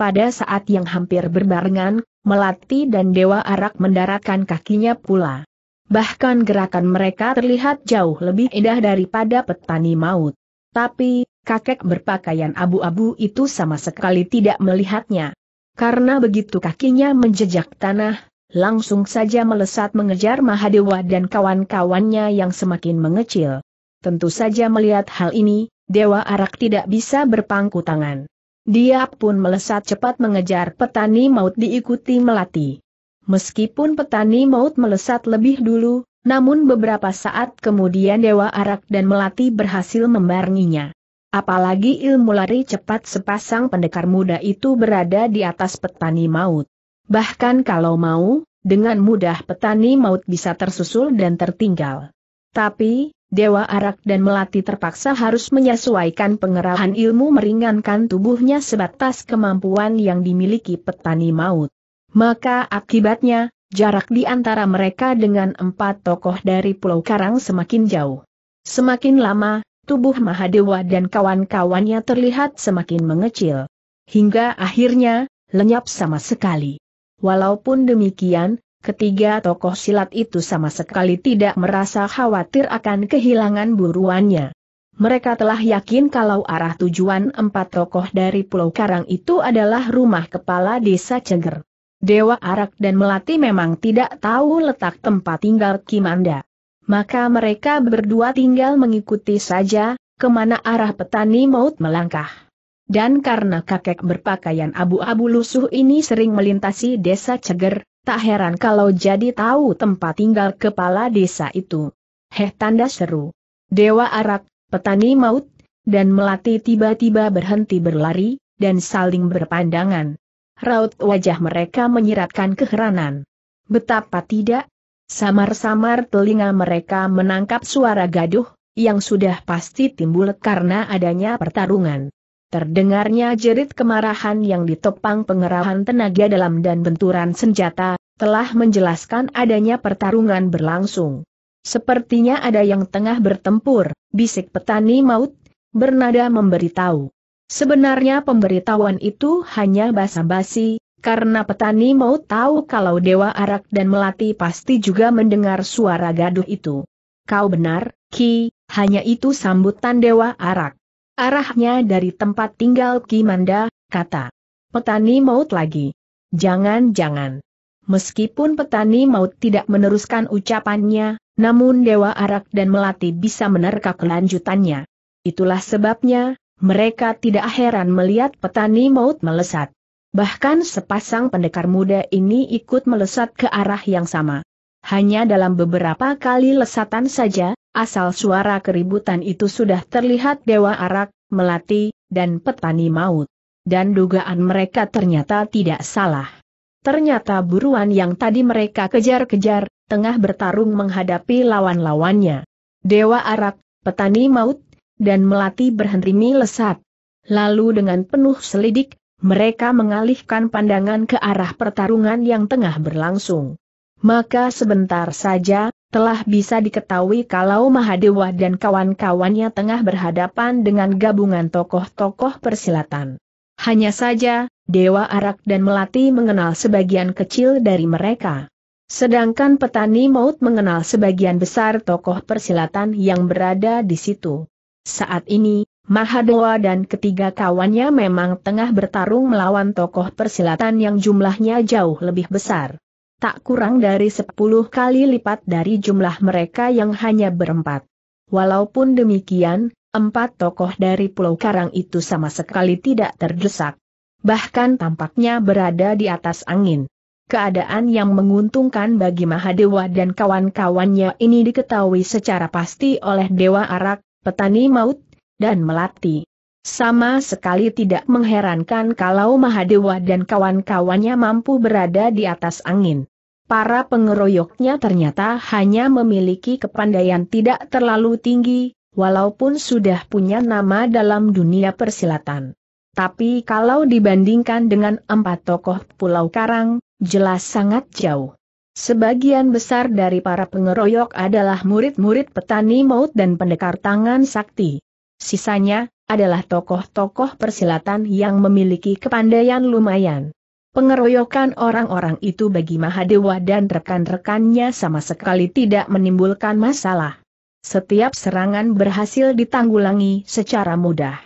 Pada saat yang hampir berbarengan, Melati dan Dewa Arak mendaratkan kakinya pula. Bahkan gerakan mereka terlihat jauh lebih indah daripada petani maut. Tapi, kakek berpakaian abu-abu itu sama sekali tidak melihatnya. Karena begitu kakinya menjejak tanah, langsung saja melesat mengejar Mahadewa dan kawan-kawannya yang semakin mengecil. Tentu saja melihat hal ini, Dewa Arak tidak bisa berpangku tangan. Dia pun melesat cepat mengejar petani maut diikuti melati. Meskipun petani maut melesat lebih dulu, namun beberapa saat kemudian Dewa Arak dan Melati berhasil membaringinya. Apalagi ilmu lari cepat sepasang pendekar muda itu berada di atas petani maut. Bahkan kalau mau, dengan mudah petani maut bisa tersusul dan tertinggal. Tapi, Dewa Arak dan Melati terpaksa harus menyesuaikan pengerahan ilmu meringankan tubuhnya sebatas kemampuan yang dimiliki petani maut. Maka akibatnya, jarak di antara mereka dengan empat tokoh dari Pulau Karang semakin jauh. Semakin lama, tubuh Mahadewa dan kawan-kawannya terlihat semakin mengecil. Hingga akhirnya, lenyap sama sekali. Walaupun demikian, ketiga tokoh silat itu sama sekali tidak merasa khawatir akan kehilangan buruannya. Mereka telah yakin kalau arah tujuan empat tokoh dari Pulau Karang itu adalah rumah kepala desa Ceger. Dewa Arak dan Melati memang tidak tahu letak tempat tinggal Kimanda. Maka mereka berdua tinggal mengikuti saja, kemana arah petani maut melangkah. Dan karena kakek berpakaian abu-abu lusuh ini sering melintasi desa Ceger, tak heran kalau jadi tahu tempat tinggal kepala desa itu. Heh tanda seru. Dewa Arak, petani maut, dan Melati tiba-tiba berhenti berlari, dan saling berpandangan. Raut wajah mereka menyiratkan keheranan. Betapa tidak? Samar-samar telinga mereka menangkap suara gaduh, yang sudah pasti timbul karena adanya pertarungan. Terdengarnya jerit kemarahan yang ditopang pengerahan tenaga dalam dan benturan senjata, telah menjelaskan adanya pertarungan berlangsung. Sepertinya ada yang tengah bertempur, bisik petani maut, bernada memberitahu. Sebenarnya pemberitahuan itu hanya basa-basi, karena petani mau tahu kalau Dewa Arak dan Melati pasti juga mendengar suara gaduh itu. Kau benar, Ki, hanya itu sambutan Dewa Arak. Arahnya dari tempat tinggal Ki Manda, kata. Petani maut lagi. Jangan-jangan. Meskipun petani maut tidak meneruskan ucapannya, namun Dewa Arak dan Melati bisa menerka kelanjutannya. Itulah sebabnya, mereka tidak heran melihat petani maut melesat. Bahkan sepasang pendekar muda ini ikut melesat ke arah yang sama. Hanya dalam beberapa kali lesatan saja, asal suara keributan itu sudah terlihat Dewa Arak, Melati, dan petani maut. Dan dugaan mereka ternyata tidak salah. Ternyata buruan yang tadi mereka kejar-kejar, tengah bertarung menghadapi lawan-lawannya. Dewa Arak, petani maut, dan melati berhenti melesat. Lalu dengan penuh selidik, mereka mengalihkan pandangan ke arah pertarungan yang tengah berlangsung. Maka sebentar saja, telah bisa diketahui kalau Mahadewa dan kawan-kawannya tengah berhadapan dengan gabungan tokoh-tokoh persilatan. Hanya saja, Dewa Arak dan Melati mengenal sebagian kecil dari mereka. Sedangkan petani maut mengenal sebagian besar tokoh persilatan yang berada di situ. Saat ini, Mahadewa dan ketiga kawannya memang tengah bertarung melawan tokoh persilatan yang jumlahnya jauh lebih besar. Tak kurang dari 10 kali lipat dari jumlah mereka yang hanya berempat. Walaupun demikian, empat tokoh dari Pulau Karang itu sama sekali tidak terdesak. Bahkan tampaknya berada di atas angin. Keadaan yang menguntungkan bagi Mahadewa dan kawan-kawannya ini diketahui secara pasti oleh Dewa Arak, petani maut, dan melati. Sama sekali tidak mengherankan kalau Mahadewa dan kawan-kawannya mampu berada di atas angin. Para pengeroyoknya ternyata hanya memiliki kepandaian tidak terlalu tinggi, walaupun sudah punya nama dalam dunia persilatan. Tapi kalau dibandingkan dengan empat tokoh Pulau Karang, jelas sangat jauh. Sebagian besar dari para pengeroyok adalah murid-murid petani maut dan pendekar tangan sakti. Sisanya, adalah tokoh-tokoh persilatan yang memiliki kepandaian lumayan. Pengeroyokan orang-orang itu bagi Mahadewa dan rekan-rekannya sama sekali tidak menimbulkan masalah. Setiap serangan berhasil ditanggulangi secara mudah.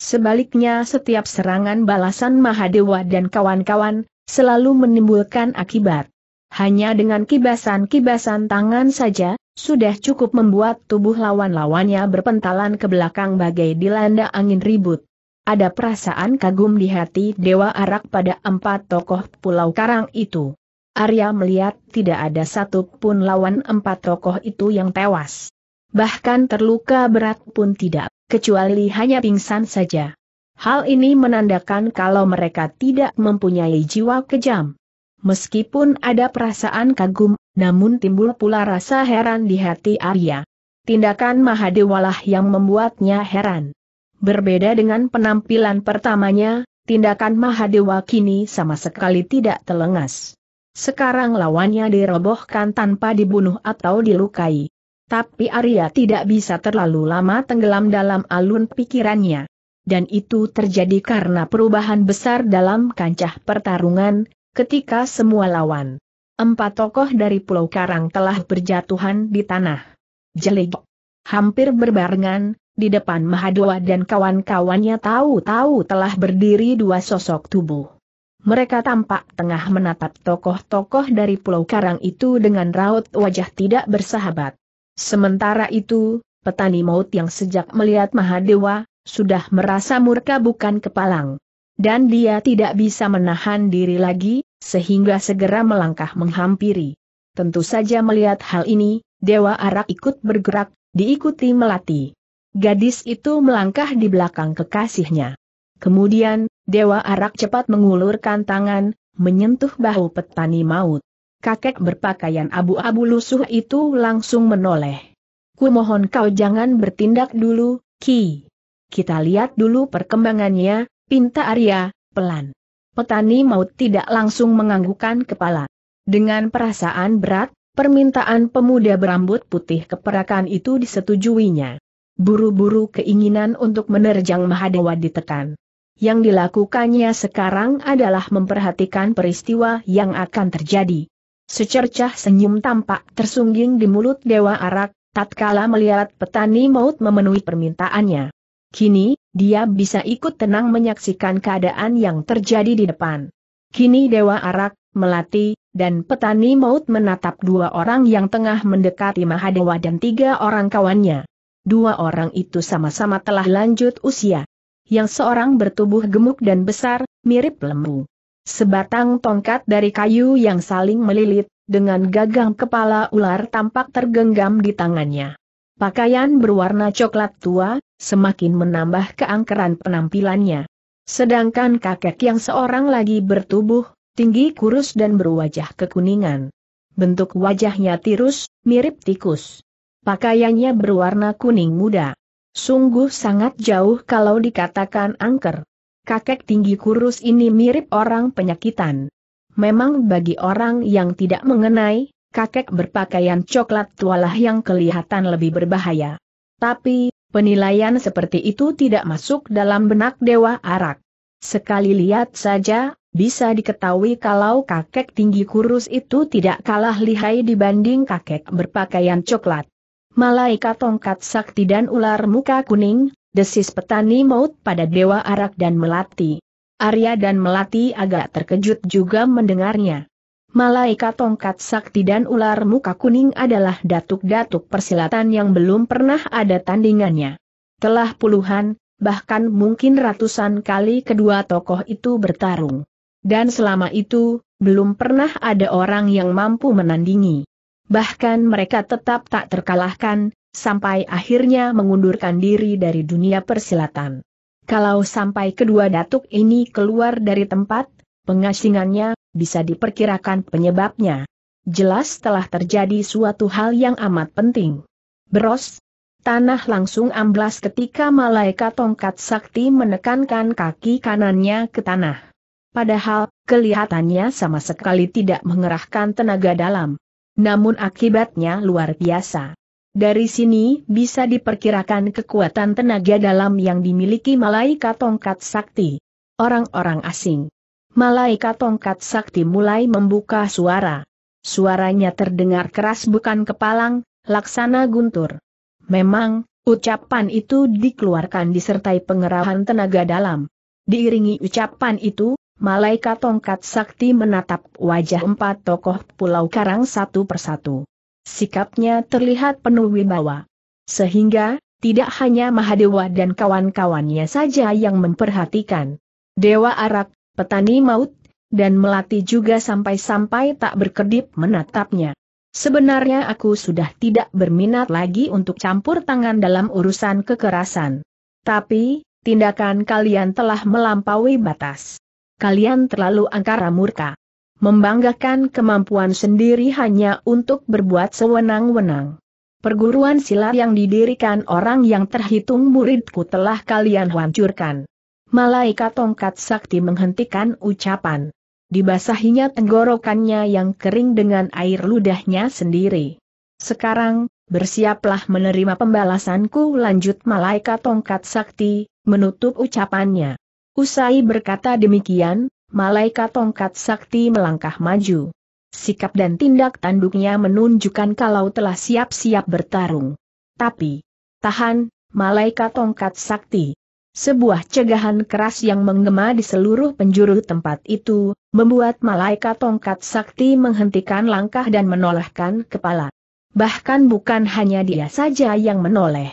Sebaliknya setiap serangan balasan Mahadewa dan kawan-kawan, selalu menimbulkan akibat. Hanya dengan kibasan-kibasan tangan saja, sudah cukup membuat tubuh lawan-lawannya berpentalan ke belakang bagai dilanda angin ribut. Ada perasaan kagum di hati Dewa Arak pada empat tokoh Pulau Karang itu. Arya melihat tidak ada satu pun lawan empat tokoh itu yang tewas. Bahkan terluka berat pun tidak, kecuali hanya pingsan saja. Hal ini menandakan kalau mereka tidak mempunyai jiwa kejam. Meskipun ada perasaan kagum, namun timbul pula rasa heran di hati Arya. Tindakan Mahadewalah yang membuatnya heran. Berbeda dengan penampilan pertamanya, tindakan Mahadewa kini sama sekali tidak telengas. Sekarang lawannya dirobohkan tanpa dibunuh atau dilukai. Tapi Arya tidak bisa terlalu lama tenggelam dalam alun pikirannya. Dan itu terjadi karena perubahan besar dalam kancah pertarungan, ketika semua lawan. Empat tokoh dari Pulau Karang telah berjatuhan di tanah. jelik, Hampir berbarengan, di depan Mahadwa dan kawan-kawannya tahu-tahu telah berdiri dua sosok tubuh. Mereka tampak tengah menatap tokoh-tokoh dari Pulau Karang itu dengan raut wajah tidak bersahabat. Sementara itu, petani maut yang sejak melihat Mahadewa, sudah merasa murka bukan kepalang. Dan dia tidak bisa menahan diri lagi, sehingga segera melangkah menghampiri. Tentu saja melihat hal ini, Dewa Arak ikut bergerak, diikuti Melati. Gadis itu melangkah di belakang kekasihnya. Kemudian, Dewa Arak cepat mengulurkan tangan, menyentuh bahu petani maut. Kakek berpakaian abu-abu lusuh itu langsung menoleh. Ku mohon kau jangan bertindak dulu, Ki. Kita lihat dulu perkembangannya, Pinta Arya, pelan. Petani maut tidak langsung menganggukkan kepala. Dengan perasaan berat, permintaan pemuda berambut putih keperakan itu disetujuinya. Buru-buru keinginan untuk menerjang Mahadewa ditekan. Yang dilakukannya sekarang adalah memperhatikan peristiwa yang akan terjadi. Secercah senyum tampak tersungging di mulut Dewa Arak, tatkala melihat petani maut memenuhi permintaannya. Kini, dia bisa ikut tenang menyaksikan keadaan yang terjadi di depan. Kini Dewa Arak, Melati, dan petani maut menatap dua orang yang tengah mendekati Mahadewa dan tiga orang kawannya. Dua orang itu sama-sama telah lanjut usia. Yang seorang bertubuh gemuk dan besar, mirip lembu. Sebatang tongkat dari kayu yang saling melilit, dengan gagang kepala ular tampak tergenggam di tangannya. Pakaian berwarna coklat tua, semakin menambah keangkeran penampilannya. Sedangkan kakek yang seorang lagi bertubuh, tinggi kurus dan berwajah kekuningan. Bentuk wajahnya tirus, mirip tikus. Pakaiannya berwarna kuning muda. Sungguh sangat jauh kalau dikatakan angker. Kakek tinggi kurus ini mirip orang penyakitan. Memang bagi orang yang tidak mengenai, kakek berpakaian coklat tualah yang kelihatan lebih berbahaya. Tapi, penilaian seperti itu tidak masuk dalam benak Dewa Arak. Sekali lihat saja, bisa diketahui kalau kakek tinggi kurus itu tidak kalah lihai dibanding kakek berpakaian coklat. Malaikat tongkat sakti dan ular muka kuning, desis petani maut pada Dewa Arak dan Melati. Arya dan Melati agak terkejut juga mendengarnya. Malaikat tongkat sakti dan ular muka kuning adalah datuk-datuk persilatan yang belum pernah ada tandingannya. Telah puluhan, bahkan mungkin ratusan kali kedua tokoh itu bertarung. Dan selama itu, belum pernah ada orang yang mampu menandingi. Bahkan mereka tetap tak terkalahkan, sampai akhirnya mengundurkan diri dari dunia persilatan. Kalau sampai kedua datuk ini keluar dari tempat, pengasingannya bisa diperkirakan penyebabnya. Jelas telah terjadi suatu hal yang amat penting. Bros, Tanah langsung amblas ketika malaikat tongkat sakti menekankan kaki kanannya ke tanah. Padahal, kelihatannya sama sekali tidak mengerahkan tenaga dalam. Namun akibatnya luar biasa. Dari sini bisa diperkirakan kekuatan tenaga dalam yang dimiliki malaikat tongkat sakti. Orang-orang asing Malaikat tongkat sakti mulai membuka suara. Suaranya terdengar keras bukan kepalang, laksana guntur. Memang, ucapan itu dikeluarkan disertai pengerahan tenaga dalam. Diiringi ucapan itu, malaikat tongkat sakti menatap wajah empat tokoh Pulau Karang satu persatu. Sikapnya terlihat penuh wibawa. Sehingga, tidak hanya Mahadewa dan kawan-kawannya saja yang memperhatikan. Dewa Arak, petani maut, dan melati juga sampai-sampai tak berkedip menatapnya. Sebenarnya aku sudah tidak berminat lagi untuk campur tangan dalam urusan kekerasan. Tapi, tindakan kalian telah melampaui batas. Kalian terlalu angkara murka. Membanggakan kemampuan sendiri hanya untuk berbuat sewenang-wenang. Perguruan silat yang didirikan orang yang terhitung muridku telah kalian hancurkan. Malaikat tongkat sakti menghentikan ucapan. Dibasahinya tenggorokannya yang kering dengan air ludahnya sendiri. Sekarang, bersiaplah menerima pembalasanku lanjut malaikat tongkat sakti, menutup ucapannya. Usai berkata demikian, malaikat tongkat sakti melangkah maju. Sikap dan tindak tanduknya menunjukkan kalau telah siap-siap bertarung. Tapi, tahan, malaikat tongkat sakti. Sebuah cegahan keras yang menggema di seluruh penjuru tempat itu, membuat malaikat tongkat sakti menghentikan langkah dan menolehkan kepala. Bahkan bukan hanya dia saja yang menoleh.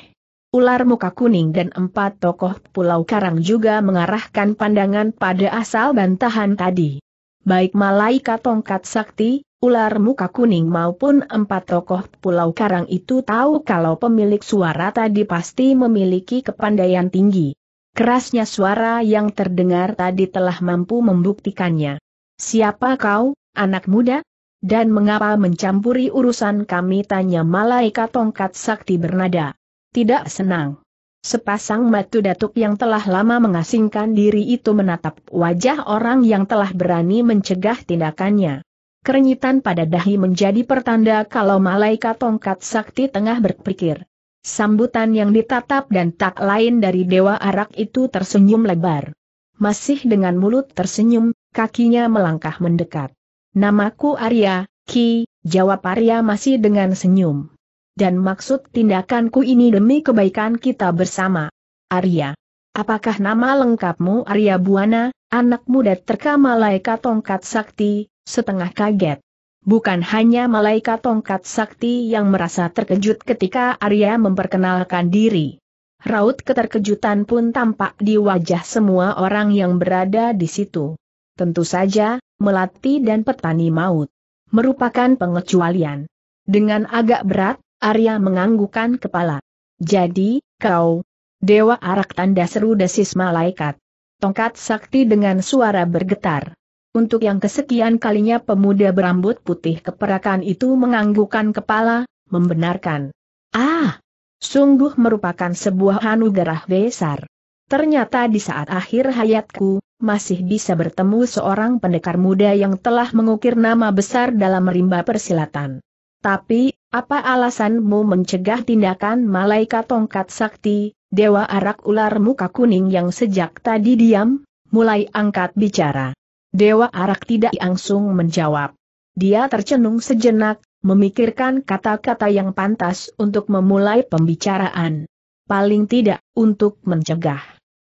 Ular muka kuning dan empat tokoh Pulau Karang juga mengarahkan pandangan pada asal bantahan tadi. Baik malaikat tongkat sakti, ular muka kuning maupun empat tokoh Pulau Karang itu tahu kalau pemilik suara tadi pasti memiliki kepandaian tinggi. Kerasnya suara yang terdengar tadi telah mampu membuktikannya. Siapa kau, anak muda? Dan mengapa mencampuri urusan kami tanya malaikat tongkat sakti bernada? Tidak senang. Sepasang matu datuk yang telah lama mengasingkan diri itu menatap wajah orang yang telah berani mencegah tindakannya. Kerenyitan pada dahi menjadi pertanda kalau malaikat tongkat sakti tengah berpikir. Sambutan yang ditatap dan tak lain dari Dewa Arak itu tersenyum lebar. Masih dengan mulut tersenyum, kakinya melangkah mendekat. Namaku Arya, Ki, jawab Arya masih dengan senyum. Dan maksud tindakanku ini demi kebaikan kita bersama. Arya. Apakah nama lengkapmu Arya Buana, anak muda terka malaikat tongkat sakti, setengah kaget. Bukan hanya malaikat tongkat sakti yang merasa terkejut ketika Arya memperkenalkan diri. Raut keterkejutan pun tampak di wajah semua orang yang berada di situ. Tentu saja, melati dan petani maut merupakan pengecualian. Dengan agak berat, Arya menganggukkan kepala. Jadi, kau, Dewa Arak tanda seru desis malaikat. Tongkat sakti dengan suara bergetar. Untuk yang kesekian kalinya pemuda berambut putih keperakan itu menganggukan kepala, membenarkan. Ah! Sungguh merupakan sebuah anugerah besar. Ternyata di saat akhir hayatku, masih bisa bertemu seorang pendekar muda yang telah mengukir nama besar dalam rimba persilatan. Tapi, apa alasanmu mencegah tindakan malaikat tongkat sakti, dewa arak ular muka kuning yang sejak tadi diam, mulai angkat bicara. Dewa Arak tidak langsung menjawab. Dia tercenung sejenak, memikirkan kata-kata yang pantas untuk memulai pembicaraan. Paling tidak, untuk mencegah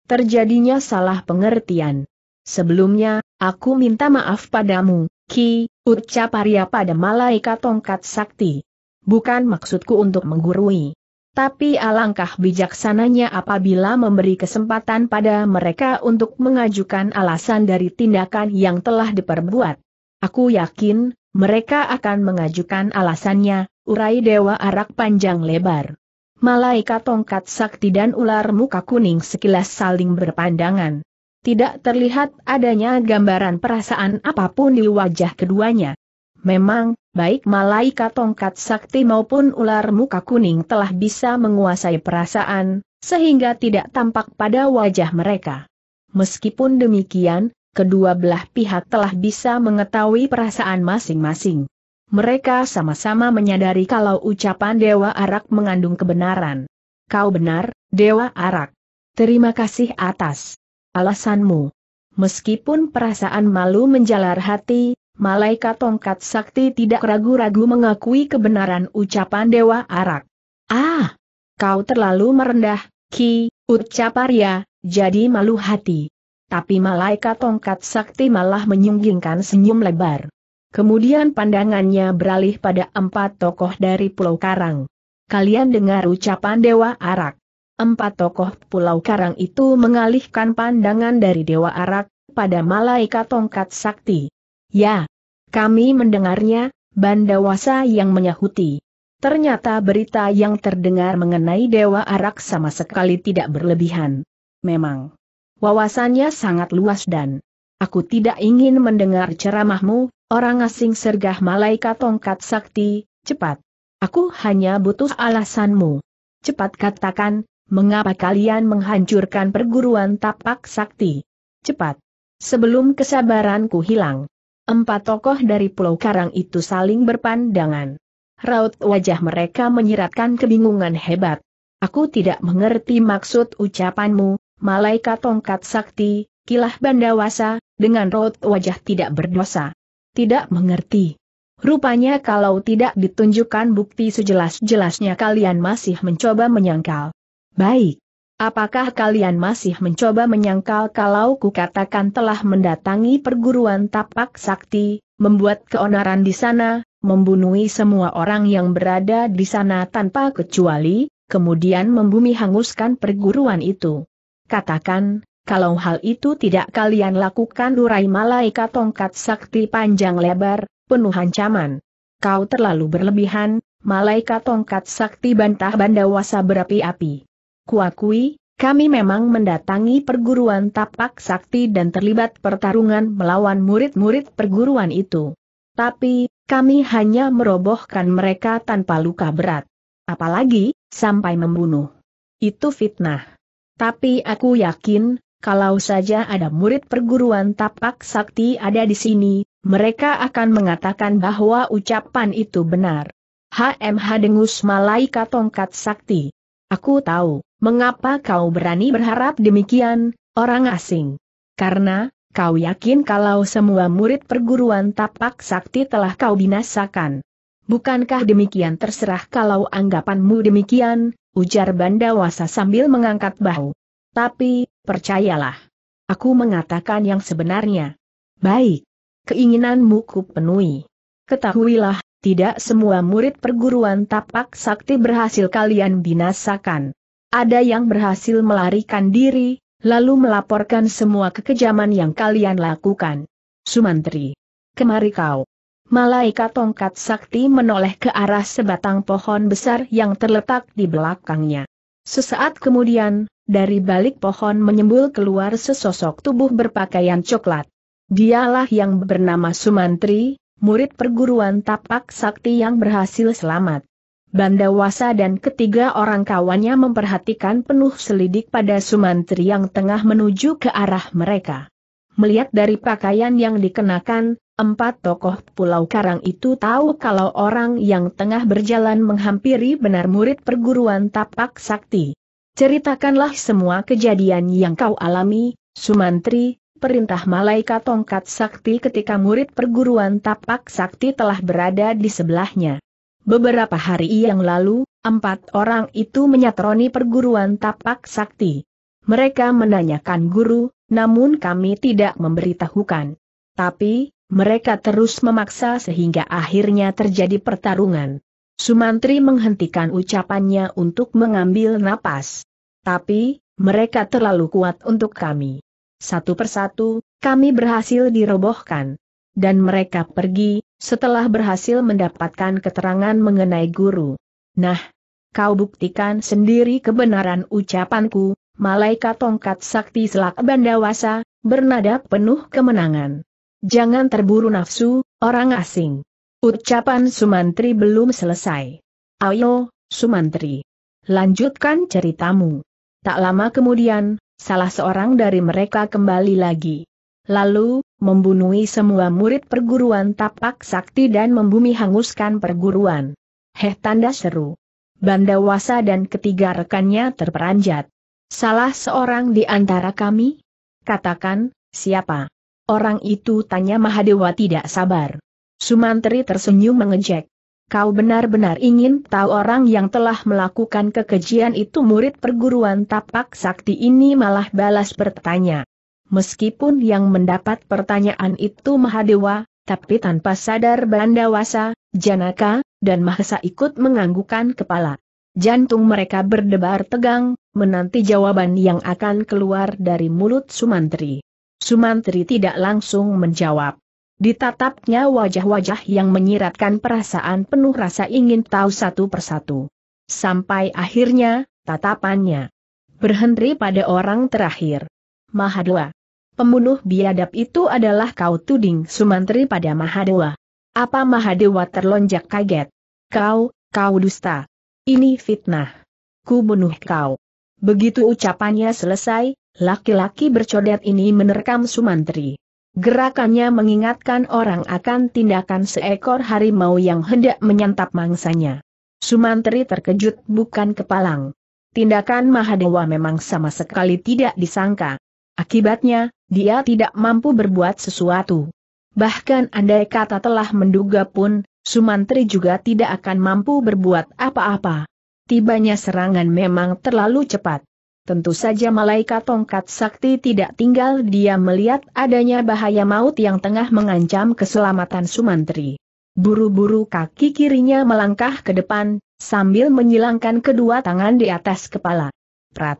terjadinya salah pengertian. Sebelumnya, aku minta maaf padamu, Ki, ucap Arya pada malaikat tongkat sakti. Bukan maksudku untuk menggurui. Tapi alangkah bijaksananya apabila memberi kesempatan pada mereka untuk mengajukan alasan dari tindakan yang telah diperbuat. Aku yakin, mereka akan mengajukan alasannya, urai Dewa Arak panjang lebar. Malaikat tongkat sakti dan ular muka kuning sekilas saling berpandangan. Tidak terlihat adanya gambaran perasaan apapun di wajah keduanya. Memang, baik malaikat tongkat sakti maupun ular muka kuning telah bisa menguasai perasaan, sehingga tidak tampak pada wajah mereka. Meskipun demikian, kedua belah pihak telah bisa mengetahui perasaan masing-masing. Mereka sama-sama menyadari kalau ucapan Dewa Arak mengandung kebenaran. Kau benar, Dewa Arak. Terima kasih atas alasanmu. Meskipun perasaan malu menjalar hati, Malaikat tongkat sakti tidak ragu-ragu mengakui kebenaran ucapan Dewa Arak. Ah! Kau terlalu merendah, Ki, ucap Arya, jadi malu hati. Tapi malaikat tongkat sakti malah menyunggingkan senyum lebar. Kemudian pandangannya beralih pada empat tokoh dari Pulau Karang. Kalian dengar ucapan Dewa Arak. Empat tokoh Pulau Karang itu mengalihkan pandangan dari Dewa Arak pada malaikat tongkat sakti. Ya. Kami mendengarnya, Bandawasa yang menyahuti. Ternyata berita yang terdengar mengenai Dewa Arak sama sekali tidak berlebihan. Memang. Wawasannya sangat luas dan Aku tidak ingin mendengar ceramahmu, orang asing sergah malaikat tongkat sakti, cepat. Aku hanya butuh alasanmu. Cepat katakan, mengapa kalian menghancurkan perguruan tapak sakti? Cepat. Sebelum kesabaranku hilang. Empat tokoh dari Pulau Karang itu saling berpandangan. Raut wajah mereka menyiratkan kebingungan hebat. Aku tidak mengerti maksud ucapanmu, malaikat tongkat sakti, kilah bandawasa, dengan raut wajah tidak berdosa. Tidak mengerti. Rupanya kalau tidak ditunjukkan bukti sejelas-jelasnya kalian masih mencoba menyangkal. Baik. Apakah kalian masih mencoba menyangkal kalau kukatakan telah mendatangi perguruan tapak sakti, membuat keonaran di sana, membunuhi semua orang yang berada di sana tanpa kecuali, kemudian membumi hanguskan perguruan itu? Katakan, kalau hal itu tidak kalian lakukan urai malaikat tongkat sakti panjang lebar, penuh ancaman. Kau terlalu berlebihan, malaikat tongkat sakti bantah bandawasa berapi-api. Kuakui, kami memang mendatangi perguruan tapak sakti dan terlibat pertarungan melawan murid-murid perguruan itu. Tapi, kami hanya merobohkan mereka tanpa luka berat. Apalagi, sampai membunuh. Itu fitnah. Tapi aku yakin, kalau saja ada murid perguruan tapak sakti ada di sini, mereka akan mengatakan bahwa ucapan itu benar. HMH Dengus Malaika Tongkat Sakti Aku tahu, mengapa kau berani berharap demikian, orang asing. Karena, kau yakin kalau semua murid perguruan tapak sakti telah kau binasakan. Bukankah demikian terserah kalau anggapanmu demikian, ujar Bandawasa sambil mengangkat bahu. Tapi, percayalah. Aku mengatakan yang sebenarnya. Baik. Keinginanmu ku penuhi. Ketahuilah, tidak semua murid perguruan tapak sakti berhasil kalian binasakan. Ada yang berhasil melarikan diri, lalu melaporkan semua kekejaman yang kalian lakukan. Sumantri. Kemari kau. Malaikat tongkat sakti menoleh ke arah sebatang pohon besar yang terletak di belakangnya. Sesaat kemudian, dari balik pohon menyembul keluar sesosok tubuh berpakaian coklat. Dialah yang bernama Sumantri, murid perguruan tapak sakti yang berhasil selamat. Bandawasa dan ketiga orang kawannya memperhatikan penuh selidik pada Sumantri yang tengah menuju ke arah mereka. Melihat dari pakaian yang dikenakan, empat tokoh Pulau Karang itu tahu kalau orang yang tengah berjalan menghampiri benar murid perguruan tapak sakti. Ceritakanlah semua kejadian yang kau alami, Sumantri, perintah malaikat tongkat sakti ketika murid perguruan tapak sakti telah berada di sebelahnya. Beberapa hari yang lalu, empat orang itu menyatroni perguruan tapak sakti. Mereka menanyakan guru, namun kami tidak memberitahukan. Tapi, mereka terus memaksa sehingga akhirnya terjadi pertarungan. Sumantri menghentikan ucapannya untuk mengambil napas. Tapi, mereka terlalu kuat untuk kami. Satu persatu, kami berhasil dirobohkan. Dan mereka pergi, setelah berhasil mendapatkan keterangan mengenai guru. Nah, kau buktikan sendiri kebenaran ucapanku, malaikat tongkat sakti selak bandawasa, bernada penuh kemenangan. Jangan terburu nafsu, orang asing. Ucapan Sumantri belum selesai. Ayo, Sumantri. Lanjutkan ceritamu. Tak lama kemudian, salah seorang dari mereka kembali lagi. Lalu, membunuhi semua murid perguruan tapak sakti dan membumi hanguskan perguruan. Heh tanda seru. Bandawasa dan ketiga rekannya terperanjat. Salah seorang di antara kami? Katakan, siapa? Orang itu tanya Mahadewa tidak sabar. Sumantri tersenyum mengejek. Kau benar-benar ingin tahu orang yang telah melakukan kekejian itu murid perguruan tapak sakti ini malah balas bertanya. Meskipun yang mendapat pertanyaan itu Mahadewa, tapi tanpa sadar Bandawasa, Janaka, dan Mahesa ikut menganggukan kepala. Jantung mereka berdebar tegang, menanti jawaban yang akan keluar dari mulut Sumantri. Sumantri tidak langsung menjawab. Ditatapnya wajah-wajah yang menyiratkan perasaan penuh rasa ingin tahu satu persatu. Sampai akhirnya, tatapannya berhenti pada orang terakhir. Mahadwa. Pembunuh biadab itu adalah kau tuding Sumantri pada Mahadwa. Apa Mahadewa terlonjak kaget? Kau, kau dusta. Ini fitnah. Ku bunuh kau. Begitu ucapannya selesai, laki-laki bercodet ini menerkam Sumantri. Gerakannya mengingatkan orang akan tindakan seekor harimau yang hendak menyantap mangsanya. Sumantri terkejut bukan kepalang. Tindakan Mahadewa memang sama sekali tidak disangka. Akibatnya, dia tidak mampu berbuat sesuatu. Bahkan andai kata telah menduga pun, Sumantri juga tidak akan mampu berbuat apa-apa. Tibanya serangan memang terlalu cepat. Tentu saja malaikat tongkat sakti tidak tinggal dia melihat adanya bahaya maut yang tengah mengancam keselamatan Sumantri. Buru-buru kaki kirinya melangkah ke depan, sambil menyilangkan kedua tangan di atas kepala. Prat.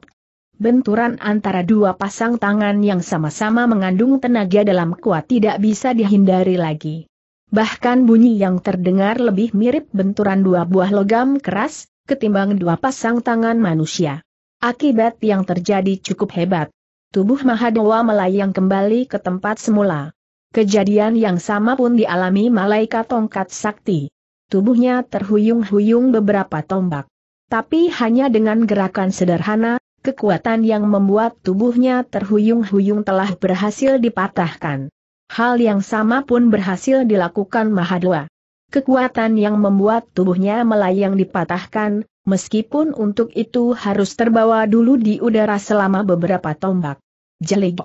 Benturan antara dua pasang tangan yang sama-sama mengandung tenaga dalam kuat tidak bisa dihindari lagi. Bahkan bunyi yang terdengar lebih mirip benturan dua buah logam keras, ketimbang dua pasang tangan manusia. Akibat yang terjadi cukup hebat. Tubuh Mahadewa melayang kembali ke tempat semula. Kejadian yang sama pun dialami malaikat tongkat sakti. Tubuhnya terhuyung-huyung beberapa tombak. Tapi hanya dengan gerakan sederhana, kekuatan yang membuat tubuhnya terhuyung-huyung telah berhasil dipatahkan. Hal yang sama pun berhasil dilakukan Mahadewa. Kekuatan yang membuat tubuhnya melayang dipatahkan, meskipun untuk itu harus terbawa dulu di udara selama beberapa tombak. Jelik.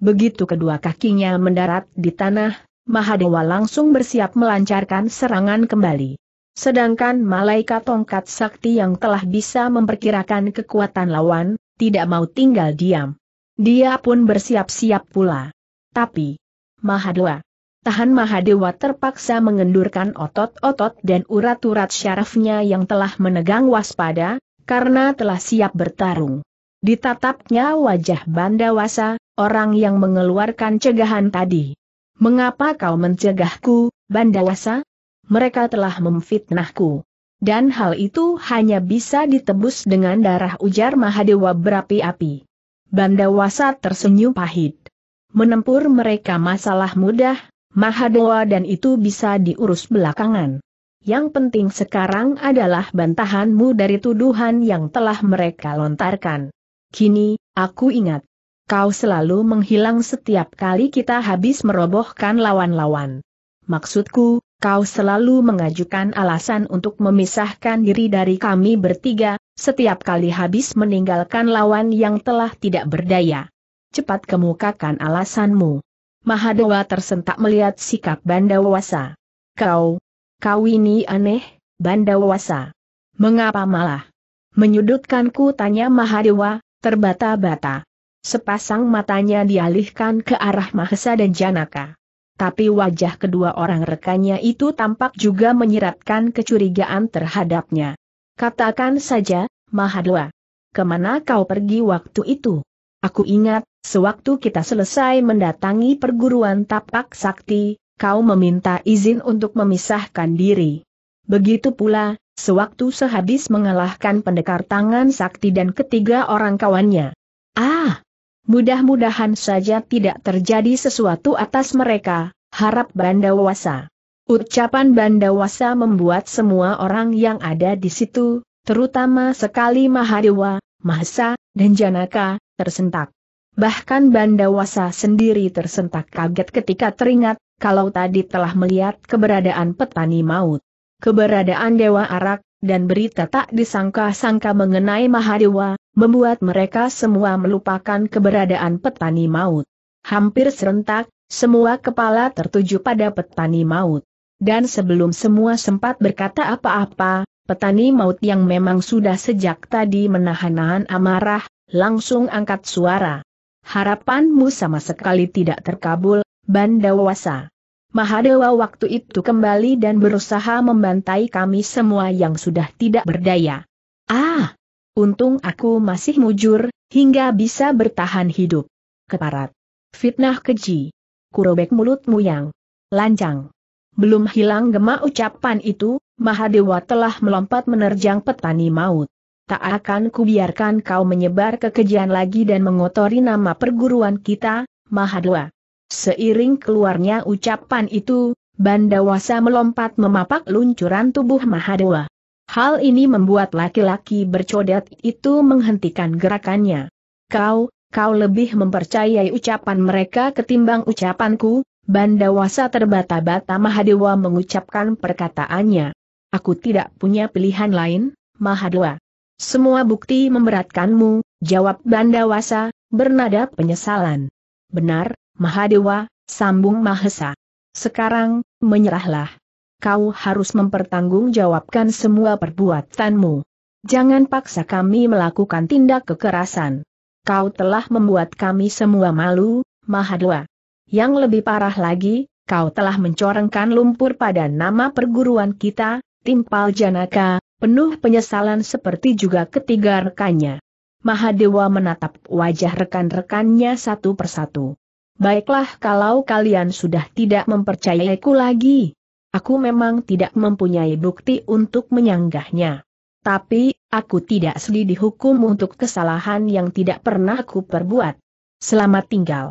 Begitu kedua kakinya mendarat di tanah, Mahadewa langsung bersiap melancarkan serangan kembali. Sedangkan malaikat tongkat sakti yang telah bisa memperkirakan kekuatan lawan, tidak mau tinggal diam. Dia pun bersiap-siap pula. Tapi, Mahadewa Tahan Mahadewa terpaksa mengendurkan otot-otot dan urat-urat syarafnya yang telah menegang waspada, karena telah siap bertarung. Ditatapnya wajah Bandawasa, orang yang mengeluarkan cegahan tadi. Mengapa kau mencegahku, Bandawasa? Mereka telah memfitnahku. Dan hal itu hanya bisa ditebus dengan darah ujar Mahadewa berapi-api. Bandawasa tersenyum pahit. Menempur mereka masalah mudah, Mahadewa dan itu bisa diurus belakangan. Yang penting sekarang adalah bantahanmu dari tuduhan yang telah mereka lontarkan. Kini, aku ingat. Kau selalu menghilang setiap kali kita habis merobohkan lawan-lawan. Maksudku, kau selalu mengajukan alasan untuk memisahkan diri dari kami bertiga, setiap kali habis meninggalkan lawan yang telah tidak berdaya. Cepat kemukakan alasanmu. Mahadewa tersentak melihat sikap Bandawasa. Kau, kau ini aneh, Bandawasa. Mengapa malah? Menyudutkanku tanya Mahadewa, terbata-bata. Sepasang matanya dialihkan ke arah Mahesa dan Janaka. Tapi wajah kedua orang rekannya itu tampak juga menyiratkan kecurigaan terhadapnya. Katakan saja, Mahadewa. Kemana kau pergi waktu itu? Aku ingat, Sewaktu kita selesai mendatangi perguruan tapak sakti, kau meminta izin untuk memisahkan diri. Begitu pula, sewaktu sehabis mengalahkan pendekar tangan sakti dan ketiga orang kawannya. Ah! Mudah-mudahan saja tidak terjadi sesuatu atas mereka, harap Bandawasa. Ucapan Bandawasa membuat semua orang yang ada di situ, terutama sekali Mahadewa, Mahasa, dan Janaka, tersentak. Bahkan Bandawasa sendiri tersentak kaget ketika teringat, kalau tadi telah melihat keberadaan petani maut. Keberadaan Dewa Arak, dan berita tak disangka-sangka mengenai Mahadewa, membuat mereka semua melupakan keberadaan petani maut. Hampir serentak, semua kepala tertuju pada petani maut. Dan sebelum semua sempat berkata apa-apa, petani maut yang memang sudah sejak tadi menahan-nahan amarah, langsung angkat suara. Harapanmu sama sekali tidak terkabul, Bandawasa. Mahadewa waktu itu kembali dan berusaha membantai kami semua yang sudah tidak berdaya. Ah! Untung aku masih mujur, hingga bisa bertahan hidup. Keparat. Fitnah keji. Kurobek mulutmu yang lancang. Belum hilang gema ucapan itu, Mahadewa telah melompat menerjang petani maut tak akan kubiarkan kau menyebar kekejian lagi dan mengotori nama perguruan kita, Mahadwa. Seiring keluarnya ucapan itu, Bandawasa melompat memapak luncuran tubuh Mahadwa. Hal ini membuat laki-laki bercodet itu menghentikan gerakannya. Kau, kau lebih mempercayai ucapan mereka ketimbang ucapanku, Bandawasa terbata-bata Mahadewa mengucapkan perkataannya. Aku tidak punya pilihan lain, Mahadewa. Semua bukti memberatkanmu, jawab Bandawasa, bernada penyesalan. Benar, Mahadewa, sambung Mahesa. Sekarang, menyerahlah. Kau harus mempertanggungjawabkan semua perbuatanmu. Jangan paksa kami melakukan tindak kekerasan. Kau telah membuat kami semua malu, Mahadewa. Yang lebih parah lagi, kau telah mencorengkan lumpur pada nama perguruan kita, Timpal Janaka, penuh penyesalan seperti juga ketiga rekannya. Mahadewa menatap wajah rekan-rekannya satu persatu. Baiklah kalau kalian sudah tidak mempercayaiku lagi. Aku memang tidak mempunyai bukti untuk menyanggahnya. Tapi, aku tidak sedih dihukum untuk kesalahan yang tidak pernah aku perbuat. Selamat tinggal.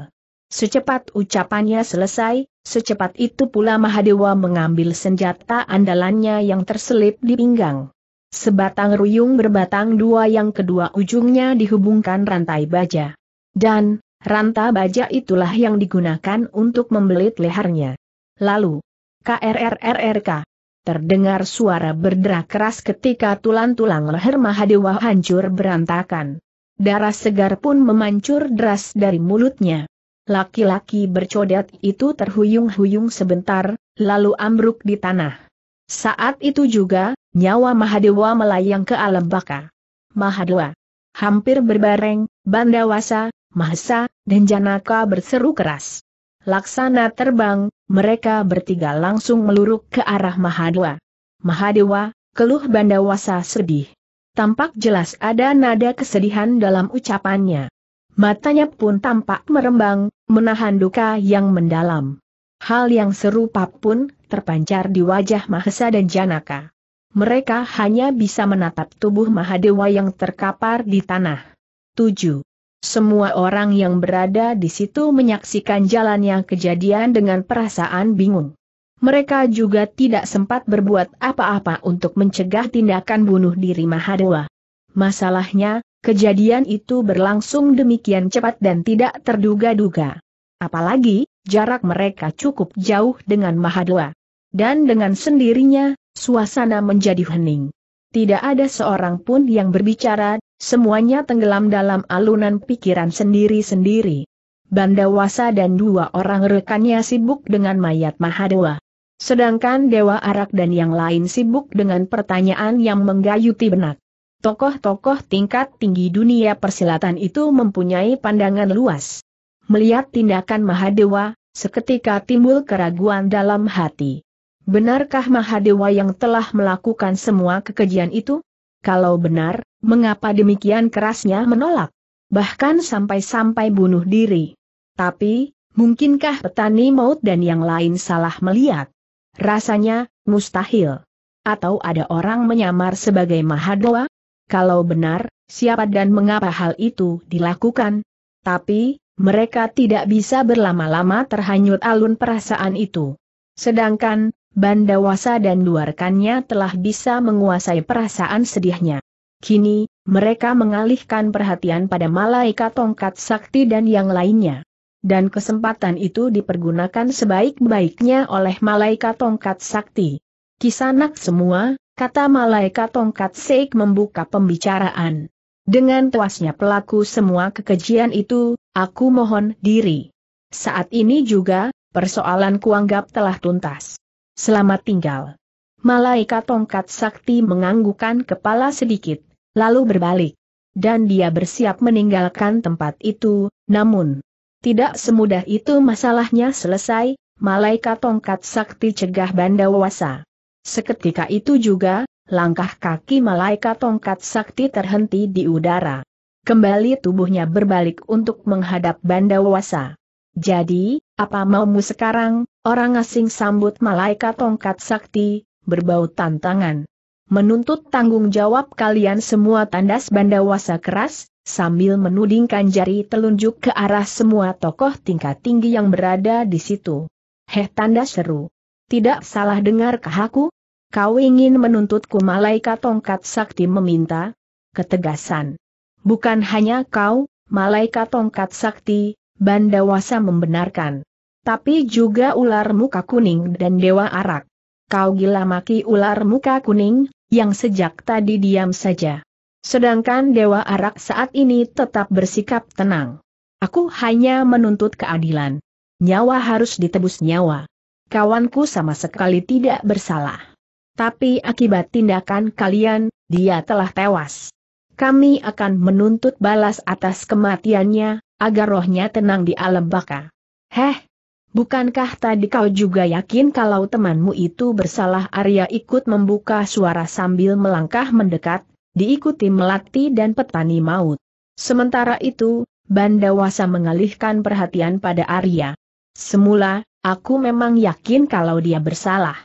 Secepat ucapannya selesai, secepat itu pula Mahadewa mengambil senjata andalannya yang terselip di pinggang. Sebatang ruyung berbatang dua yang kedua ujungnya dihubungkan rantai baja. Dan, rantai baja itulah yang digunakan untuk membelit lehernya. Lalu, KRRRK. Terdengar suara berderak keras ketika tulang-tulang leher Mahadewa hancur berantakan. Darah segar pun memancur deras dari mulutnya. Laki-laki bercodet itu terhuyung-huyung sebentar, lalu ambruk di tanah. Saat itu juga, nyawa Mahadewa melayang ke alam baka. Mahadewa hampir berbareng, Bandawasa, Mahesa, dan Janaka berseru keras. Laksana terbang, mereka bertiga langsung meluruk ke arah Mahadewa. Mahadewa, keluh Bandawasa sedih. Tampak jelas ada nada kesedihan dalam ucapannya. Matanya pun tampak merembang, menahan duka yang mendalam. Hal yang serupa pun terpancar di wajah Mahesa dan Janaka. Mereka hanya bisa menatap tubuh Mahadewa yang terkapar di tanah. 7. Semua orang yang berada di situ menyaksikan jalannya kejadian dengan perasaan bingung. Mereka juga tidak sempat berbuat apa-apa untuk mencegah tindakan bunuh diri Mahadewa. Masalahnya, kejadian itu berlangsung demikian cepat dan tidak terduga-duga. Apalagi, jarak mereka cukup jauh dengan Mahadewa. Dan dengan sendirinya, suasana menjadi hening. Tidak ada seorang pun yang berbicara, semuanya tenggelam dalam alunan pikiran sendiri-sendiri. Bandawasa dan dua orang rekannya sibuk dengan mayat Mahadewa. Sedangkan Dewa Arak dan yang lain sibuk dengan pertanyaan yang menggayuti benak. Tokoh-tokoh tingkat tinggi dunia persilatan itu mempunyai pandangan luas. Melihat tindakan Mahadewa, seketika timbul keraguan dalam hati. Benarkah Mahadewa yang telah melakukan semua kekejian itu? Kalau benar, mengapa demikian kerasnya menolak? Bahkan sampai-sampai bunuh diri. Tapi, mungkinkah petani maut dan yang lain salah melihat? Rasanya, mustahil. Atau ada orang menyamar sebagai Mahadewa? Kalau benar, siapa dan mengapa hal itu dilakukan? Tapi, mereka tidak bisa berlama-lama terhanyut alun perasaan itu. Sedangkan, Bandawasa dan luarkannya telah bisa menguasai perasaan sedihnya. Kini, mereka mengalihkan perhatian pada malaikat tongkat sakti dan yang lainnya. Dan kesempatan itu dipergunakan sebaik-baiknya oleh malaikat tongkat sakti. Kisanak semua, kata malaikat tongkat seik membuka pembicaraan. Dengan tuasnya pelaku semua kekejian itu, aku mohon diri. Saat ini juga, persoalan kuanggap telah tuntas. Selamat tinggal. Malaikat tongkat sakti menganggukan kepala sedikit, lalu berbalik. Dan dia bersiap meninggalkan tempat itu, namun tidak semudah itu masalahnya selesai, malaikat tongkat sakti cegah Bandawasa. Seketika itu juga, langkah kaki malaikat tongkat sakti terhenti di udara. Kembali tubuhnya berbalik untuk menghadap Bandawasa. Jadi, apa maumu sekarang, orang asing sambut malaikat tongkat sakti, berbau tantangan. Menuntut tanggung jawab kalian semua tandas bandawasa keras, sambil menudingkan jari telunjuk ke arah semua tokoh tingkat tinggi yang berada di situ. Heh tanda seru. Tidak salah dengar kahaku? Kau ingin menuntutku malaikat tongkat sakti meminta? Ketegasan. Bukan hanya kau, malaikat tongkat sakti, Bandawasa membenarkan tapi juga ular muka kuning dan dewa arak. Kau gila maki ular muka kuning, yang sejak tadi diam saja. Sedangkan dewa arak saat ini tetap bersikap tenang. Aku hanya menuntut keadilan. Nyawa harus ditebus nyawa. Kawanku sama sekali tidak bersalah. Tapi akibat tindakan kalian, dia telah tewas. Kami akan menuntut balas atas kematiannya, agar rohnya tenang di alam baka. Heh, Bukankah tadi kau juga yakin kalau temanmu itu bersalah? Arya ikut membuka suara sambil melangkah mendekat, diikuti melati dan petani maut. Sementara itu, Bandawasa mengalihkan perhatian pada Arya. Semula, aku memang yakin kalau dia bersalah.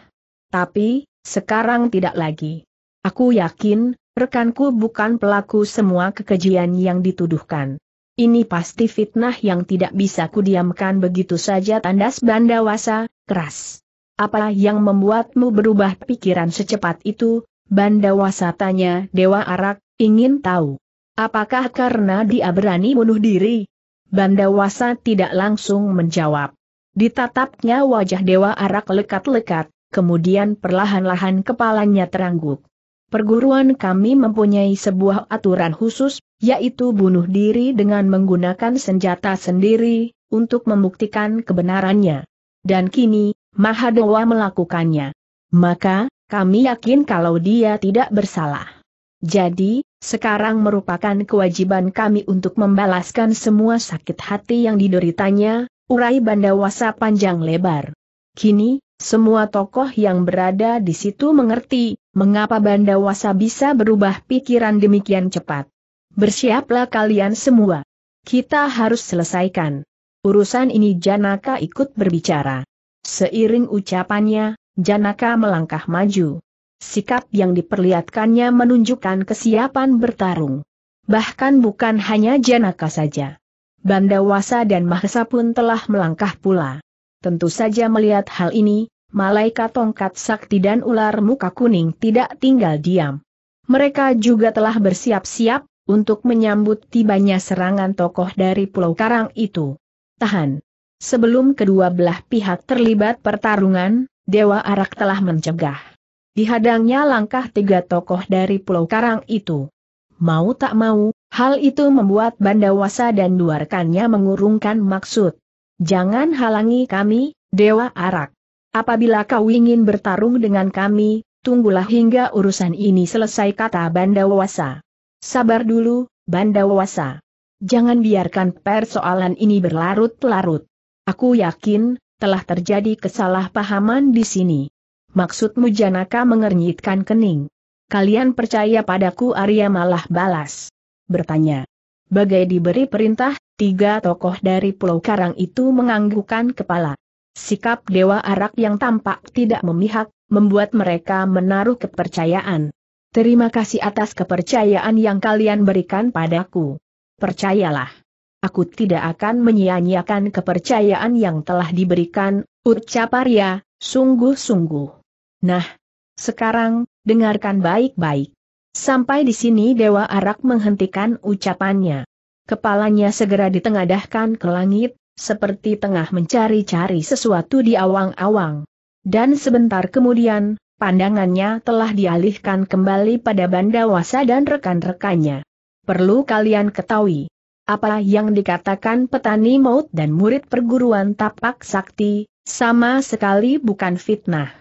Tapi, sekarang tidak lagi. Aku yakin, rekanku bukan pelaku semua kekejian yang dituduhkan. Ini pasti fitnah yang tidak bisa kudiamkan begitu saja tandas Bandawasa, keras. Apa yang membuatmu berubah pikiran secepat itu? Bandawasa tanya Dewa Arak, ingin tahu. Apakah karena dia berani bunuh diri? Bandawasa tidak langsung menjawab. Ditatapnya wajah Dewa Arak lekat-lekat, kemudian perlahan-lahan kepalanya terangguk. Perguruan kami mempunyai sebuah aturan khusus, yaitu bunuh diri dengan menggunakan senjata sendiri, untuk membuktikan kebenarannya. Dan kini, Mahadewa melakukannya. Maka, kami yakin kalau dia tidak bersalah. Jadi, sekarang merupakan kewajiban kami untuk membalaskan semua sakit hati yang dideritanya, urai bandawasa panjang lebar. Kini, semua tokoh yang berada di situ mengerti, mengapa Bandawasa bisa berubah pikiran demikian cepat? Bersiaplah kalian semua. Kita harus selesaikan. Urusan ini Janaka ikut berbicara. Seiring ucapannya, Janaka melangkah maju. Sikap yang diperlihatkannya menunjukkan kesiapan bertarung. Bahkan bukan hanya Janaka saja. Bandawasa dan Mahesa pun telah melangkah pula. Tentu saja melihat hal ini, Malaikat tongkat sakti dan ular muka kuning tidak tinggal diam. Mereka juga telah bersiap-siap, untuk menyambut tibanya serangan tokoh dari Pulau Karang itu. Tahan. Sebelum kedua belah pihak terlibat pertarungan, Dewa Arak telah mencegah. Dihadangnya langkah tiga tokoh dari Pulau Karang itu. Mau tak mau, hal itu membuat Bandawasa dan dua rekannya mengurungkan maksud. Jangan halangi kami, Dewa Arak. Apabila kau ingin bertarung dengan kami, tunggulah hingga urusan ini selesai kata Bandawasa. Sabar dulu, Bandawasa. Jangan biarkan persoalan ini berlarut-larut. Aku yakin, telah terjadi kesalahpahaman di sini. Maksudmu Janaka mengernyitkan kening. Kalian percaya padaku Arya malah balas. Bertanya. Bagai diberi perintah, tiga tokoh dari Pulau Karang itu menganggukkan kepala. Sikap Dewa Arak yang tampak tidak memihak, membuat mereka menaruh kepercayaan. Terima kasih atas kepercayaan yang kalian berikan padaku. Percayalah. Aku tidak akan menyia-nyiakan kepercayaan yang telah diberikan, ucap Arya, sungguh-sungguh. Nah, sekarang, dengarkan baik-baik. Sampai di sini Dewa Arak menghentikan ucapannya. Kepalanya segera ditengadahkan ke langit, seperti tengah mencari-cari sesuatu di awang-awang. Dan sebentar kemudian, pandangannya telah dialihkan kembali pada Bandawasa dan rekan-rekannya. Perlu kalian ketahui, apa yang dikatakan petani maut dan murid perguruan tapak sakti, sama sekali bukan fitnah.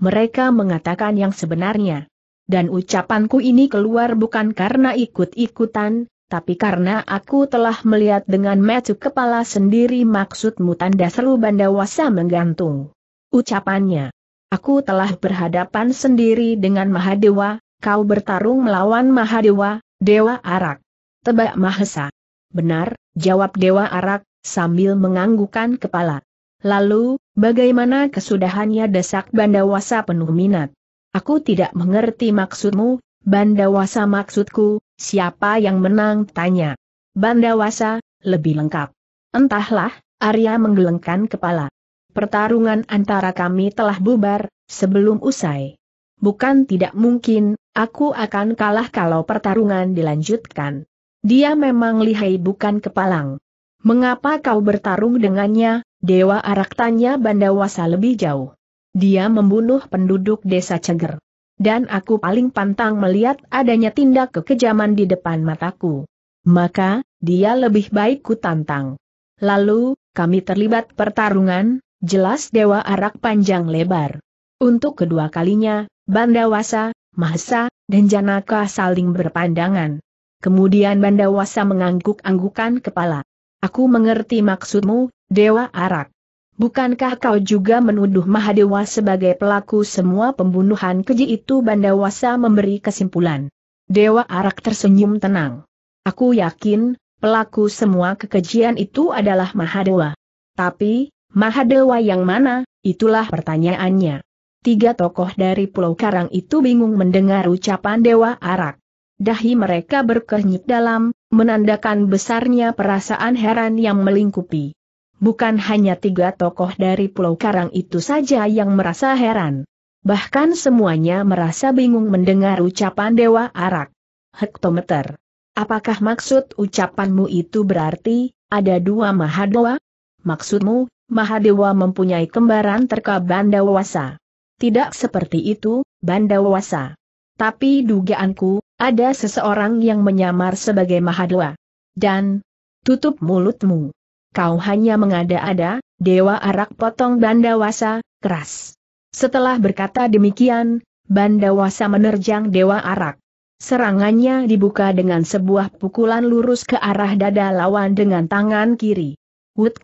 Mereka mengatakan yang sebenarnya. Dan ucapanku ini keluar bukan karena ikut-ikutan, tapi karena aku telah melihat dengan metu kepala sendiri maksudmu tanda seru Bandawasa menggantung. Ucapannya. Aku telah berhadapan sendiri dengan Mahadewa, kau bertarung melawan Mahadewa, Dewa Arak. Tebak Mahesa. Benar, jawab Dewa Arak, sambil menganggukan kepala. Lalu, bagaimana kesudahannya desak Bandawasa penuh minat? Aku tidak mengerti maksudmu, Bandawasa maksudku, Siapa yang menang? Tanya. Bandawasa, lebih lengkap. Entahlah, Arya menggelengkan kepala. Pertarungan antara kami telah bubar, sebelum usai. Bukan tidak mungkin, aku akan kalah kalau pertarungan dilanjutkan. Dia memang lihai bukan kepalang. Mengapa kau bertarung dengannya, Dewa Arak tanya Bandawasa lebih jauh. Dia membunuh penduduk desa Ceger dan aku paling pantang melihat adanya tindak kekejaman di depan mataku. Maka, dia lebih baik ku tantang. Lalu, kami terlibat pertarungan, jelas Dewa Arak panjang lebar. Untuk kedua kalinya, Bandawasa, Mahesa, dan Janaka saling berpandangan. Kemudian Bandawasa mengangguk-anggukan kepala. Aku mengerti maksudmu, Dewa Arak. Bukankah kau juga menuduh Mahadewa sebagai pelaku semua pembunuhan keji itu? Bandawasa memberi kesimpulan. Dewa Arak tersenyum tenang. Aku yakin, pelaku semua kekejian itu adalah Mahadewa. Tapi, Mahadewa yang mana, itulah pertanyaannya. Tiga tokoh dari Pulau Karang itu bingung mendengar ucapan Dewa Arak. Dahi mereka berkenyit dalam, menandakan besarnya perasaan heran yang melingkupi. Bukan hanya tiga tokoh dari Pulau Karang itu saja yang merasa heran. Bahkan semuanya merasa bingung mendengar ucapan Dewa Arak. Hektometer. Apakah maksud ucapanmu itu berarti, ada dua Mahadewa? Maksudmu, Mahadewa mempunyai kembaran terka Bandawasa. Tidak seperti itu, Bandawasa. Tapi dugaanku, ada seseorang yang menyamar sebagai Mahadewa. Dan, tutup mulutmu kau hanya mengada-ada, Dewa Arak Potong Bandawasa, keras. Setelah berkata demikian, Bandawasa menerjang Dewa Arak. Serangannya dibuka dengan sebuah pukulan lurus ke arah dada lawan dengan tangan kiri. Wut!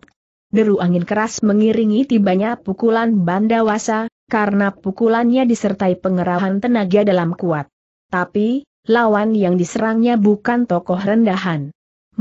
Deru angin keras mengiringi tibanya pukulan Bandawasa, karena pukulannya disertai pengerahan tenaga dalam kuat. Tapi, lawan yang diserangnya bukan tokoh rendahan.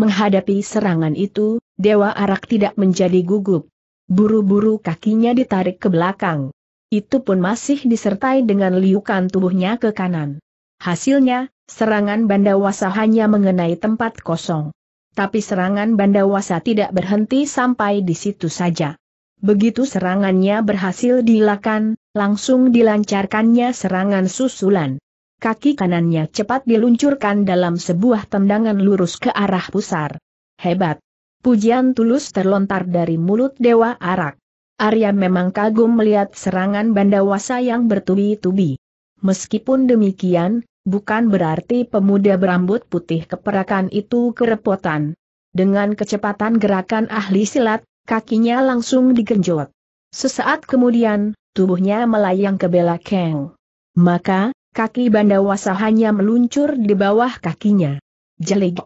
Menghadapi serangan itu, Dewa Arak tidak menjadi gugup. Buru-buru kakinya ditarik ke belakang. Itu pun masih disertai dengan liukan tubuhnya ke kanan. Hasilnya, serangan Bandawasa hanya mengenai tempat kosong. Tapi serangan Bandawasa tidak berhenti sampai di situ saja. Begitu serangannya berhasil dilakukan, langsung dilancarkannya serangan susulan. Kaki kanannya cepat diluncurkan dalam sebuah tendangan lurus ke arah pusar. Hebat! Pujian tulus terlontar dari mulut Dewa Arak. Arya memang kagum melihat serangan bandawasa yang bertubi-tubi. Meskipun demikian, bukan berarti pemuda berambut putih keperakan itu kerepotan. Dengan kecepatan gerakan ahli silat, kakinya langsung digenjot. Sesaat kemudian, tubuhnya melayang ke belakang. Maka, Kaki Bandawasa hanya meluncur di bawah kakinya. Jelik.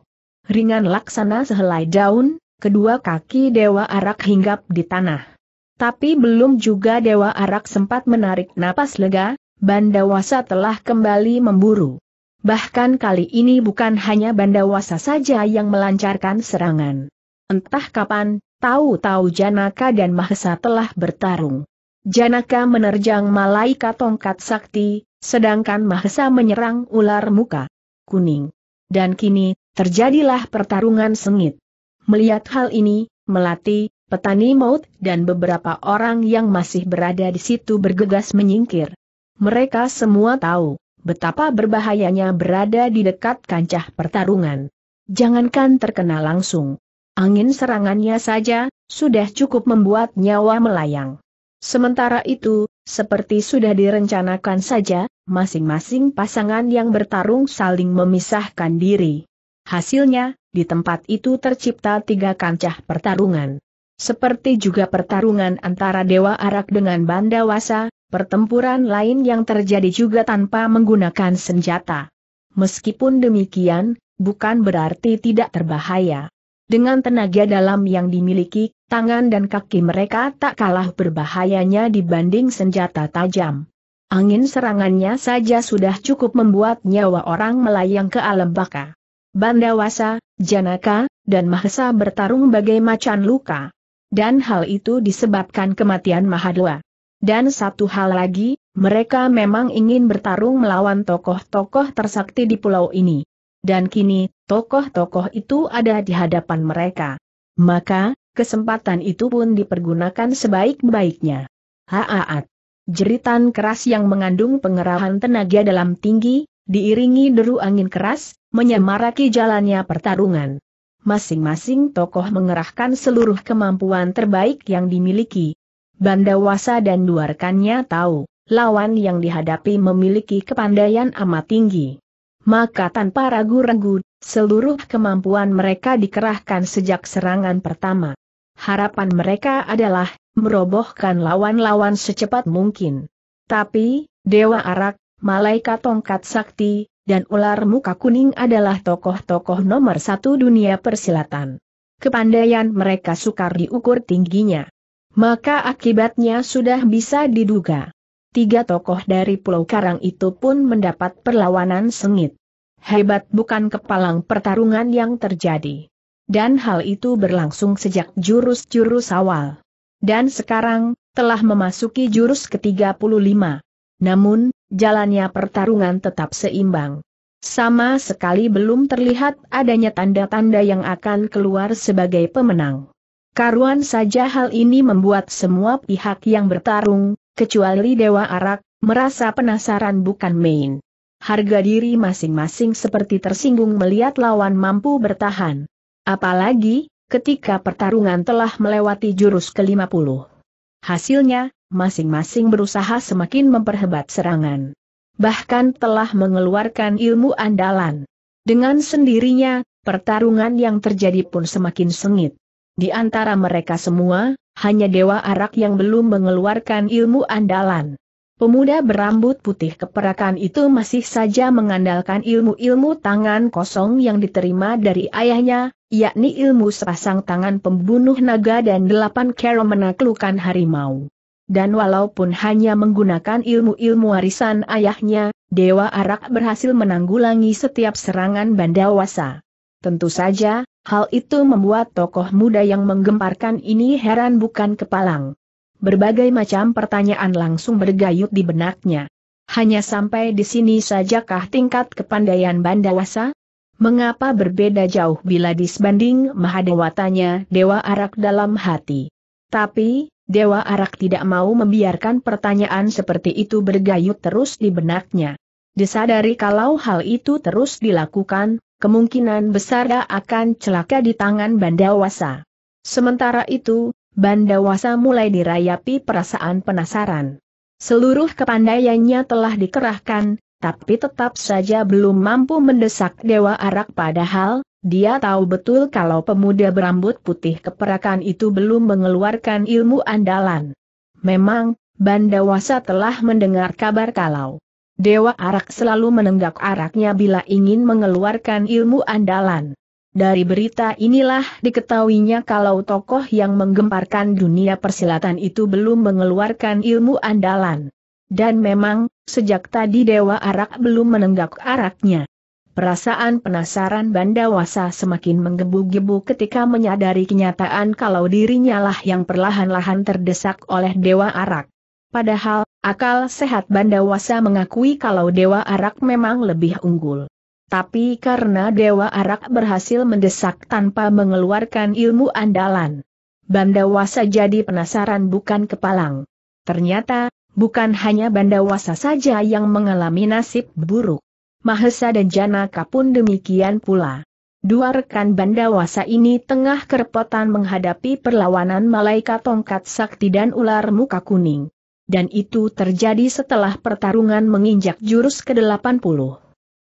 Ringan laksana sehelai daun, kedua kaki Dewa Arak hinggap di tanah. Tapi belum juga Dewa Arak sempat menarik napas lega, Bandawasa telah kembali memburu. Bahkan kali ini bukan hanya Bandawasa saja yang melancarkan serangan. Entah kapan, tahu-tahu Janaka dan Mahesa telah bertarung. Janaka menerjang malaikat tongkat sakti, sedangkan Mahesa menyerang ular muka kuning. Dan kini, terjadilah pertarungan sengit. Melihat hal ini, Melati, petani maut dan beberapa orang yang masih berada di situ bergegas menyingkir. Mereka semua tahu betapa berbahayanya berada di dekat kancah pertarungan. Jangankan terkena langsung. Angin serangannya saja, sudah cukup membuat nyawa melayang. Sementara itu, seperti sudah direncanakan saja, masing-masing pasangan yang bertarung saling memisahkan diri. Hasilnya, di tempat itu tercipta tiga kancah pertarungan. Seperti juga pertarungan antara Dewa Arak dengan Bandawasa, pertempuran lain yang terjadi juga tanpa menggunakan senjata. Meskipun demikian, bukan berarti tidak terbahaya. Dengan tenaga dalam yang dimiliki tangan dan kaki mereka tak kalah berbahayanya dibanding senjata tajam. Angin serangannya saja sudah cukup membuat nyawa orang melayang ke alam baka. Bandawasa, Janaka, dan Mahesa bertarung bagai macan luka. Dan hal itu disebabkan kematian Mahadwa. Dan satu hal lagi, mereka memang ingin bertarung melawan tokoh-tokoh tersakti di pulau ini. Dan kini, tokoh-tokoh itu ada di hadapan mereka. Maka, kesempatan itu pun dipergunakan sebaik-baiknya. Haaat. Jeritan keras yang mengandung pengerahan tenaga dalam tinggi, diiringi deru angin keras, menyamaraki jalannya pertarungan. Masing-masing tokoh mengerahkan seluruh kemampuan terbaik yang dimiliki. Bandawasa dan luarkannya tahu, lawan yang dihadapi memiliki kepandaian amat tinggi. Maka tanpa ragu-ragu, seluruh kemampuan mereka dikerahkan sejak serangan pertama. Harapan mereka adalah merobohkan lawan-lawan secepat mungkin. Tapi, Dewa Arak, Malaikat Tongkat Sakti, dan ular muka kuning adalah tokoh-tokoh nomor satu dunia persilatan. Kepandaian mereka sukar diukur tingginya. Maka akibatnya sudah bisa diduga. Tiga tokoh dari Pulau Karang itu pun mendapat perlawanan sengit. Hebat bukan kepalang pertarungan yang terjadi dan hal itu berlangsung sejak jurus-jurus awal. Dan sekarang, telah memasuki jurus ke-35. Namun, jalannya pertarungan tetap seimbang. Sama sekali belum terlihat adanya tanda-tanda yang akan keluar sebagai pemenang. Karuan saja hal ini membuat semua pihak yang bertarung, kecuali Dewa Arak, merasa penasaran bukan main. Harga diri masing-masing seperti tersinggung melihat lawan mampu bertahan. Apalagi, ketika pertarungan telah melewati jurus ke-50. Hasilnya, masing-masing berusaha semakin memperhebat serangan. Bahkan telah mengeluarkan ilmu andalan. Dengan sendirinya, pertarungan yang terjadi pun semakin sengit. Di antara mereka semua, hanya Dewa Arak yang belum mengeluarkan ilmu andalan. Pemuda berambut putih keperakan itu masih saja mengandalkan ilmu-ilmu tangan kosong yang diterima dari ayahnya, yakni ilmu sepasang tangan pembunuh naga dan delapan kero menaklukkan harimau. Dan walaupun hanya menggunakan ilmu-ilmu warisan ayahnya, Dewa Arak berhasil menanggulangi setiap serangan Bandawasa. Tentu saja, hal itu membuat tokoh muda yang menggemparkan ini heran bukan kepalang. Berbagai macam pertanyaan langsung bergayut di benaknya. Hanya sampai di sini sajakah tingkat kepandaian Bandawasa? Mengapa berbeda jauh bila disbanding Mahadewatanya Dewa Arak dalam hati? Tapi, Dewa Arak tidak mau membiarkan pertanyaan seperti itu bergayut terus di benaknya. Disadari kalau hal itu terus dilakukan, kemungkinan besar akan celaka di tangan Bandawasa. Sementara itu, Bandawasa mulai dirayapi perasaan penasaran. Seluruh kepandaiannya telah dikerahkan, tapi tetap saja belum mampu mendesak Dewa Arak padahal, dia tahu betul kalau pemuda berambut putih keperakan itu belum mengeluarkan ilmu andalan. Memang, Bandawasa telah mendengar kabar kalau Dewa Arak selalu menenggak araknya bila ingin mengeluarkan ilmu andalan. Dari berita inilah diketahuinya kalau tokoh yang menggemparkan dunia persilatan itu belum mengeluarkan ilmu andalan. Dan memang, Sejak tadi Dewa Arak belum menenggak araknya. Perasaan penasaran Bandawasa semakin menggebu-gebu ketika menyadari kenyataan kalau dirinya lah yang perlahan-lahan terdesak oleh Dewa Arak. Padahal, akal sehat Bandawasa mengakui kalau Dewa Arak memang lebih unggul. Tapi karena Dewa Arak berhasil mendesak tanpa mengeluarkan ilmu andalan, Bandawasa jadi penasaran bukan kepalang. Ternyata, Bukan hanya Bandawasa saja yang mengalami nasib buruk. Mahesa dan Janaka pun demikian pula. Dua rekan Bandawasa ini tengah kerepotan menghadapi perlawanan malaikat tongkat sakti dan ular muka kuning. Dan itu terjadi setelah pertarungan menginjak jurus ke-80.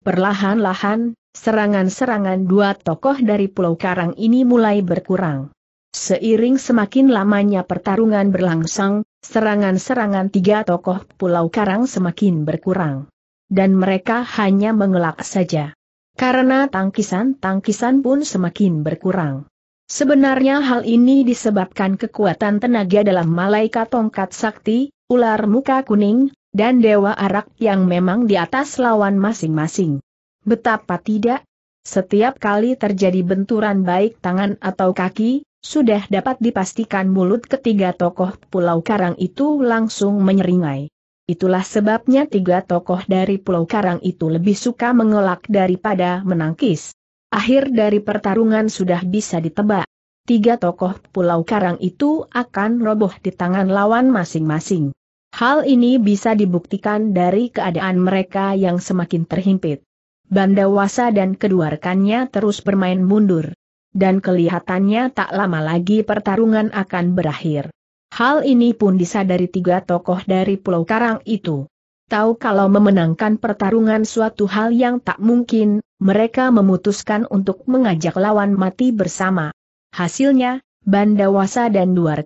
Perlahan-lahan, serangan-serangan dua tokoh dari Pulau Karang ini mulai berkurang. Seiring semakin lamanya pertarungan berlangsung, Serangan-serangan tiga tokoh Pulau Karang semakin berkurang. Dan mereka hanya mengelak saja. Karena tangkisan-tangkisan pun semakin berkurang. Sebenarnya hal ini disebabkan kekuatan tenaga dalam malaikat tongkat sakti, ular muka kuning, dan dewa arak yang memang di atas lawan masing-masing. Betapa tidak, setiap kali terjadi benturan baik tangan atau kaki, sudah dapat dipastikan mulut ketiga tokoh Pulau Karang itu langsung menyeringai. Itulah sebabnya tiga tokoh dari Pulau Karang itu lebih suka mengelak daripada menangkis. Akhir dari pertarungan sudah bisa ditebak. Tiga tokoh Pulau Karang itu akan roboh di tangan lawan masing-masing. Hal ini bisa dibuktikan dari keadaan mereka yang semakin terhimpit. Bandawasa dan kedua rekannya terus bermain mundur dan kelihatannya tak lama lagi pertarungan akan berakhir. Hal ini pun disadari tiga tokoh dari Pulau Karang itu. Tahu kalau memenangkan pertarungan suatu hal yang tak mungkin, mereka memutuskan untuk mengajak lawan mati bersama. Hasilnya, Bandawasa dan dua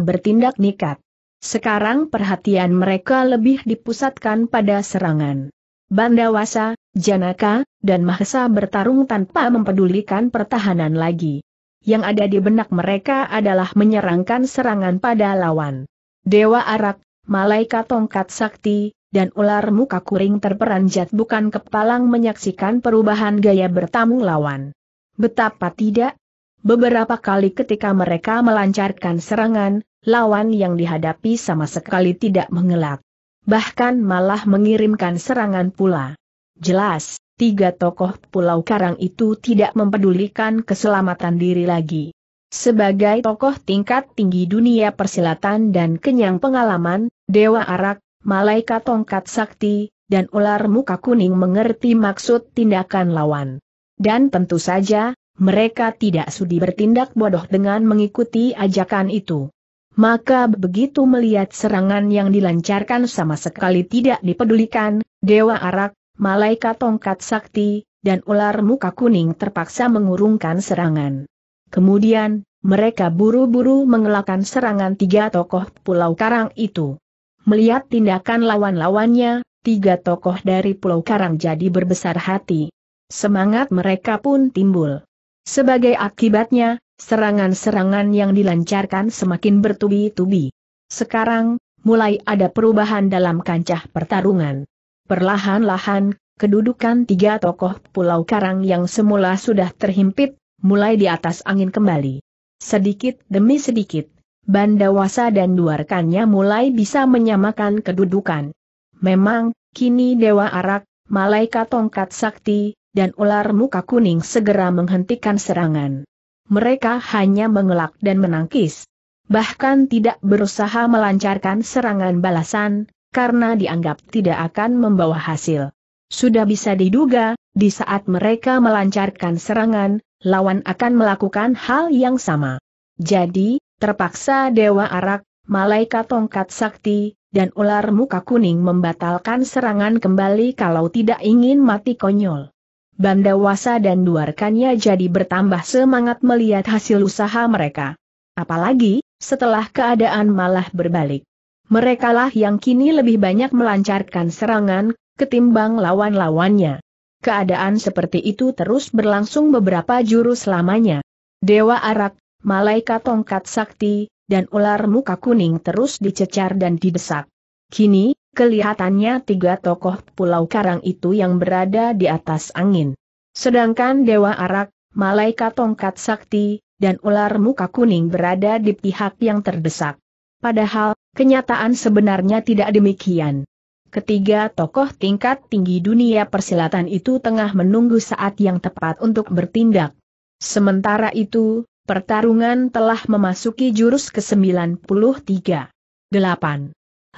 bertindak nikat. Sekarang perhatian mereka lebih dipusatkan pada serangan. Bandawasa, Janaka, dan Mahesa bertarung tanpa mempedulikan pertahanan lagi. Yang ada di benak mereka adalah menyerangkan serangan pada lawan. Dewa Arak, Malaikat Tongkat Sakti, dan ular muka kuring terperanjat bukan kepalang menyaksikan perubahan gaya bertamu lawan. Betapa tidak? Beberapa kali ketika mereka melancarkan serangan, lawan yang dihadapi sama sekali tidak mengelak. Bahkan malah mengirimkan serangan pula. Jelas, tiga tokoh Pulau Karang itu tidak mempedulikan keselamatan diri lagi. Sebagai tokoh tingkat tinggi dunia persilatan dan kenyang pengalaman, Dewa Arak, Malaikat Tongkat Sakti, dan ular muka kuning mengerti maksud tindakan lawan. Dan tentu saja, mereka tidak sudi bertindak bodoh dengan mengikuti ajakan itu. Maka begitu melihat serangan yang dilancarkan sama sekali tidak dipedulikan, Dewa Arak, malaikat tongkat sakti, dan ular muka kuning terpaksa mengurungkan serangan. Kemudian, mereka buru-buru mengelakkan serangan tiga tokoh Pulau Karang itu. Melihat tindakan lawan-lawannya, tiga tokoh dari Pulau Karang jadi berbesar hati. Semangat mereka pun timbul. Sebagai akibatnya, serangan-serangan yang dilancarkan semakin bertubi-tubi. Sekarang, mulai ada perubahan dalam kancah pertarungan. Perlahan-lahan, kedudukan tiga tokoh Pulau Karang yang semula sudah terhimpit, mulai di atas angin kembali. Sedikit demi sedikit, Bandawasa dan dua mulai bisa menyamakan kedudukan. Memang, kini Dewa Arak, Malaikat Tongkat Sakti, dan ular muka kuning segera menghentikan serangan. Mereka hanya mengelak dan menangkis. Bahkan tidak berusaha melancarkan serangan balasan, karena dianggap tidak akan membawa hasil. Sudah bisa diduga, di saat mereka melancarkan serangan, lawan akan melakukan hal yang sama. Jadi, terpaksa Dewa Arak, Malaikat Tongkat Sakti, dan ular muka kuning membatalkan serangan kembali kalau tidak ingin mati konyol. Bandawasa dan duarkannya jadi bertambah semangat melihat hasil usaha mereka. Apalagi, setelah keadaan malah berbalik. Merekalah yang kini lebih banyak melancarkan serangan, ketimbang lawan-lawannya. Keadaan seperti itu terus berlangsung beberapa jurus lamanya. Dewa Arak, Malaikat Tongkat Sakti, dan ular muka kuning terus dicecar dan didesak. Kini, kelihatannya tiga tokoh Pulau Karang itu yang berada di atas angin. Sedangkan Dewa Arak, Malaikat Tongkat Sakti, dan ular muka kuning berada di pihak yang terdesak. Padahal, kenyataan sebenarnya tidak demikian. Ketiga tokoh tingkat tinggi dunia persilatan itu tengah menunggu saat yang tepat untuk bertindak. Sementara itu, pertarungan telah memasuki jurus ke-93. 8.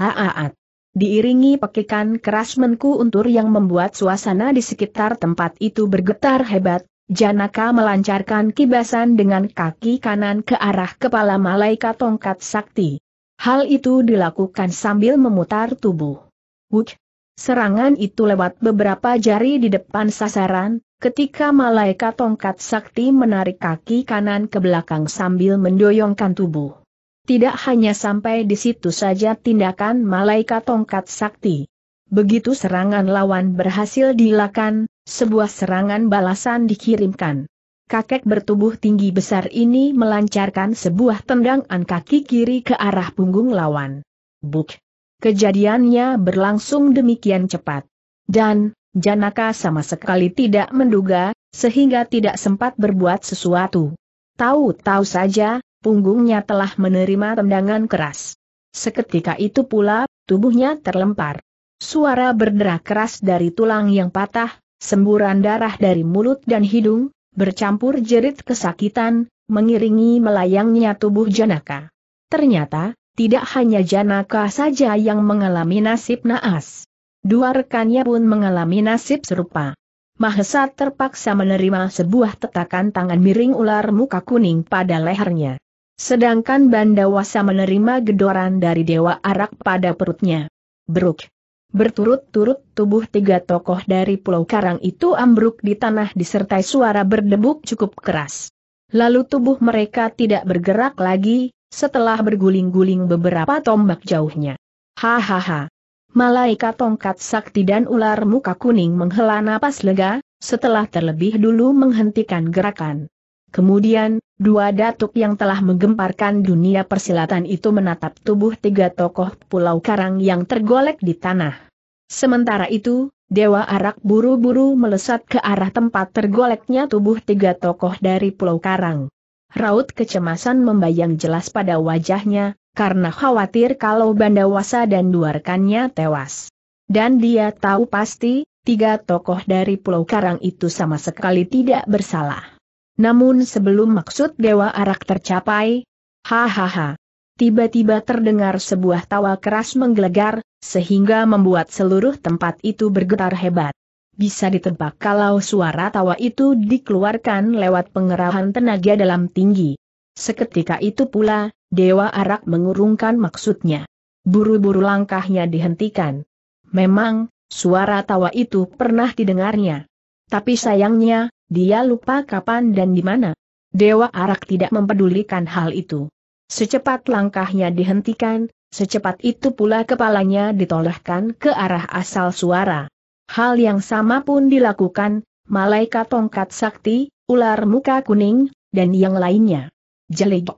Haaat. Diiringi pekikan keras menku untur yang membuat suasana di sekitar tempat itu bergetar hebat, Janaka melancarkan kibasan dengan kaki kanan ke arah kepala malaikat tongkat sakti. Hal itu dilakukan sambil memutar tubuh. Wuk! Serangan itu lewat beberapa jari di depan sasaran, ketika malaikat tongkat sakti menarik kaki kanan ke belakang sambil mendoyongkan tubuh. Tidak hanya sampai di situ saja tindakan malaikat tongkat sakti. Begitu serangan lawan berhasil dilakukan, sebuah serangan balasan dikirimkan kakek bertubuh tinggi besar ini melancarkan sebuah tendangan kaki kiri ke arah punggung lawan. Buk! Kejadiannya berlangsung demikian cepat. Dan, Janaka sama sekali tidak menduga, sehingga tidak sempat berbuat sesuatu. Tahu-tahu saja, punggungnya telah menerima tendangan keras. Seketika itu pula, tubuhnya terlempar. Suara berderak keras dari tulang yang patah, semburan darah dari mulut dan hidung, bercampur jerit kesakitan, mengiringi melayangnya tubuh Janaka. Ternyata, tidak hanya Janaka saja yang mengalami nasib naas. Dua rekannya pun mengalami nasib serupa. Mahesa terpaksa menerima sebuah tetakan tangan miring ular muka kuning pada lehernya. Sedangkan Bandawasa menerima gedoran dari Dewa Arak pada perutnya. Bruk! Berturut-turut tubuh tiga tokoh dari Pulau Karang itu ambruk di tanah disertai suara berdebuk cukup keras. Lalu tubuh mereka tidak bergerak lagi, setelah berguling-guling beberapa tombak jauhnya. Hahaha. Malaikat tongkat sakti dan ular muka kuning menghela napas lega, setelah terlebih dulu menghentikan gerakan. Kemudian, dua datuk yang telah menggemparkan dunia persilatan itu menatap tubuh tiga tokoh Pulau Karang yang tergolek di tanah. Sementara itu, Dewa Arak buru-buru melesat ke arah tempat tergoleknya tubuh tiga tokoh dari Pulau Karang. Raut kecemasan membayang jelas pada wajahnya, karena khawatir kalau Bandawasa dan duarkannya tewas. Dan dia tahu pasti, tiga tokoh dari Pulau Karang itu sama sekali tidak bersalah. Namun sebelum maksud Dewa Arak tercapai, hahaha. Tiba-tiba terdengar sebuah tawa keras menggelegar, sehingga membuat seluruh tempat itu bergetar hebat. Bisa ditebak kalau suara tawa itu dikeluarkan lewat pengerahan tenaga dalam tinggi. Seketika itu pula, Dewa Arak mengurungkan maksudnya. Buru-buru langkahnya dihentikan. Memang, suara tawa itu pernah didengarnya. Tapi sayangnya, dia lupa kapan dan di mana. Dewa Arak tidak mempedulikan hal itu. Secepat langkahnya dihentikan, secepat itu pula kepalanya ditolehkan ke arah asal suara. Hal yang sama pun dilakukan, malaikat tongkat sakti, ular muka kuning, dan yang lainnya. Jelik.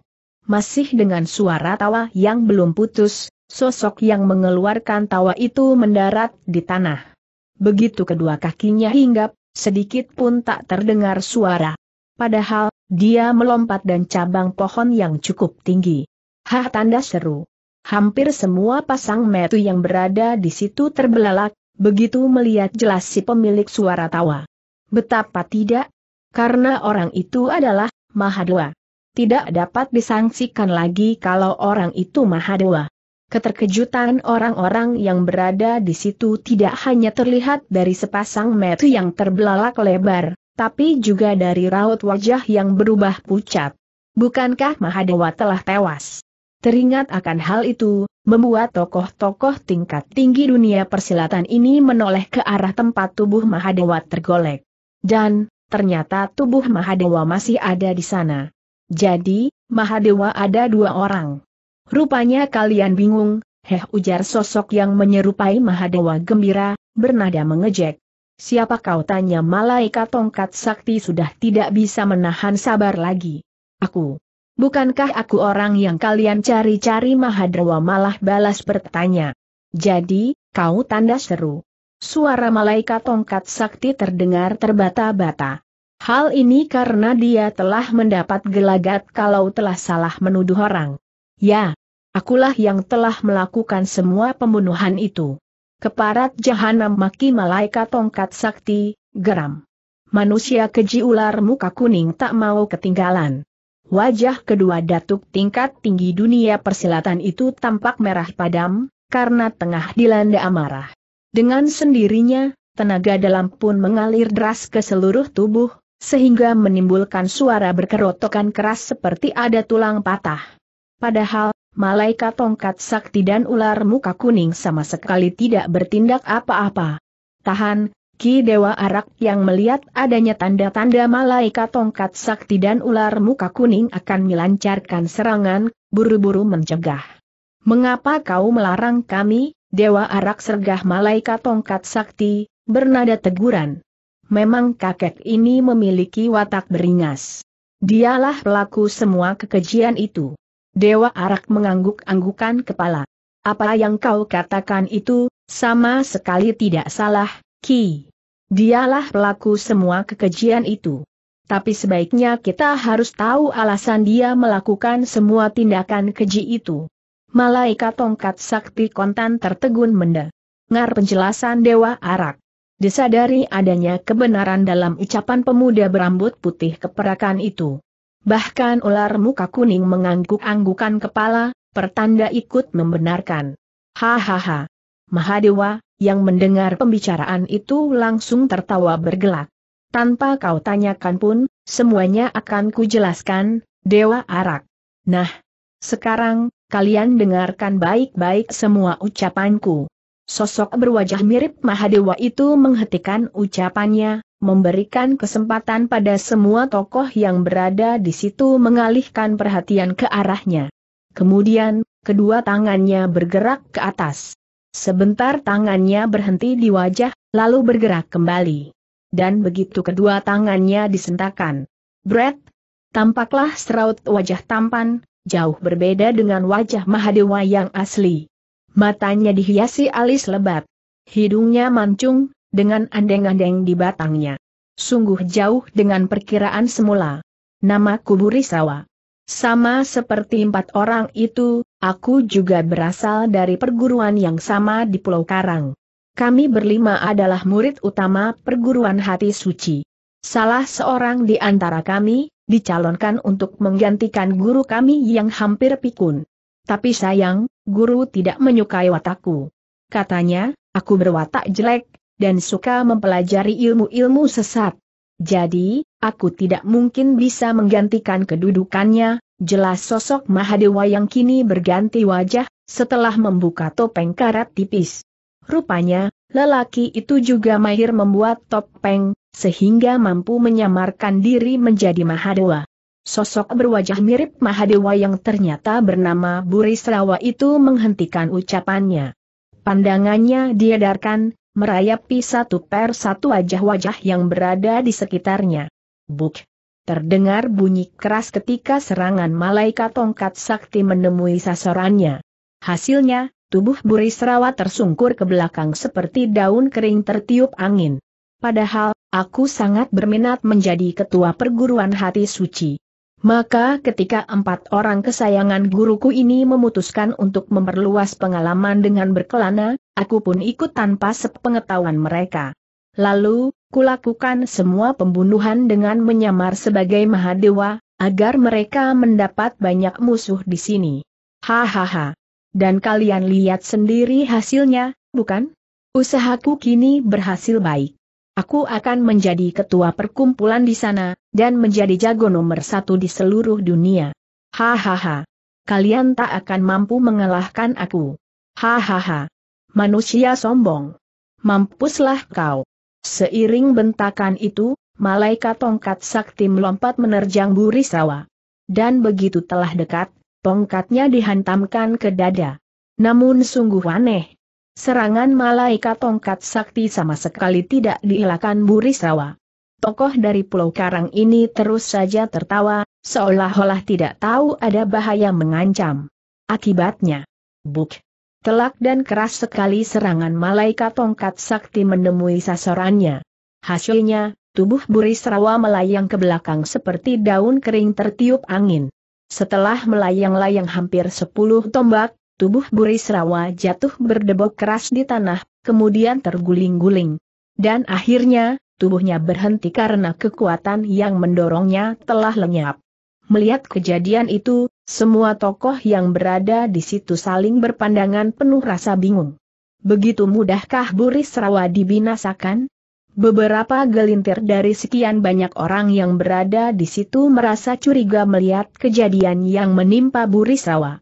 Masih dengan suara tawa yang belum putus, sosok yang mengeluarkan tawa itu mendarat di tanah. Begitu kedua kakinya hinggap, Sedikit pun tak terdengar suara. Padahal, dia melompat dan cabang pohon yang cukup tinggi. Hah tanda seru. Hampir semua pasang metu yang berada di situ terbelalak, begitu melihat jelas si pemilik suara tawa. Betapa tidak? Karena orang itu adalah Mahadwa. Tidak dapat disangsikan lagi kalau orang itu Mahadwa. Keterkejutan orang-orang yang berada di situ tidak hanya terlihat dari sepasang mata yang terbelalak lebar, tapi juga dari raut wajah yang berubah pucat. Bukankah Mahadewa telah tewas? Teringat akan hal itu, membuat tokoh-tokoh tingkat tinggi dunia persilatan ini menoleh ke arah tempat tubuh Mahadewa tergolek. Dan, ternyata tubuh Mahadewa masih ada di sana. Jadi, Mahadewa ada dua orang. Rupanya kalian bingung, heh ujar sosok yang menyerupai Mahadewa gembira, bernada mengejek. Siapa kau tanya malaikat tongkat sakti sudah tidak bisa menahan sabar lagi. Aku. Bukankah aku orang yang kalian cari-cari Mahadewa malah balas bertanya. Jadi, kau tanda seru. Suara malaikat tongkat sakti terdengar terbata-bata. Hal ini karena dia telah mendapat gelagat kalau telah salah menuduh orang. Ya, akulah yang telah melakukan semua pembunuhan itu. Keparat jahanam maki malaikat tongkat sakti, geram. Manusia keji ular muka kuning tak mau ketinggalan. Wajah kedua datuk tingkat tinggi dunia persilatan itu tampak merah padam, karena tengah dilanda amarah. Dengan sendirinya, tenaga dalam pun mengalir deras ke seluruh tubuh, sehingga menimbulkan suara berkerotokan keras seperti ada tulang patah. Padahal, malaikat tongkat sakti dan ular muka kuning sama sekali tidak bertindak apa-apa. Tahan, Ki Dewa Arak yang melihat adanya tanda-tanda malaikat tongkat sakti dan ular muka kuning akan melancarkan serangan, buru-buru mencegah. Mengapa kau melarang kami, Dewa Arak sergah malaikat tongkat sakti, bernada teguran. Memang kakek ini memiliki watak beringas. Dialah pelaku semua kekejian itu. Dewa Arak mengangguk-anggukan kepala. Apa yang kau katakan itu, sama sekali tidak salah, Ki. Dialah pelaku semua kekejian itu. Tapi sebaiknya kita harus tahu alasan dia melakukan semua tindakan keji itu. Malaikat tongkat sakti kontan tertegun mendengar penjelasan Dewa Arak. Disadari adanya kebenaran dalam ucapan pemuda berambut putih keperakan itu. Bahkan ular muka kuning mengangguk-anggukan kepala, pertanda ikut membenarkan. Hahaha. Mahadewa, yang mendengar pembicaraan itu langsung tertawa bergelak. Tanpa kau tanyakan pun, semuanya akan kujelaskan, Dewa Arak. Nah, sekarang, kalian dengarkan baik-baik semua ucapanku. Sosok berwajah mirip Mahadewa itu menghentikan ucapannya, memberikan kesempatan pada semua tokoh yang berada di situ mengalihkan perhatian ke arahnya. Kemudian, kedua tangannya bergerak ke atas. Sebentar tangannya berhenti di wajah, lalu bergerak kembali. Dan begitu kedua tangannya disentakan. Brett, tampaklah seraut wajah tampan, jauh berbeda dengan wajah Mahadewa yang asli. Matanya dihiasi alis lebat. Hidungnya mancung, dengan andeng-andeng di batangnya. Sungguh jauh dengan perkiraan semula. Nama Kuburisawa. Sama seperti empat orang itu, aku juga berasal dari perguruan yang sama di Pulau Karang. Kami berlima adalah murid utama perguruan hati suci. Salah seorang di antara kami, dicalonkan untuk menggantikan guru kami yang hampir pikun. Tapi sayang, guru tidak menyukai watakku. Katanya, aku berwatak jelek, dan suka mempelajari ilmu-ilmu sesat. Jadi, aku tidak mungkin bisa menggantikan kedudukannya, jelas sosok Mahadewa yang kini berganti wajah, setelah membuka topeng karat tipis. Rupanya, lelaki itu juga mahir membuat topeng, sehingga mampu menyamarkan diri menjadi Mahadewa. Sosok berwajah mirip Mahadewa yang ternyata bernama Burisrawa itu menghentikan ucapannya. Pandangannya diedarkan, merayapi satu per satu wajah-wajah yang berada di sekitarnya. Buk! Terdengar bunyi keras ketika serangan malaikat tongkat sakti menemui sasarannya. Hasilnya, tubuh Burisrawa tersungkur ke belakang seperti daun kering tertiup angin. Padahal, aku sangat berminat menjadi ketua perguruan hati suci. Maka ketika empat orang kesayangan guruku ini memutuskan untuk memperluas pengalaman dengan berkelana, aku pun ikut tanpa sepengetahuan mereka. Lalu, kulakukan semua pembunuhan dengan menyamar sebagai Mahadewa, agar mereka mendapat banyak musuh di sini. Hahaha. Dan kalian lihat sendiri hasilnya, bukan? Usahaku kini berhasil baik. Aku akan menjadi ketua perkumpulan di sana, dan menjadi jago nomor satu di seluruh dunia. Hahaha. Kalian tak akan mampu mengalahkan aku. Hahaha. Manusia sombong. Mampuslah kau. Seiring bentakan itu, malaikat tongkat sakti melompat menerjang Burisawa. Dan begitu telah dekat, tongkatnya dihantamkan ke dada. Namun sungguh aneh, Serangan malaikat tongkat sakti sama sekali tidak dielakkan Burisrawa. Tokoh dari Pulau Karang ini terus saja tertawa, seolah-olah tidak tahu ada bahaya mengancam. Akibatnya, buk, telak dan keras sekali serangan malaikat tongkat sakti menemui sasarannya. Hasilnya, tubuh Burisrawa melayang ke belakang seperti daun kering tertiup angin. Setelah melayang-layang hampir sepuluh tombak, Tubuh Buri Burisrawa jatuh berdebok keras di tanah, kemudian terguling-guling. Dan akhirnya, tubuhnya berhenti karena kekuatan yang mendorongnya telah lenyap. Melihat kejadian itu, semua tokoh yang berada di situ saling berpandangan penuh rasa bingung. Begitu mudahkah Buri Burisrawa dibinasakan? Beberapa gelintir dari sekian banyak orang yang berada di situ merasa curiga melihat kejadian yang menimpa Buri Burisrawa.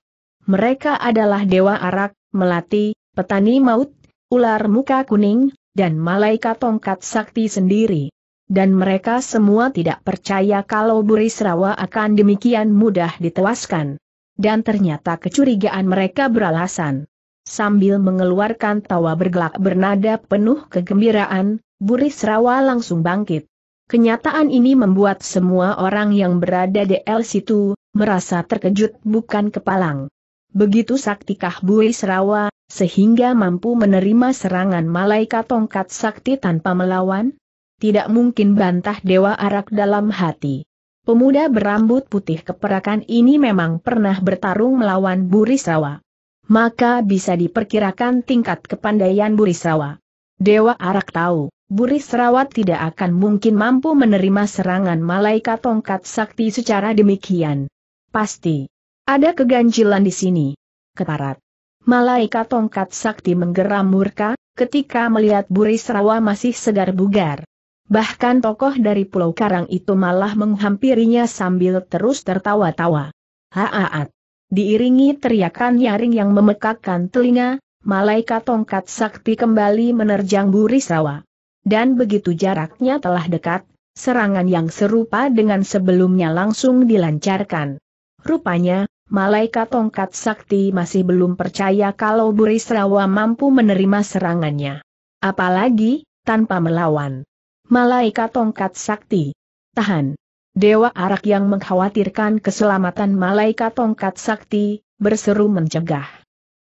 Mereka adalah Dewa Arak, Melati, Petani Maut, Ular Muka Kuning, dan Malaikat Tongkat Sakti sendiri. Dan mereka semua tidak percaya kalau Burisrawa akan demikian mudah ditewaskan. Dan ternyata kecurigaan mereka beralasan. Sambil mengeluarkan tawa bergelak bernada penuh kegembiraan, Burisrawa langsung bangkit. Kenyataan ini membuat semua orang yang berada di El situ, merasa terkejut bukan kepalang. Begitu saktikah Bui Serawa, sehingga mampu menerima serangan malaikat tongkat sakti tanpa melawan? Tidak mungkin bantah Dewa Arak dalam hati. Pemuda berambut putih keperakan ini memang pernah bertarung melawan Burisawa. Maka bisa diperkirakan tingkat kepandaian Burisawa. Dewa Arak tahu, Burisrawa tidak akan mungkin mampu menerima serangan malaikat tongkat sakti secara demikian. Pasti, ada keganjilan di sini. Keparat. Malaikat tongkat sakti menggeram murka, ketika melihat Buri Serawa masih segar bugar. Bahkan tokoh dari Pulau Karang itu malah menghampirinya sambil terus tertawa-tawa. Haaat. Diiringi teriakan nyaring yang memekakkan telinga, malaikat tongkat sakti kembali menerjang Buri Serawa. Dan begitu jaraknya telah dekat, serangan yang serupa dengan sebelumnya langsung dilancarkan. Rupanya, malaikat tongkat sakti masih belum percaya kalau Burisrawa mampu menerima serangannya. Apalagi, tanpa melawan. Malaikat tongkat sakti. Tahan. Dewa Arak yang mengkhawatirkan keselamatan malaikat tongkat sakti, berseru mencegah.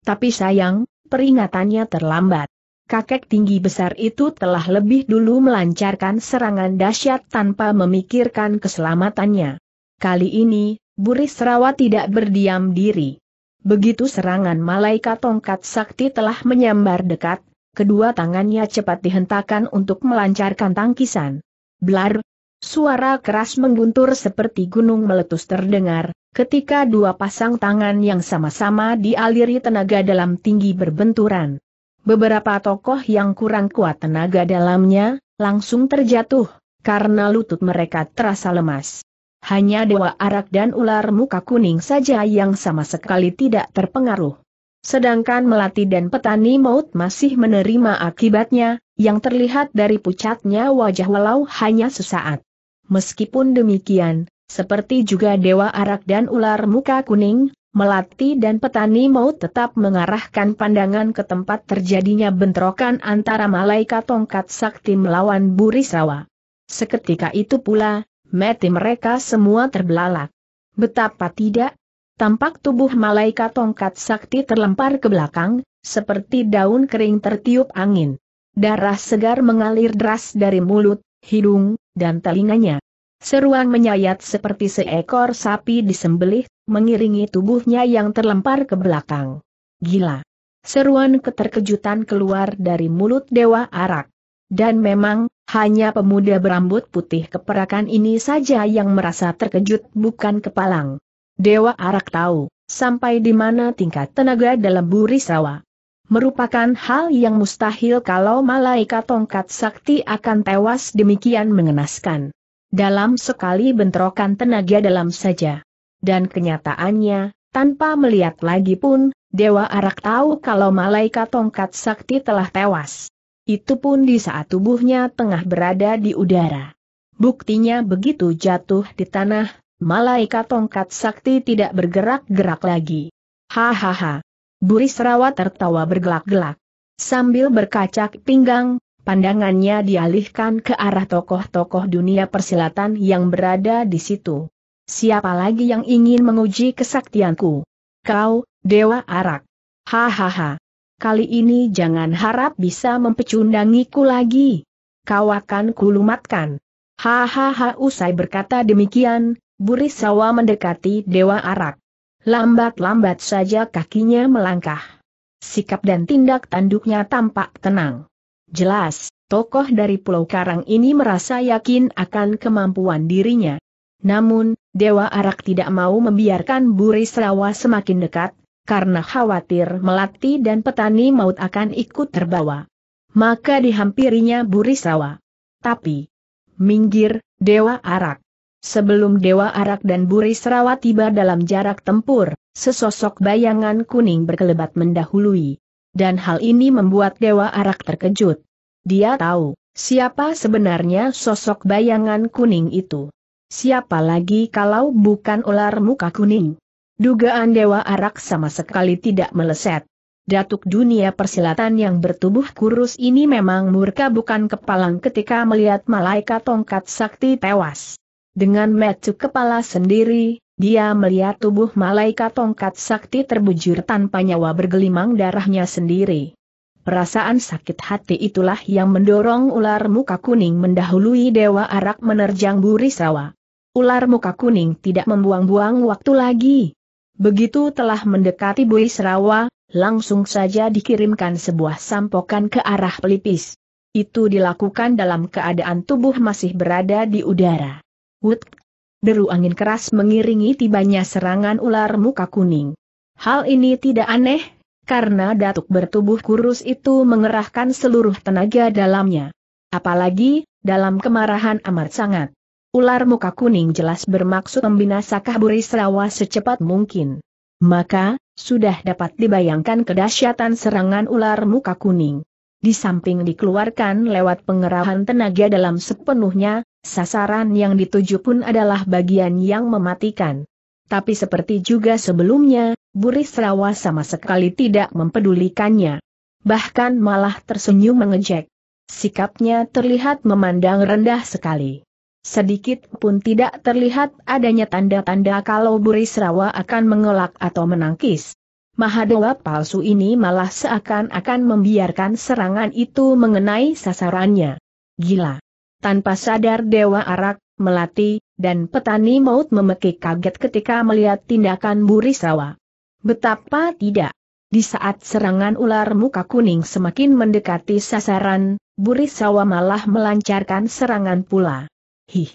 Tapi sayang, peringatannya terlambat. Kakek tinggi besar itu telah lebih dulu melancarkan serangan dahsyat tanpa memikirkan keselamatannya. Kali ini, Buris Rawa tidak berdiam diri. Begitu serangan malaikat tongkat sakti telah menyambar dekat, kedua tangannya cepat dihentakan untuk melancarkan tangkisan. Blar! Suara keras mengguntur seperti gunung meletus terdengar, ketika dua pasang tangan yang sama-sama dialiri tenaga dalam tinggi berbenturan. Beberapa tokoh yang kurang kuat tenaga dalamnya, langsung terjatuh, karena lutut mereka terasa lemas. Hanya Dewa Arak dan ular muka kuning saja yang sama sekali tidak terpengaruh. Sedangkan melati dan petani maut masih menerima akibatnya, yang terlihat dari pucatnya wajah walau hanya sesaat. Meskipun demikian, seperti juga Dewa Arak dan ular muka kuning, Melati dan petani maut tetap mengarahkan pandangan ke tempat terjadinya bentrokan antara malaikat tongkat sakti melawan Burisrawa. Seketika itu pula, Mati mereka semua terbelalak. Betapa tidak? Tampak tubuh malaikat tongkat sakti terlempar ke belakang, seperti daun kering tertiup angin. Darah segar mengalir deras dari mulut, hidung, dan telinganya. Seruan menyayat seperti seekor sapi disembelih, mengiringi tubuhnya yang terlempar ke belakang. Gila! Seruan keterkejutan keluar dari mulut Dewa Arak. Dan memang, hanya pemuda berambut putih keperakan ini saja yang merasa terkejut bukan kepalang. Dewa Arak tahu, sampai di mana tingkat tenaga dalam Burisrawa. Merupakan hal yang mustahil kalau malaikat tongkat sakti akan tewas demikian mengenaskan. Dalam sekali bentrokan tenaga dalam saja. Dan kenyataannya, tanpa melihat lagi pun, Dewa Arak tahu kalau malaikat tongkat sakti telah tewas. Itu pun di saat tubuhnya tengah berada di udara. Buktinya begitu jatuh di tanah, malaikat tongkat sakti tidak bergerak-gerak lagi. Hahaha. Buris rawat tertawa bergelak-gelak. Sambil berkacak pinggang, pandangannya dialihkan ke arah tokoh-tokoh dunia persilatan yang berada di situ. Siapa lagi yang ingin menguji kesaktianku? Kau, Dewa Arak. Hahaha kali ini jangan harap bisa mempecundangiku lagi. Kau akan kulumatkan. Hahaha usai berkata demikian, Burisawa mendekati Dewa Arak. Lambat-lambat saja kakinya melangkah. Sikap dan tindak tanduknya tampak tenang. Jelas, tokoh dari Pulau Karang ini merasa yakin akan kemampuan dirinya. Namun, Dewa Arak tidak mau membiarkan Burisawa semakin dekat, karena khawatir melati dan petani maut akan ikut terbawa. Maka dihampirinya Burisawa. Tapi, minggir, Dewa Arak. Sebelum Dewa Arak dan Burisrawa tiba dalam jarak tempur, sesosok bayangan kuning berkelebat mendahului. Dan hal ini membuat Dewa Arak terkejut. Dia tahu, siapa sebenarnya sosok bayangan kuning itu. Siapa lagi kalau bukan ular muka kuning? Dugaan Dewa Arak sama sekali tidak meleset. Datuk dunia persilatan yang bertubuh kurus ini memang murka bukan kepalang ketika melihat malaikat tongkat sakti tewas. Dengan metu kepala sendiri, dia melihat tubuh malaikat tongkat sakti terbujur tanpa nyawa bergelimang darahnya sendiri. Perasaan sakit hati itulah yang mendorong ular muka kuning mendahului Dewa Arak menerjang Burisawa. Ular muka kuning tidak membuang-buang waktu lagi, Begitu telah mendekati Bui Serawa, langsung saja dikirimkan sebuah sampokan ke arah pelipis. Itu dilakukan dalam keadaan tubuh masih berada di udara. Wut! Deru angin keras mengiringi tibanya serangan ular muka kuning. Hal ini tidak aneh, karena datuk bertubuh kurus itu mengerahkan seluruh tenaga dalamnya. Apalagi, dalam kemarahan amat sangat. Ular muka kuning jelas bermaksud membinasakan serawa secepat mungkin. Maka, sudah dapat dibayangkan kedahsyatan serangan ular muka kuning. Di samping dikeluarkan lewat pengerahan tenaga dalam sepenuhnya, sasaran yang dituju pun adalah bagian yang mematikan. Tapi seperti juga sebelumnya, Serawa sama sekali tidak mempedulikannya. Bahkan malah tersenyum mengejek. Sikapnya terlihat memandang rendah sekali. Sedikit pun tidak terlihat adanya tanda-tanda kalau Burisrawa akan mengelak atau menangkis. Mahadewa palsu ini malah seakan-akan membiarkan serangan itu mengenai sasarannya. Gila. Tanpa sadar Dewa Arak, Melati, dan petani maut memekik kaget ketika melihat tindakan Burisrawa. Betapa tidak. Di saat serangan ular muka kuning semakin mendekati sasaran, Burisrawa malah melancarkan serangan pula. Hih.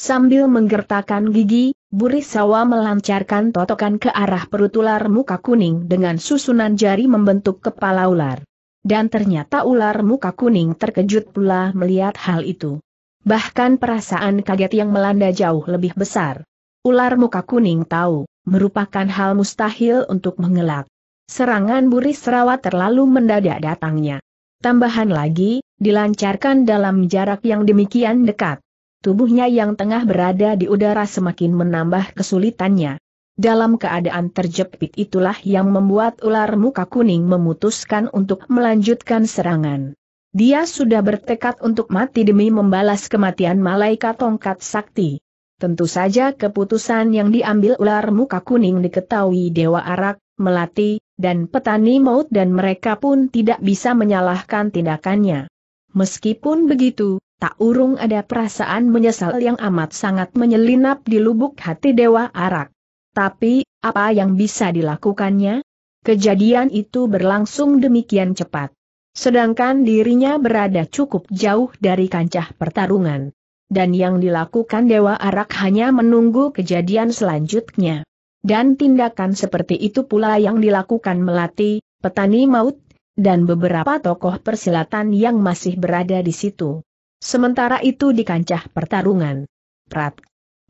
Sambil menggertakkan gigi, Burisawa melancarkan totokan ke arah perut ular muka kuning dengan susunan jari membentuk kepala ular. Dan ternyata ular muka kuning terkejut pula melihat hal itu. Bahkan perasaan kaget yang melanda jauh lebih besar. Ular muka kuning tahu, merupakan hal mustahil untuk mengelak. Serangan buri Burisrawa terlalu mendadak datangnya. Tambahan lagi, dilancarkan dalam jarak yang demikian dekat. Tubuhnya yang tengah berada di udara semakin menambah kesulitannya. Dalam keadaan terjepit itulah yang membuat ular muka kuning memutuskan untuk melanjutkan serangan. Dia sudah bertekad untuk mati demi membalas kematian malaikat tongkat sakti. Tentu saja keputusan yang diambil ular muka kuning diketahui Dewa Arak, Melati, dan petani maut dan mereka pun tidak bisa menyalahkan tindakannya. Meskipun begitu, Tak urung ada perasaan menyesal yang amat sangat menyelinap di lubuk hati Dewa Arak. Tapi, apa yang bisa dilakukannya? Kejadian itu berlangsung demikian cepat. Sedangkan dirinya berada cukup jauh dari kancah pertarungan. Dan yang dilakukan Dewa Arak hanya menunggu kejadian selanjutnya. Dan tindakan seperti itu pula yang dilakukan Melati, petani maut, dan beberapa tokoh persilatan yang masih berada di situ. Sementara itu di kancah pertarungan. Prat.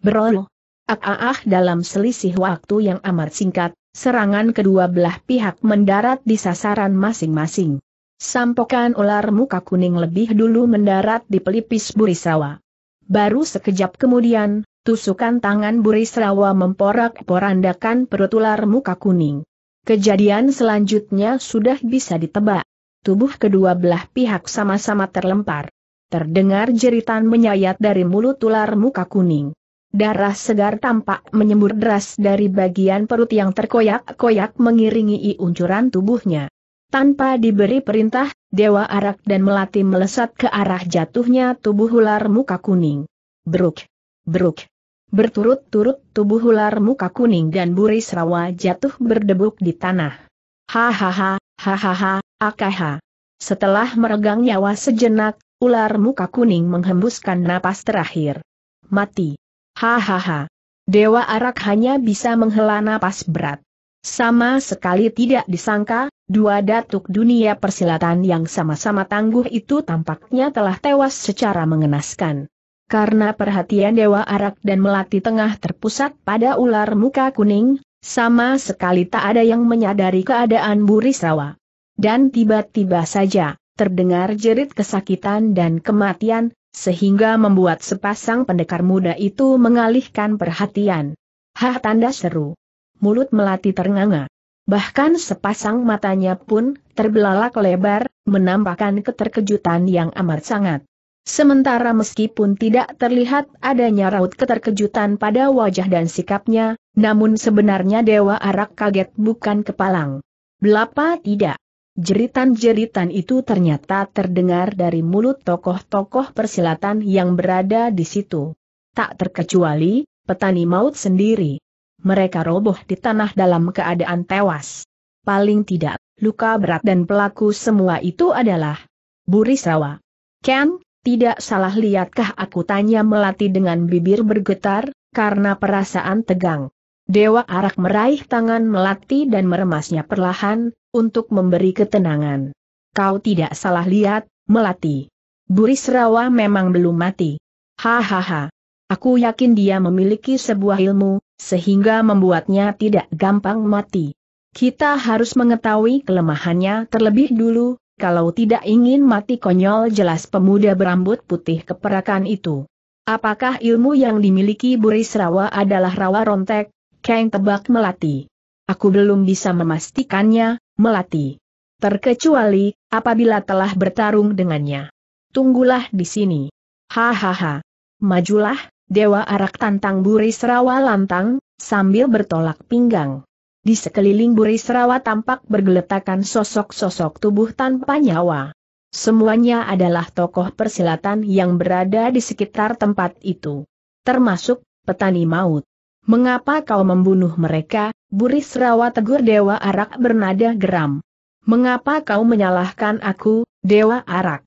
Berol. Ah dalam selisih waktu yang amat singkat, serangan kedua belah pihak mendarat di sasaran masing-masing. Sampokan ular muka kuning lebih dulu mendarat di pelipis Burisawa. Baru sekejap kemudian, tusukan tangan Burisawa memporak-porandakan perut ular muka kuning. Kejadian selanjutnya sudah bisa ditebak. Tubuh kedua belah pihak sama-sama terlempar terdengar jeritan menyayat dari mulut ular muka kuning. Darah segar tampak menyembur deras dari bagian perut yang terkoyak-koyak mengiringi uncuran tubuhnya. Tanpa diberi perintah, Dewa Arak dan Melati melesat ke arah jatuhnya tubuh ular muka kuning. Bruk! Bruk! Berturut-turut tubuh ular muka kuning dan buri serawa jatuh berdebuk di tanah. Hahaha, hahaha, akaha. Setelah meregang nyawa sejenak, Ular muka kuning menghembuskan napas terakhir. Mati. Hahaha. Dewa Arak hanya bisa menghela napas berat. Sama sekali tidak disangka, dua datuk dunia persilatan yang sama-sama tangguh itu tampaknya telah tewas secara mengenaskan. Karena perhatian Dewa Arak dan Melati Tengah terpusat pada ular muka kuning, sama sekali tak ada yang menyadari keadaan Burisrawa. Dan tiba-tiba saja, terdengar jerit kesakitan dan kematian, sehingga membuat sepasang pendekar muda itu mengalihkan perhatian. Hah tanda seru. Mulut melati ternganga. Bahkan sepasang matanya pun terbelalak lebar, menampakkan keterkejutan yang amat sangat. Sementara meskipun tidak terlihat adanya raut keterkejutan pada wajah dan sikapnya, namun sebenarnya Dewa Arak kaget bukan kepalang. Belapa tidak. Jeritan-jeritan itu ternyata terdengar dari mulut tokoh-tokoh persilatan yang berada di situ. Tak terkecuali, petani maut sendiri. Mereka roboh di tanah dalam keadaan tewas. Paling tidak, luka berat dan pelaku semua itu adalah Burisawa. Ken, tidak salah lihatkah aku tanya Melati dengan bibir bergetar, karena perasaan tegang. Dewa Arak meraih tangan Melati dan meremasnya perlahan, untuk memberi ketenangan. Kau tidak salah lihat, Melati. Buris Rawa memang belum mati. Hahaha. Aku yakin dia memiliki sebuah ilmu, sehingga membuatnya tidak gampang mati. Kita harus mengetahui kelemahannya terlebih dulu, kalau tidak ingin mati konyol jelas pemuda berambut putih keperakan itu. Apakah ilmu yang dimiliki Buris Rawa adalah rawa rontek, Kang tebak melati? Aku belum bisa memastikannya, melati. Terkecuali, apabila telah bertarung dengannya. Tunggulah di sini. Hahaha. Majulah, Dewa Arak tantang Buri Serawa lantang, sambil bertolak pinggang. Di sekeliling Buri Serawa tampak bergeletakan sosok-sosok tubuh tanpa nyawa. Semuanya adalah tokoh persilatan yang berada di sekitar tempat itu. Termasuk, petani maut. Mengapa kau membunuh mereka, buris rawa tegur Dewa Arak bernada geram. Mengapa kau menyalahkan aku, Dewa Arak?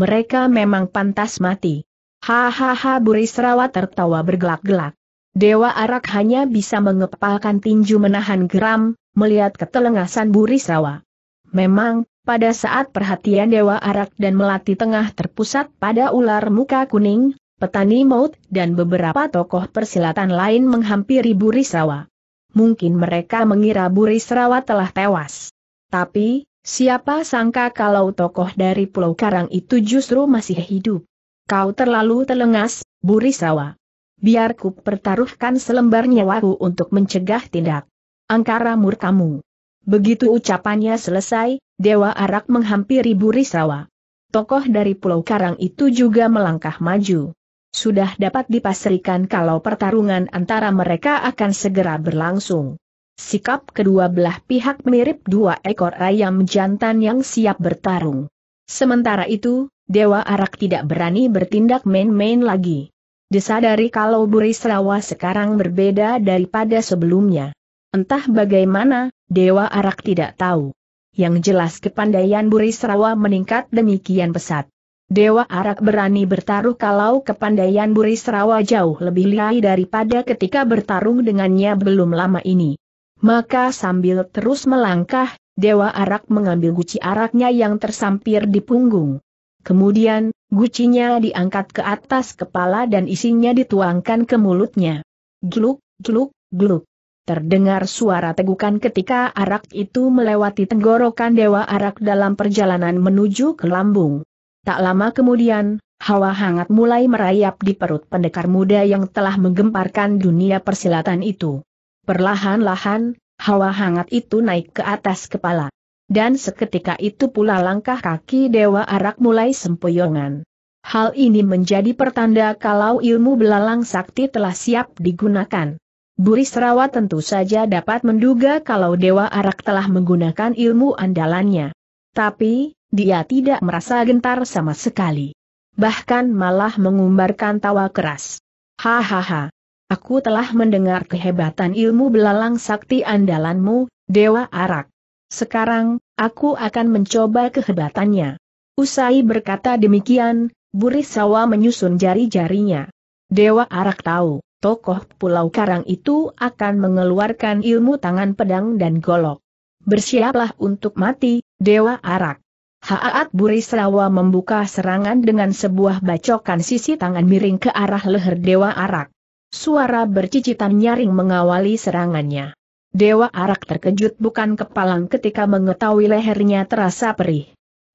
Mereka memang pantas mati. Hahaha buris rawa tertawa bergelak-gelak. Dewa Arak hanya bisa mengepalkan tinju menahan geram, melihat ketelengasan buris rawa. Memang, pada saat perhatian Dewa Arak dan Melati tengah terpusat pada ular muka kuning, petani maut, dan beberapa tokoh persilatan lain menghampiri Burisrawa. Mungkin mereka mengira Burisrawa telah tewas. Tapi, siapa sangka kalau tokoh dari Pulau Karang itu justru masih hidup. Kau terlalu telengas, Burisrawa. Biar ku pertaruhkan selembar nyawaku untuk mencegah tindak. Angkara murkamu. Begitu ucapannya selesai, Dewa Arak menghampiri Burisrawa. Tokoh dari Pulau Karang itu juga melangkah maju sudah dapat dipastikan kalau pertarungan antara mereka akan segera berlangsung. Sikap kedua belah pihak mirip dua ekor ayam jantan yang siap bertarung. Sementara itu, Dewa Arak tidak berani bertindak main-main lagi. Disadari kalau Burisrawa sekarang berbeda daripada sebelumnya. Entah bagaimana, Dewa Arak tidak tahu. Yang jelas kepandaian Burisrawa meningkat demikian pesat. Dewa Arak berani bertaruh kalau kepandaian Burisrawa jauh lebih lihai daripada ketika bertarung dengannya belum lama ini. Maka sambil terus melangkah, Dewa Arak mengambil guci araknya yang tersampir di punggung. Kemudian, gucinya diangkat ke atas kepala dan isinya dituangkan ke mulutnya. Gluk, gluk, gluk. Terdengar suara tegukan ketika arak itu melewati tenggorokan Dewa Arak dalam perjalanan menuju ke lambung. Tak lama kemudian, hawa hangat mulai merayap di perut pendekar muda yang telah menggemparkan dunia persilatan itu. Perlahan-lahan, hawa hangat itu naik ke atas kepala. Dan seketika itu pula langkah kaki Dewa Arak mulai sempoyongan. Hal ini menjadi pertanda kalau ilmu belalang sakti telah siap digunakan. Buris Serawa tentu saja dapat menduga kalau Dewa Arak telah menggunakan ilmu andalannya. Tapi, dia tidak merasa gentar sama sekali. Bahkan malah mengumbarkan tawa keras. Hahaha. Aku telah mendengar kehebatan ilmu belalang sakti andalanmu, Dewa Arak. Sekarang, aku akan mencoba kehebatannya. Usai berkata demikian, Burisawa menyusun jari-jarinya. Dewa Arak tahu, tokoh Pulau Karang itu akan mengeluarkan ilmu tangan pedang dan golok. Bersiaplah untuk mati, Dewa Arak. Haat Buri Selawa membuka serangan dengan sebuah bacokan sisi tangan miring ke arah leher Dewa Arak. Suara bercicitan nyaring mengawali serangannya. Dewa Arak terkejut bukan kepalang ketika mengetahui lehernya terasa perih.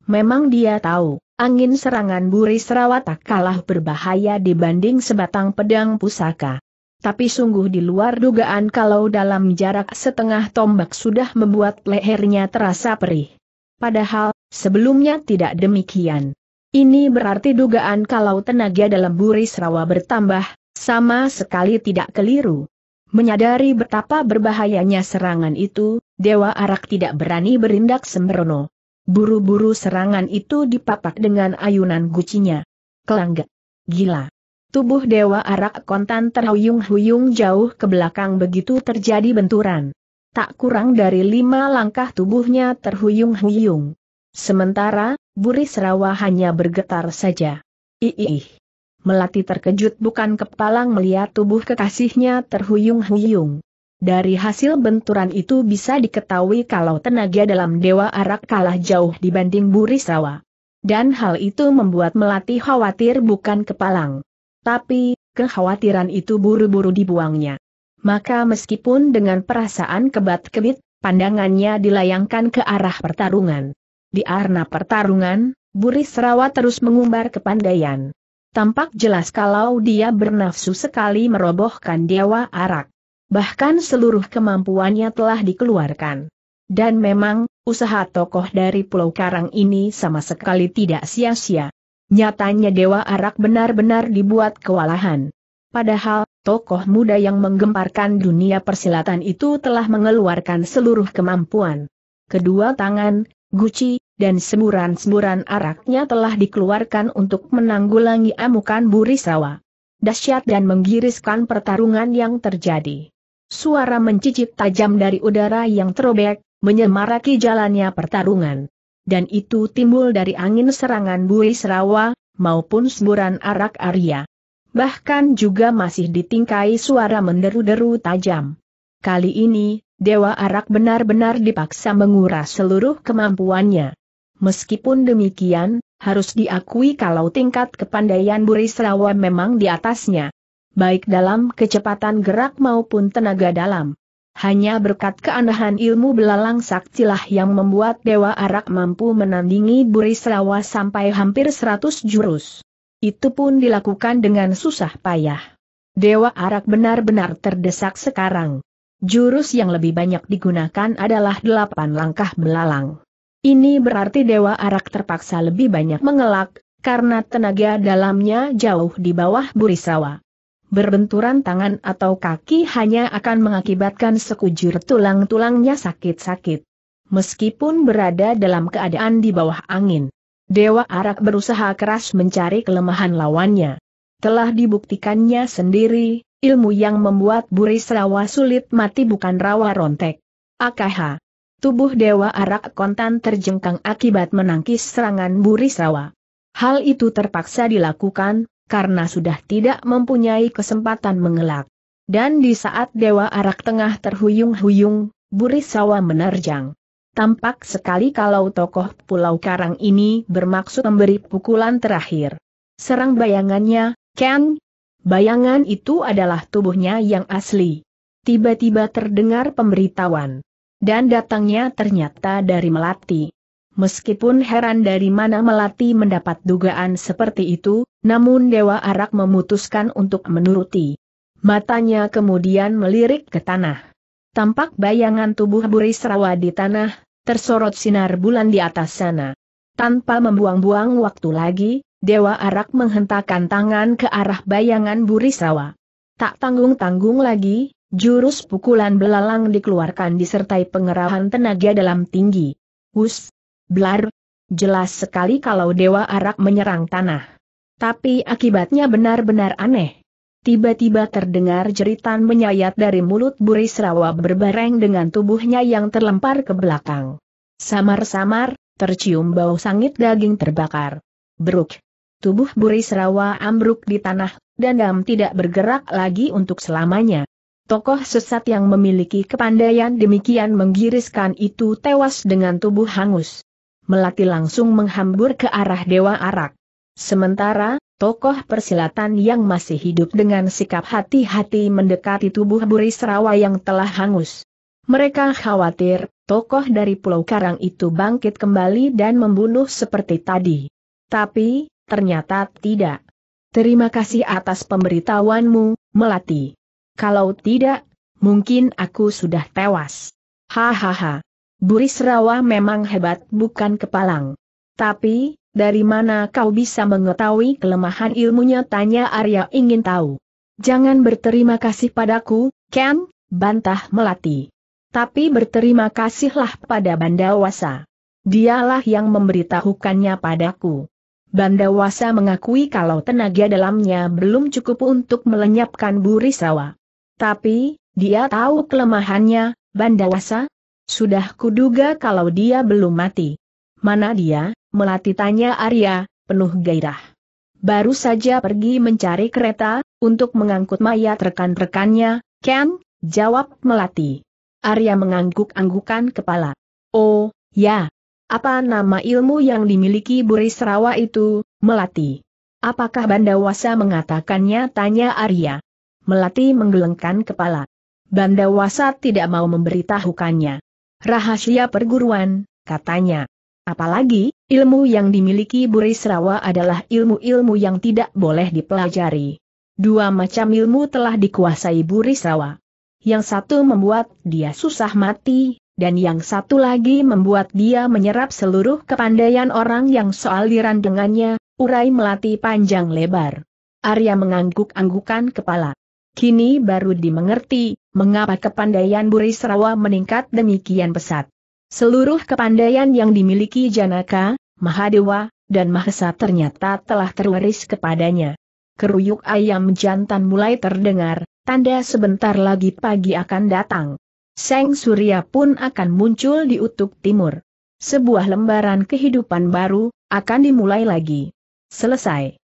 Memang dia tahu, angin serangan Buri Serawa tak kalah berbahaya dibanding sebatang pedang pusaka. Tapi sungguh di luar dugaan kalau dalam jarak setengah tombak sudah membuat lehernya terasa perih. Padahal, Sebelumnya tidak demikian. Ini berarti dugaan kalau tenaga dalam Buri Srawa bertambah, sama sekali tidak keliru. Menyadari betapa berbahayanya serangan itu, Dewa Arak tidak berani berindak sembrono. Buru-buru serangan itu dipapak dengan ayunan gucinya. Kelanggak. Gila. Tubuh Dewa Arak kontan terhuyung-huyung jauh ke belakang begitu terjadi benturan. Tak kurang dari lima langkah tubuhnya terhuyung-huyung. Sementara, Buri Serawa hanya bergetar saja. Iih. Melati terkejut bukan kepalang melihat tubuh kekasihnya terhuyung-huyung. Dari hasil benturan itu bisa diketahui kalau tenaga dalam Dewa Arak kalah jauh dibanding Buri Burisawa. Dan hal itu membuat Melati khawatir bukan kepalang. Tapi, kekhawatiran itu buru-buru dibuangnya. Maka meskipun dengan perasaan kebat-kebit, pandangannya dilayangkan ke arah pertarungan. Di arena pertarungan, Buris Rawa terus mengumbar kepandaian. Tampak jelas kalau dia bernafsu sekali merobohkan Dewa Arak. Bahkan seluruh kemampuannya telah dikeluarkan. Dan memang, usaha tokoh dari Pulau Karang ini sama sekali tidak sia-sia. Nyatanya Dewa Arak benar-benar dibuat kewalahan. Padahal, tokoh muda yang menggemparkan dunia persilatan itu telah mengeluarkan seluruh kemampuan. Kedua tangan, guci, dan semburan-semburan araknya telah dikeluarkan untuk menanggulangi amukan Burisawa. Dahsyat dan menggiriskan pertarungan yang terjadi. Suara mencicit tajam dari udara yang terobek, menyemaraki jalannya pertarungan. Dan itu timbul dari angin serangan Burisawa maupun semburan arak Arya. Bahkan juga masih ditingkai suara menderu-deru tajam. Kali ini, Dewa Arak benar-benar dipaksa menguras seluruh kemampuannya. Meskipun demikian, harus diakui kalau tingkat kepandaian Burisrawa memang di atasnya. Baik dalam kecepatan gerak maupun tenaga dalam. Hanya berkat keanehan ilmu belalang saktilah yang membuat Dewa Arak mampu menandingi Burisrawa sampai hampir 100 jurus. Itu pun dilakukan dengan susah payah. Dewa Arak benar-benar terdesak sekarang. Jurus yang lebih banyak digunakan adalah delapan langkah belalang. Ini berarti Dewa Arak terpaksa lebih banyak mengelak, karena tenaga dalamnya jauh di bawah burisawa. Berbenturan tangan atau kaki hanya akan mengakibatkan sekujur tulang-tulangnya sakit-sakit. Meskipun berada dalam keadaan di bawah angin, Dewa Arak berusaha keras mencari kelemahan lawannya. Telah dibuktikannya sendiri, Ilmu yang membuat Rawa sulit mati bukan rawa rontek. AKH. Tubuh Dewa Arak Kontan terjengkang akibat menangkis serangan Rawa. Hal itu terpaksa dilakukan, karena sudah tidak mempunyai kesempatan mengelak. Dan di saat Dewa Arak tengah terhuyung-huyung, Rawa menerjang. Tampak sekali kalau tokoh Pulau Karang ini bermaksud memberi pukulan terakhir. Serang bayangannya, Ken. Bayangan itu adalah tubuhnya yang asli. Tiba-tiba terdengar pemberitahuan. Dan datangnya ternyata dari Melati. Meskipun heran dari mana Melati mendapat dugaan seperti itu, namun Dewa Arak memutuskan untuk menuruti. Matanya kemudian melirik ke tanah. Tampak bayangan tubuh Burisrawa di tanah, tersorot sinar bulan di atas sana. Tanpa membuang-buang waktu lagi, Dewa Arak menghentakkan tangan ke arah bayangan Burisrawa. Tak tanggung-tanggung lagi, jurus pukulan belalang dikeluarkan disertai pengerahan tenaga dalam tinggi. Hus! Blar! Jelas sekali kalau Dewa Arak menyerang tanah. Tapi akibatnya benar-benar aneh. Tiba-tiba terdengar jeritan menyayat dari mulut Burisrawa berbareng dengan tubuhnya yang terlempar ke belakang. Samar-samar, tercium bau sangit daging terbakar. Beruk! tubuh Burisrawa ambruk di tanah, dan tidak bergerak lagi untuk selamanya. Tokoh sesat yang memiliki kepandaian demikian menggiriskan itu tewas dengan tubuh hangus. Melati langsung menghambur ke arah Dewa Arak. Sementara, tokoh persilatan yang masih hidup dengan sikap hati-hati mendekati tubuh Burisrawa yang telah hangus. Mereka khawatir, tokoh dari Pulau Karang itu bangkit kembali dan membunuh seperti tadi. Tapi, Ternyata tidak. Terima kasih atas pemberitahuanmu, Melati. Kalau tidak, mungkin aku sudah tewas. Hahaha. Buris Rawa memang hebat bukan kepalang. Tapi, dari mana kau bisa mengetahui kelemahan ilmunya tanya Arya ingin tahu. Jangan berterima kasih padaku, Ken, bantah Melati. Tapi berterima kasihlah pada Bandawasa. Dialah yang memberitahukannya padaku. Bandawasa mengakui kalau tenaga dalamnya belum cukup untuk melenyapkan Burisawa. Tapi, dia tahu kelemahannya, Bandawasa? Sudah kuduga kalau dia belum mati. Mana dia, melati tanya Arya, penuh gairah. Baru saja pergi mencari kereta, untuk mengangkut mayat rekan-rekannya, Ken, jawab Melati. Arya mengangguk-anggukan kepala. Oh, ya, apa nama ilmu yang dimiliki Buri Serawa itu, Melati? Apakah Bandawasa mengatakannya? Tanya Arya. Melati menggelengkan kepala. Bandawasa tidak mau memberitahukannya. Rahasia perguruan, katanya. Apalagi, ilmu yang dimiliki Buri Serawa adalah ilmu-ilmu yang tidak boleh dipelajari. Dua macam ilmu telah dikuasai Buri Serawa. Yang satu membuat dia susah mati, dan yang satu lagi membuat dia menyerap seluruh kepandaian orang yang soaliran dengannya, urai melati panjang lebar. Arya mengangguk-anggukan kepala. Kini baru dimengerti, mengapa kepandaian Buri Serawa meningkat demikian pesat. Seluruh kepandaian yang dimiliki Janaka, Mahadewa, dan Mahesa ternyata telah terwaris kepadanya. Keruyuk ayam jantan mulai terdengar, tanda sebentar lagi pagi akan datang. Seng Surya pun akan muncul di utuk timur. Sebuah lembaran kehidupan baru, akan dimulai lagi. Selesai.